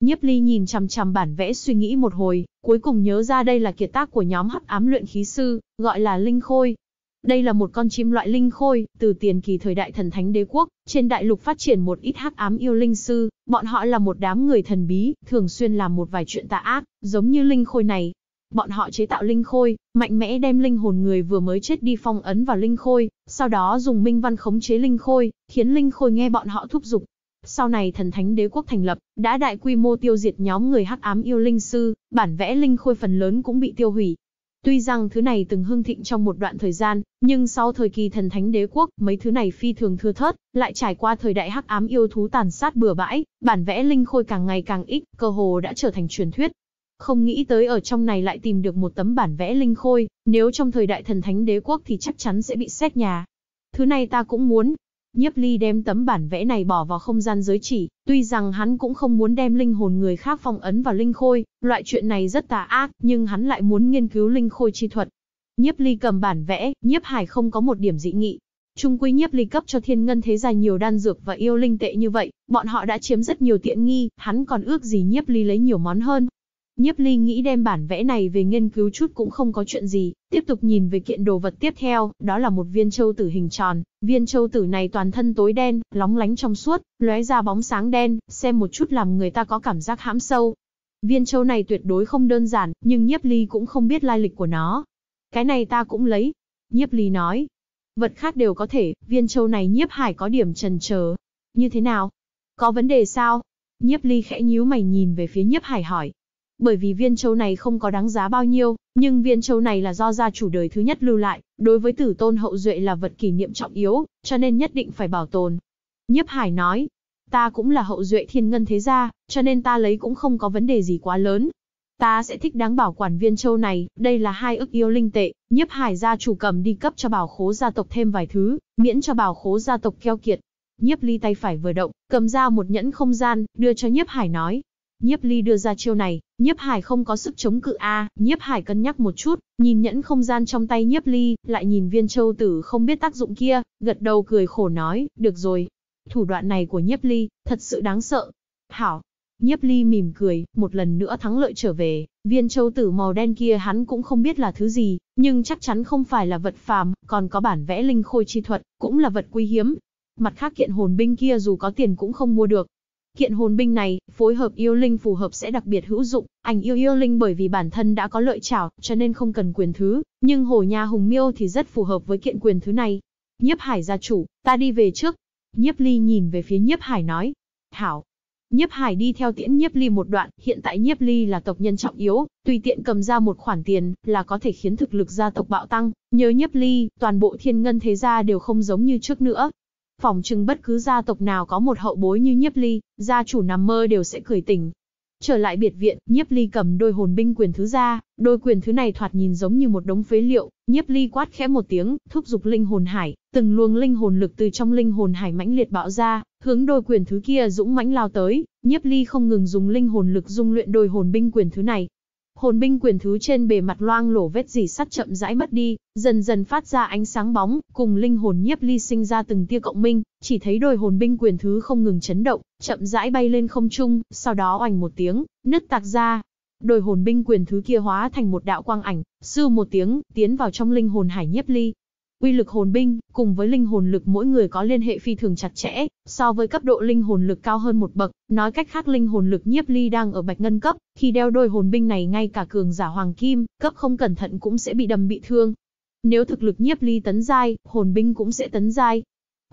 S1: Nhiếp Ly nhìn chằm chằm bản vẽ suy nghĩ một hồi, cuối cùng nhớ ra đây là kiệt tác của nhóm hắc ám luyện khí sư, gọi là Linh Khôi, đây là một con chim loại linh khôi, từ tiền kỳ thời đại thần thánh đế quốc, trên đại lục phát triển một ít hắc ám yêu linh sư, bọn họ là một đám người thần bí, thường xuyên làm một vài chuyện tà ác, giống như linh khôi này, Bọn họ chế tạo linh khôi, mạnh mẽ đem linh hồn người vừa mới chết đi phong ấn vào linh khôi, sau đó dùng minh văn khống chế linh khôi, khiến linh khôi nghe bọn họ thúc giục. Sau này thần thánh đế quốc thành lập, đã đại quy mô tiêu diệt nhóm người hắc ám yêu linh sư, bản vẽ linh khôi phần lớn cũng bị tiêu hủy. Tuy rằng thứ này từng hưng thịnh trong một đoạn thời gian, nhưng sau thời kỳ thần thánh đế quốc, mấy thứ này phi thường thưa thớt, lại trải qua thời đại hắc ám yêu thú tàn sát bừa bãi, bản vẽ linh khôi càng ngày càng ít, cơ hồ đã trở thành truyền thuyết, không nghĩ tới ở trong này lại tìm được một tấm bản vẽ linh khôi, nếu trong thời đại thần thánh đế quốc thì chắc chắn sẽ bị xét nhà. Thứ này ta cũng muốn. Nhiếp ly đem tấm bản vẽ này bỏ vào không gian giới chỉ, tuy rằng hắn cũng không muốn đem linh hồn người khác phong ấn vào linh khôi, loại chuyện này rất tà ác, nhưng hắn lại muốn nghiên cứu linh khôi chi thuật. Nhiếp ly cầm bản vẽ, nhiếp hải không có một điểm dị nghị, Trung quy nhiếp ly cấp cho thiên ngân thế gia nhiều đan dược và yêu linh tệ như vậy, bọn họ đã chiếm rất nhiều tiện nghi, hắn còn ước gì nhiếp ly lấy nhiều món hơn, Nhiếp Ly nghĩ đem bản vẽ này về nghiên cứu chút cũng không có chuyện gì, tiếp tục nhìn về kiện đồ vật tiếp theo, đó là một viên châu tử hình tròn, viên châu tử này toàn thân tối đen, lóng lánh trong suốt, lóe ra bóng sáng đen, xem một chút làm người ta có cảm giác hãm sâu. Viên châu này tuyệt đối không đơn giản, nhưng Nhiếp Ly cũng không biết lai lịch của nó. Cái này ta cũng lấy. Nhiếp Ly nói. Vật khác đều có thể, viên châu này Nhiếp Hải có điểm trần chờ. Như thế nào? Có vấn đề sao? Nhiếp Ly khẽ nhíu mày nhìn về phía Nhiếp Hải hỏi. Bởi vì viên châu này không có đáng giá bao nhiêu, nhưng viên châu này là do gia chủ đời thứ nhất lưu lại, đối với tử tôn hậu duệ là vật kỷ niệm trọng yếu, cho nên nhất định phải bảo tồn. Nhiếp Hải nói, ta cũng là hậu duệ thiên ngân thế gia, cho nên ta lấy cũng không có vấn đề gì quá lớn. Ta sẽ thích đáng bảo quản viên châu này, đây là hai ức yêu linh tệ, nhiếp hải gia chủ cầm đi cấp cho bảo khố gia tộc thêm vài thứ, miễn cho bảo khố gia tộc keo kiệt. Nhiếp ly tay phải vừa động, cầm ra một nhẫn không gian, đưa cho nhiếp hải nói, Nhiếp Ly đưa ra chiêu này, Nhiếp Hải không có sức chống cự a, à. Nhiếp Hải cân nhắc một chút, nhìn nhẫn không gian trong tay Nhiếp Ly, lại nhìn viên châu tử không biết tác dụng kia, gật đầu cười khổ nói, được rồi. Thủ đoạn này của Nhiếp Ly, thật sự đáng sợ. Hảo. Nhiếp Ly mỉm cười, một lần nữa thắng lợi trở về, viên châu tử màu đen kia hắn cũng không biết là thứ gì, nhưng chắc chắn không phải là vật phàm, còn có bản vẽ linh khôi chi thuật, cũng là vật quý hiếm. Mặt khác kiện hồn binh kia dù có tiền cũng không mua được, Kiện hồn binh này, phối hợp yêu linh phù hợp sẽ đặc biệt hữu dụng, ảnh yêu yêu linh bởi vì bản thân đã có lợi trảo, cho nên không cần quyền thứ, nhưng hồ nhà hùng miêu thì rất phù hợp với kiện quyền thứ này. Nhiếp hải gia chủ, ta đi về trước. Nhiếp ly nhìn về phía nhiếp hải nói. Thảo. Nhiếp hải đi theo tiễn nhiếp ly một đoạn, hiện tại nhiếp ly là tộc nhân trọng yếu, tùy tiện cầm ra một khoản tiền là có thể khiến thực lực gia tộc bạo tăng. Nhớ nhiếp ly, toàn bộ thiên ngân thế gia đều không giống như trước nữa, Phòng chừng bất cứ gia tộc nào có một hậu bối như nhiếp ly, gia chủ nằm mơ đều sẽ cười tỉnh. Trở lại biệt viện, nhiếp ly cầm đôi hồn binh quyền thứ ra, đôi quyền thứ này thoạt nhìn giống như một đống phế liệu, nhiếp ly quát khẽ một tiếng, thúc giục linh hồn hải, từng luồng linh hồn lực từ trong linh hồn hải mãnh liệt bạo ra, hướng đôi quyền thứ kia dũng mãnh lao tới, nhiếp ly không ngừng dùng linh hồn lực dung luyện đôi hồn binh quyền thứ này, hồn binh quyền thứ trên bề mặt loang lổ vết dì sắt chậm rãi mất đi, dần dần phát ra ánh sáng bóng, cùng linh hồn nhiếp ly sinh ra từng tia cộng minh, chỉ thấy đôi hồn binh quyền thứ không ngừng chấn động, chậm rãi bay lên không trung, sau đó oành một tiếng, nứt tạc ra. Đôi hồn binh quyền thứ kia hóa thành một đạo quang ảnh, sư một tiếng, tiến vào trong linh hồn hải nhiếp ly, Uy lực hồn binh, cùng với linh hồn lực mỗi người có liên hệ phi thường chặt chẽ, so với cấp độ linh hồn lực cao hơn một bậc, nói cách khác linh hồn lực nhiếp ly đang ở bạch ngân cấp, khi đeo đôi hồn binh này ngay cả cường giả hoàng kim, cấp không cẩn thận cũng sẽ bị đâm bị thương. Nếu thực lực nhiếp ly tấn giai, hồn binh cũng sẽ tấn giai,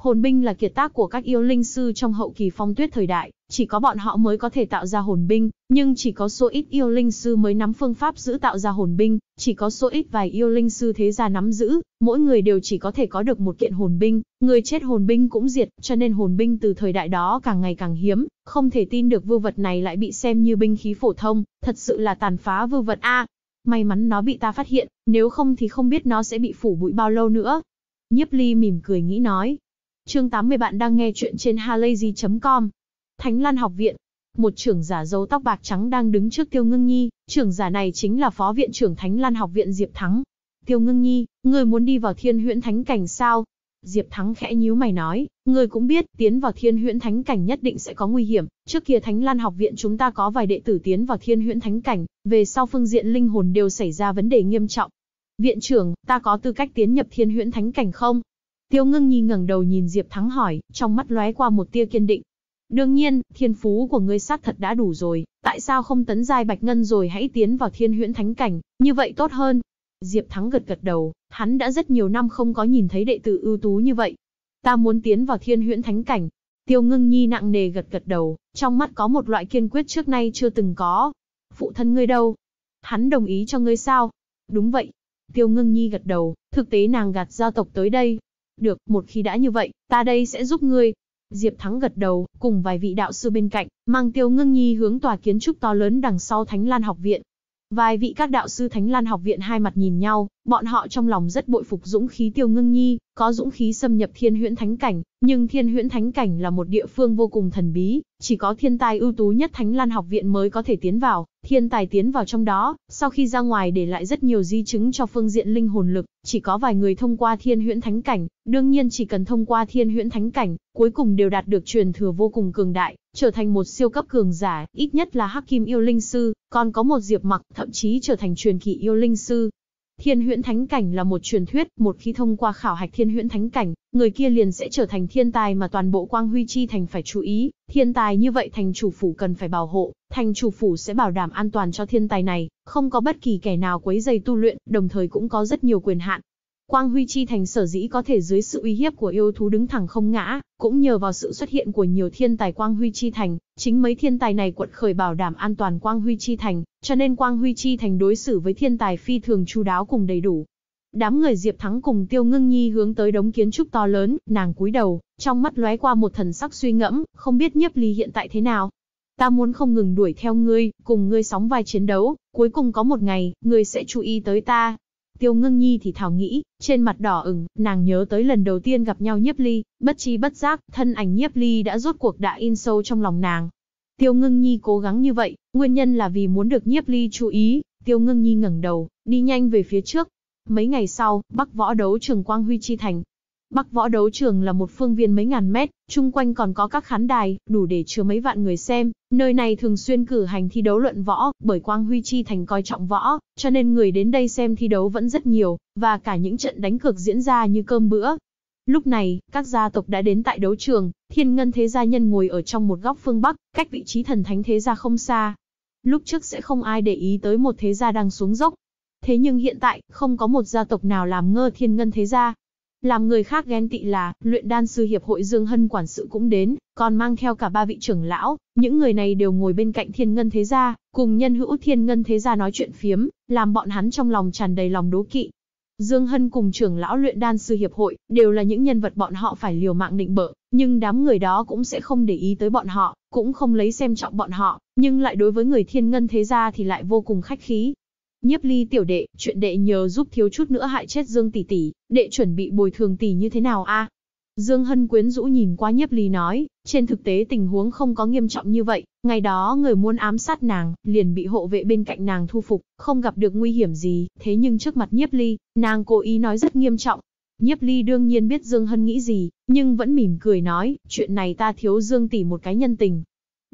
S1: Hồn binh là kiệt tác của các yêu linh sư trong hậu kỳ phong tuyết thời đại, chỉ có bọn họ mới có thể tạo ra hồn binh, nhưng chỉ có số ít yêu linh sư mới nắm phương pháp giữ tạo ra hồn binh, chỉ có số ít vài yêu linh sư thế gia nắm giữ, mỗi người đều chỉ có thể có được một kiện hồn binh, người chết hồn binh cũng diệt, cho nên hồn binh từ thời đại đó càng ngày càng hiếm, không thể tin được vưu vật này lại bị xem như binh khí phổ thông, thật sự là tàn phá vưu vật a. May mắn nó bị ta phát hiện, nếu không thì không biết nó sẽ bị phủ bụi bao lâu nữa. Nhiếp Ly mỉm cười nghĩ nói, Chương 80 bạn đang nghe chuyện trên halayzi.com. Thánh Lan học viện. Một trưởng giả dấu tóc bạc trắng đang đứng trước Tiêu Ngưng Nhi, trưởng giả này chính là phó viện trưởng Thánh Lan học viện Diệp Thắng. Tiêu Ngưng Nhi, người muốn đi vào Thiên Huyễn Thánh cảnh sao? Diệp Thắng khẽ nhíu mày nói, người cũng biết, tiến vào Thiên Huyễn Thánh cảnh nhất định sẽ có nguy hiểm, trước kia Thánh Lan học viện chúng ta có vài đệ tử tiến vào Thiên Huyễn Thánh cảnh, về sau phương diện linh hồn đều xảy ra vấn đề nghiêm trọng. Viện trưởng, ta có tư cách tiến nhập Thiên Huyễn Thánh cảnh không? Tiêu ngưng nhi ngẩng đầu nhìn Diệp Thắng hỏi, trong mắt lóe qua một tia kiên định. Đương nhiên, thiên phú của ngươi xác thật đã đủ rồi, tại sao không tấn giai bạch ngân rồi hãy tiến vào thiên huyễn thánh cảnh, như vậy tốt hơn. Diệp Thắng gật gật đầu, hắn đã rất nhiều năm không có nhìn thấy đệ tử ưu tú như vậy. Ta muốn tiến vào thiên huyễn thánh cảnh. Tiêu ngưng nhi nặng nề gật gật đầu, trong mắt có một loại kiên quyết trước nay chưa từng có. Phụ thân ngươi đâu? Hắn đồng ý cho ngươi sao? Đúng vậy. Tiêu ngưng nhi gật đầu, thực tế nàng gạt gia tộc tới đây, được, một khi đã như vậy, ta đây sẽ giúp ngươi. Diệp Thắng gật đầu, cùng vài vị đạo sư bên cạnh, mang Tiêu Ngưng Nhi hướng tòa kiến trúc to lớn đằng sau Thánh Lan học viện. Vài vị các đạo sư Thánh Lan học viện hai mặt nhìn nhau, bọn họ trong lòng rất bội phục dũng khí Tiêu Ngưng Nhi, có dũng khí xâm nhập Thiên Huyễn Thánh cảnh, nhưng Thiên Huyễn Thánh cảnh là một địa phương vô cùng thần bí, chỉ có thiên tài ưu tú nhất Thánh Lan học viện mới có thể tiến vào, thiên tài tiến vào trong đó, sau khi ra ngoài để lại rất nhiều di chứng cho phương diện linh hồn lực, chỉ có vài người thông qua Thiên Huyễn Thánh cảnh, đương nhiên chỉ cần thông qua Thiên Huyễn Thánh cảnh, cuối cùng đều đạt được truyền thừa vô cùng cường đại, trở thành một siêu cấp cường giả, ít nhất là hắc kim yêu linh sư, còn có một diệp mặc, thậm chí trở thành truyền kỳ yêu linh sư. Thiên huyễn thánh cảnh là một truyền thuyết, một khi thông qua khảo hạch thiên huyễn thánh cảnh, người kia liền sẽ trở thành thiên tài mà toàn bộ quang huy chi thành phải chú ý, thiên tài như vậy thành chủ phủ cần phải bảo hộ, thành chủ phủ sẽ bảo đảm an toàn cho thiên tài này, không có bất kỳ kẻ nào quấy dày tu luyện, đồng thời cũng có rất nhiều quyền hạn, Quang Huy Chi Thành sở dĩ có thể dưới sự uy hiếp của yêu thú đứng thẳng không ngã, cũng nhờ vào sự xuất hiện của nhiều thiên tài Quang Huy Chi Thành, chính mấy thiên tài này quật khởi bảo đảm an toàn Quang Huy Chi Thành, cho nên Quang Huy Chi Thành đối xử với thiên tài phi thường chu đáo cùng đầy đủ. Đám người Diệp Thắng cùng Tiêu Ngưng Nhi hướng tới đống kiến trúc to lớn, nàng cúi đầu, trong mắt lóe qua một thần sắc suy ngẫm, không biết Nhiếp Ly hiện tại thế nào. Ta muốn không ngừng đuổi theo ngươi, cùng ngươi sóng vai chiến đấu, cuối cùng có một ngày, ngươi sẽ chú ý tới ta, Tiêu ngưng nhi thì thào nghĩ, trên mặt đỏ ửng, nàng nhớ tới lần đầu tiên gặp nhau nhiếp ly, bất chi bất giác, thân ảnh nhiếp ly đã rốt cuộc đã in sâu trong lòng nàng. Tiêu ngưng nhi cố gắng như vậy, nguyên nhân là vì muốn được nhiếp ly chú ý, tiêu ngưng nhi ngẩng đầu, đi nhanh về phía trước. Mấy ngày sau, bắc võ đấu trường Quang Huy Chi Thành, Bắc võ đấu trường là một phương viên mấy ngàn mét, chung quanh còn có các khán đài, đủ để chứa mấy vạn người xem. Nơi này thường xuyên cử hành thi đấu luận võ, bởi Quang Huy Chi thành coi trọng võ, cho nên người đến đây xem thi đấu vẫn rất nhiều, và cả những trận đánh cược diễn ra như cơm bữa. Lúc này, các gia tộc đã đến tại đấu trường, thiên ngân thế gia nhân ngồi ở trong một góc phương Bắc, cách vị trí thần thánh thế gia không xa. Lúc trước sẽ không ai để ý tới một thế gia đang xuống dốc. Thế nhưng hiện tại, không có một gia tộc nào làm ngơ thiên ngân thế gia, làm người khác ghen tị là, luyện đan sư hiệp hội Dương Hân quản sự cũng đến, còn mang theo cả ba vị trưởng lão, những người này đều ngồi bên cạnh thiên ngân thế gia, cùng nhân hữu thiên ngân thế gia nói chuyện phiếm, làm bọn hắn trong lòng tràn đầy lòng đố kỵ. Dương Hân cùng trưởng lão luyện đan sư hiệp hội, đều là những nhân vật bọn họ phải liều mạng định bỡ, nhưng đám người đó cũng sẽ không để ý tới bọn họ, cũng không lấy xem trọng bọn họ, nhưng lại đối với người thiên ngân thế gia thì lại vô cùng khách khí, Nhiếp Ly tiểu đệ, chuyện đệ nhờ giúp thiếu chút nữa hại chết Dương tỷ tỷ, đệ chuẩn bị bồi thường tỷ như thế nào a? Dương Hân quyến rũ nhìn qua Nhiếp Ly nói, trên thực tế tình huống không có nghiêm trọng như vậy, ngày đó người muốn ám sát nàng, liền bị hộ vệ bên cạnh nàng thu phục, không gặp được nguy hiểm gì, thế nhưng trước mặt Nhiếp Ly, nàng cố ý nói rất nghiêm trọng. Nhiếp Ly đương nhiên biết Dương Hân nghĩ gì, nhưng vẫn mỉm cười nói, chuyện này ta thiếu Dương tỷ một cái nhân tình.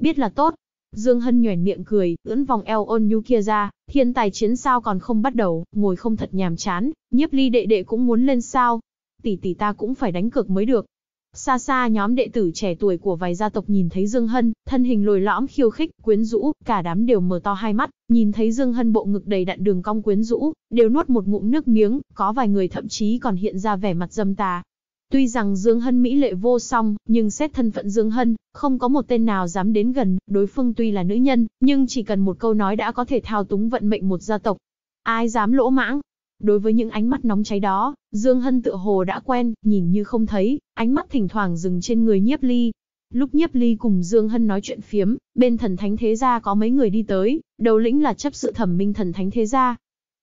S1: Biết là tốt, Dương Hân nhoẻn miệng cười, ưỡn vòng eo ôn nhu kia ra, thiên tài chiến sao còn không bắt đầu, ngồi không thật nhàm chán, nhiếp ly đệ đệ cũng muốn lên sao. Tỷ tỷ ta cũng phải đánh cược mới được. Xa xa nhóm đệ tử trẻ tuổi của vài gia tộc nhìn thấy Dương Hân, thân hình lồi lõm khiêu khích, quyến rũ, cả đám đều mở to hai mắt, nhìn thấy Dương Hân bộ ngực đầy đặn đường cong quyến rũ, đều nuốt một ngụm nước miếng, có vài người thậm chí còn hiện ra vẻ mặt dâm tà, Tuy rằng Dương Hân Mỹ lệ vô song, nhưng xét thân phận Dương Hân, không có một tên nào dám đến gần, đối phương tuy là nữ nhân, nhưng chỉ cần một câu nói đã có thể thao túng vận mệnh một gia tộc. Ai dám lỗ mãng? Đối với những ánh mắt nóng cháy đó, Dương Hân tự hồ đã quen, nhìn như không thấy, ánh mắt thỉnh thoảng dừng trên người nhiếp ly. Lúc nhiếp ly cùng Dương Hân nói chuyện phiếm, bên thần thánh thế gia có mấy người đi tới, đầu lĩnh là chấp sự thẩm minh thần thánh thế gia,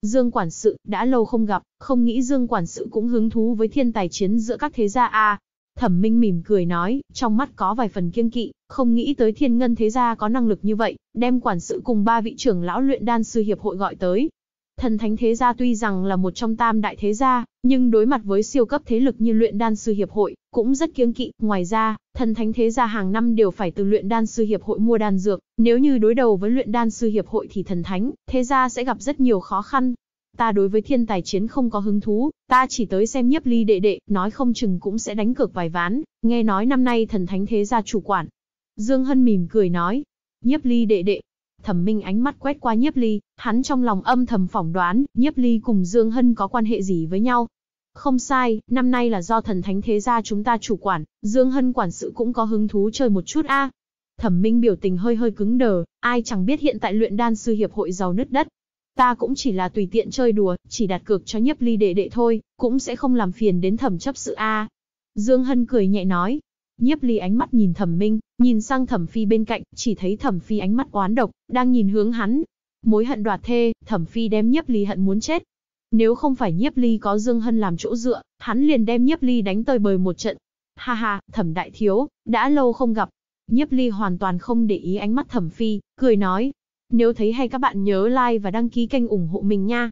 S1: Dương quản sự, đã lâu không gặp, không nghĩ Dương quản sự cũng hứng thú với thiên tài chiến giữa các thế gia a. Thẩm Minh mỉm cười nói, trong mắt có vài phần kiêng kỵ, không nghĩ tới thiên ngân thế gia có năng lực như vậy, đem quản sự cùng ba vị trưởng lão luyện đan sư hiệp hội gọi tới, Thần thánh thế gia tuy rằng là một trong tam đại thế gia, nhưng đối mặt với siêu cấp thế lực như luyện đan sư hiệp hội, cũng rất kiêng kỵ. Ngoài ra, thần thánh thế gia hàng năm đều phải từ luyện đan sư hiệp hội mua đan dược, nếu như đối đầu với luyện đan sư hiệp hội thì thần thánh thế gia sẽ gặp rất nhiều khó khăn. Ta đối với thiên tài chiến không có hứng thú, ta chỉ tới xem nhiếp ly đệ đệ, nói không chừng cũng sẽ đánh cược vài ván, nghe nói năm nay thần thánh thế gia chủ quản. Dương Hân mỉm cười nói, nhiếp ly đệ đệ, Thẩm Minh ánh mắt quét qua Nhiếp Ly, hắn trong lòng âm thầm phỏng đoán, Nhiếp Ly cùng Dương Hân có quan hệ gì với nhau. Không sai, năm nay là do thần thánh thế gia chúng ta chủ quản, Dương Hân quản sự cũng có hứng thú chơi một chút a. Thẩm Minh biểu tình hơi hơi cứng đờ, ai chẳng biết hiện tại luyện đan sư hiệp hội giàu nứt đất. Ta cũng chỉ là tùy tiện chơi đùa, chỉ đặt cược cho Nhiếp Ly đệ đệ thôi, cũng sẽ không làm phiền đến thẩm chấp sự a. Dương Hân cười nhẹ nói, Nhiếp ly ánh mắt nhìn thẩm minh, nhìn sang thẩm phi bên cạnh, chỉ thấy thẩm phi ánh mắt oán độc, đang nhìn hướng hắn. Mối hận đoạt thê, thẩm phi đem nhiếp ly hận muốn chết. Nếu không phải nhiếp ly có Dương Hân làm chỗ dựa, hắn liền đem nhiếp ly đánh tơi bời một trận. Ha ha, thẩm đại thiếu, đã lâu không gặp. Nhiếp ly hoàn toàn không để ý ánh mắt thẩm phi, cười nói. Nếu thấy hay các bạn nhớ like và đăng ký kênh ủng hộ mình nha.